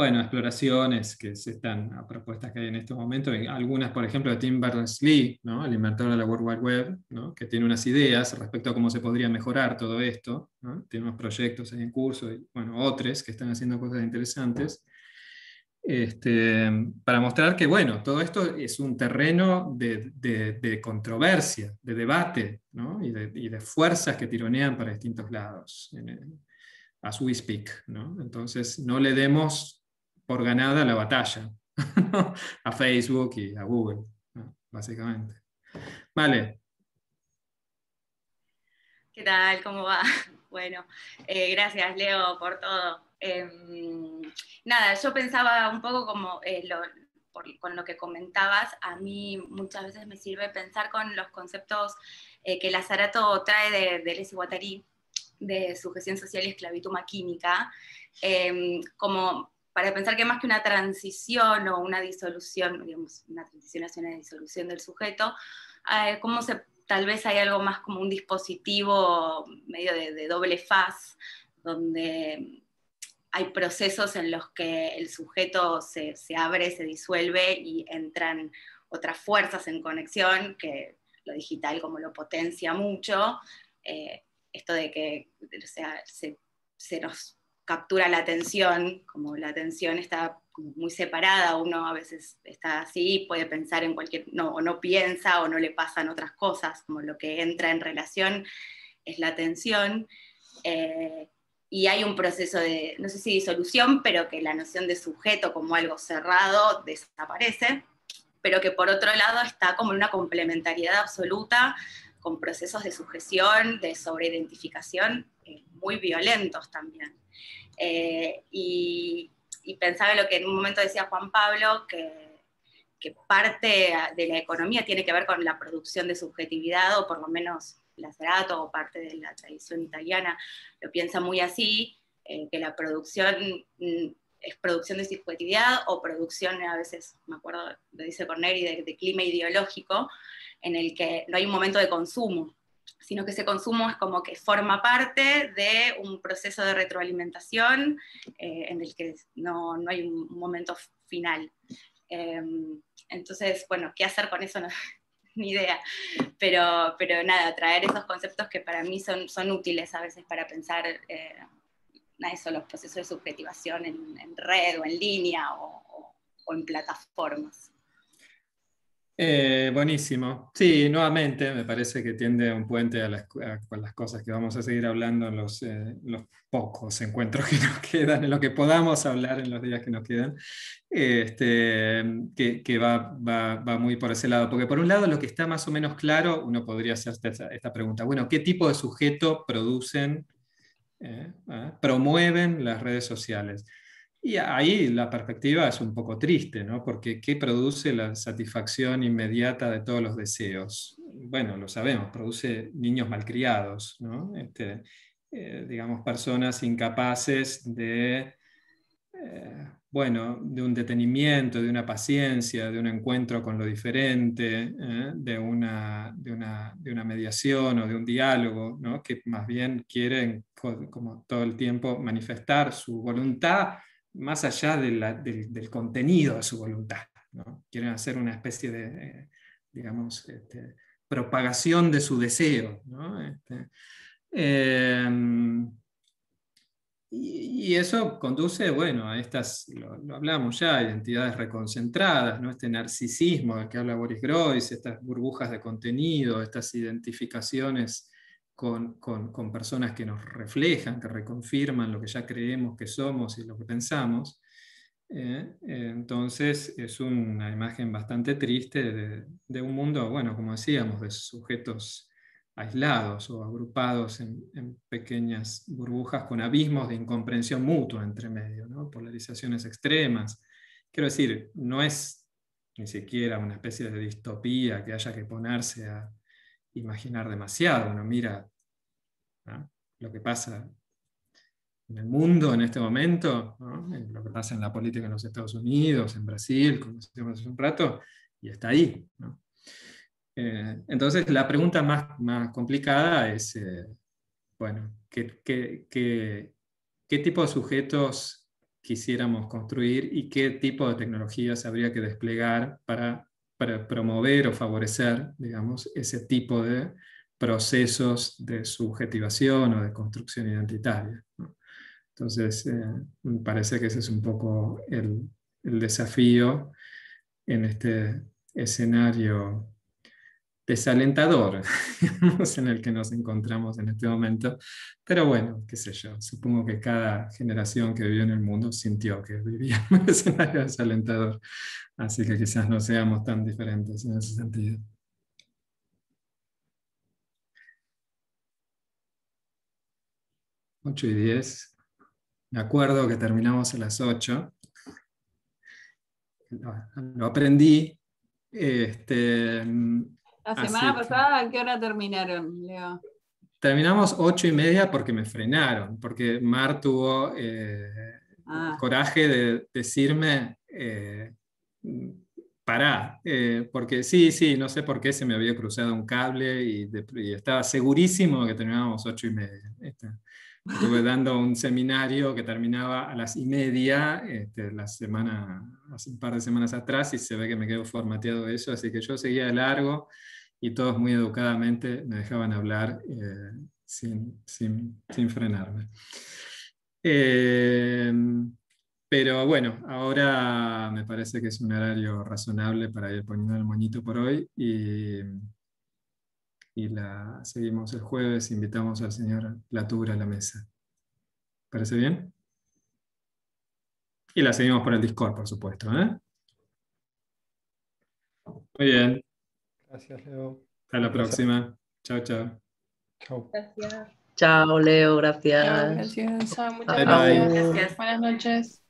bueno, exploraciones que se están a propuestas que hay en estos momentos, algunas, por ejemplo, de Tim Berners-Lee, ¿no? el inventor de la World Wide Web, ¿no? que tiene unas ideas respecto a cómo se podría mejorar todo esto, tiene unos proyectos en curso, y bueno, otros que están haciendo cosas interesantes, este, para mostrar que, bueno, todo esto es un terreno de, de, controversia, de debate, y de, y, de, fuerzas que tironean para distintos lados. En as we speak, Entonces, no le demos por ganada la batalla a Facebook y a Google, básicamente. Vale. ¿Qué tal? ¿Cómo va? Bueno, eh, gracias Leo por todo. Em, nada, yo pensaba un poco como eh, con lo que comentabas, a mí muchas veces me sirve pensar con los conceptos eh, que Lazarato trae de, de Les de sujeción social y esclavitud maquímica, em, como para pensar que más que una transición o una disolución, digamos, una transición hacia una disolución del sujeto, eh, se, tal vez hay algo más como un dispositivo medio de, doble faz, donde hay procesos en los que el sujeto se, abre, se disuelve y entran otras fuerzas en conexión, que lo digital como lo potencia mucho, eh, esto de que sea, se, nos captura la atención, como la atención está muy separada, uno a veces está así, puede pensar en cualquier, no, o no piensa o no le pasan otras cosas, como lo que entra en relación es la atención. Eh, y hay un proceso de, no sé si disolución, pero que la noción de sujeto como algo cerrado desaparece, pero que por otro lado está como una complementariedad absoluta con procesos de sujeción, de sobreidentificación muy violentos también. Eh, y, pensaba lo que en un momento decía Juan Pablo, que, parte de la economía tiene que ver con la producción de subjetividad, o por lo menos Lacerato, o parte de la tradición italiana, lo piensa muy así, eh, que la producción mm, es producción de subjetividad o producción, a veces, me acuerdo, lo dice Corneri, de clima ideológico, en el que no hay un momento de consumo, sino que ese consumo es como que forma parte de un proceso de retroalimentación eh, en el que no, hay un momento final. Em, entonces, bueno, ¿qué hacer con eso? No, ni idea. Pero, pero nada, traer esos conceptos que para mí son, útiles a veces para pensar eh, eso, los procesos de subjetivación en, red o en línea o en plataformas. Eh, buenísimo. Sí, nuevamente me parece que tiende un puente a las, cosas que vamos a seguir hablando en los, eh, pocos encuentros que nos quedan, en lo que podamos hablar en los días que nos quedan, este, que, va, muy por ese lado. Porque por un lado lo que está más o menos claro, uno podría hacer esta, pregunta, bueno, ¿qué tipo de sujeto producen, eh, ah, promueven las redes sociales? Y ahí la perspectiva es un poco triste, ¿no? Porque ¿qué produce la satisfacción inmediata de todos los deseos? Bueno, lo sabemos, produce niños malcriados, ¿no? Este, eh, digamos, personas incapaces de, eh, bueno, de un detenimiento, de una paciencia, de un encuentro con lo diferente, ¿eh? de, una, de, una, mediación o de un diálogo, ¿no? Que más bien quieren, como todo el tiempo, manifestar su voluntad más allá del, contenido de su voluntad. ¿no? Quieren hacer una especie de, digamos, este, propagación de su deseo. Este, em, y, eso conduce, bueno, a estas, lo, hablamos ya, identidades reconcentradas, ¿no? este narcisismo del que habla Boris Groys, estas burbujas de contenido, estas identificaciones con, personas que nos reflejan, que reconfirman lo que ya creemos que somos y lo que pensamos. Eh, entonces es una imagen bastante triste de, un mundo, bueno, como decíamos, de sujetos aislados o agrupados en, pequeñas burbujas con abismos de incomprensión mutua entre medio, polarizaciones extremas. Quiero decir, no es ni siquiera una especie de distopía que haya que ponerse a, imaginar demasiado, uno mira lo que pasa en el mundo en este momento, lo que pasa en la política en los Estados Unidos, en Brasil, como decíamos hace un rato, y está ahí. Eh, entonces, la pregunta más, complicada es, eh, bueno, qué, qué tipo de sujetos quisiéramos construir y qué tipo de tecnologías habría que desplegar para para promover o favorecer, digamos, ese tipo de procesos de subjetivación o de construcción identitaria. Entonces, eh, me parece que ese es un poco el, el desafío en este escenario desalentador en el que nos encontramos en este momento. Pero bueno, qué sé yo, supongo que cada generación que vivió en el mundo sintió que vivía en un escenario desalentador. Así que quizás no seamos tan diferentes en ese sentido. Ocho y diez. Me acuerdo que terminamos a las 8 Lo aprendí este, la semana pasada, ¿a qué hora terminaron, Leo? Terminamos ocho y media porque me frenaron, porque Mar tuvo eh, ah. coraje de decirme, eh, pará, eh, porque sí, sí, no sé por qué se me había cruzado un cable y, estaba segurísimo que terminábamos ocho y media. Estuve dando un seminario que terminaba a las y media, este, la semana, hace un par de semanas atrás, y se ve que me quedo formateado eso, así que yo seguía de largo y todos muy educadamente me dejaban hablar eh, sin, sin, sin, frenarme. Em, pero bueno, ahora me parece que es un horario razonable para ir poniendo el moñito por hoy y y la seguimos el jueves. Invitamos al señor Latura a la mesa. ¿Parece bien? Y la seguimos por el Discord, por supuesto. ¿eh? Muy bien. Gracias, Leo. Hasta la próxima. Chao, chao. Chao. Gracias. Chao, Leo. Gracias. gracias. muchas gracias. Buenas noches.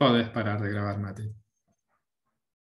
podés parar de grabar, Mate.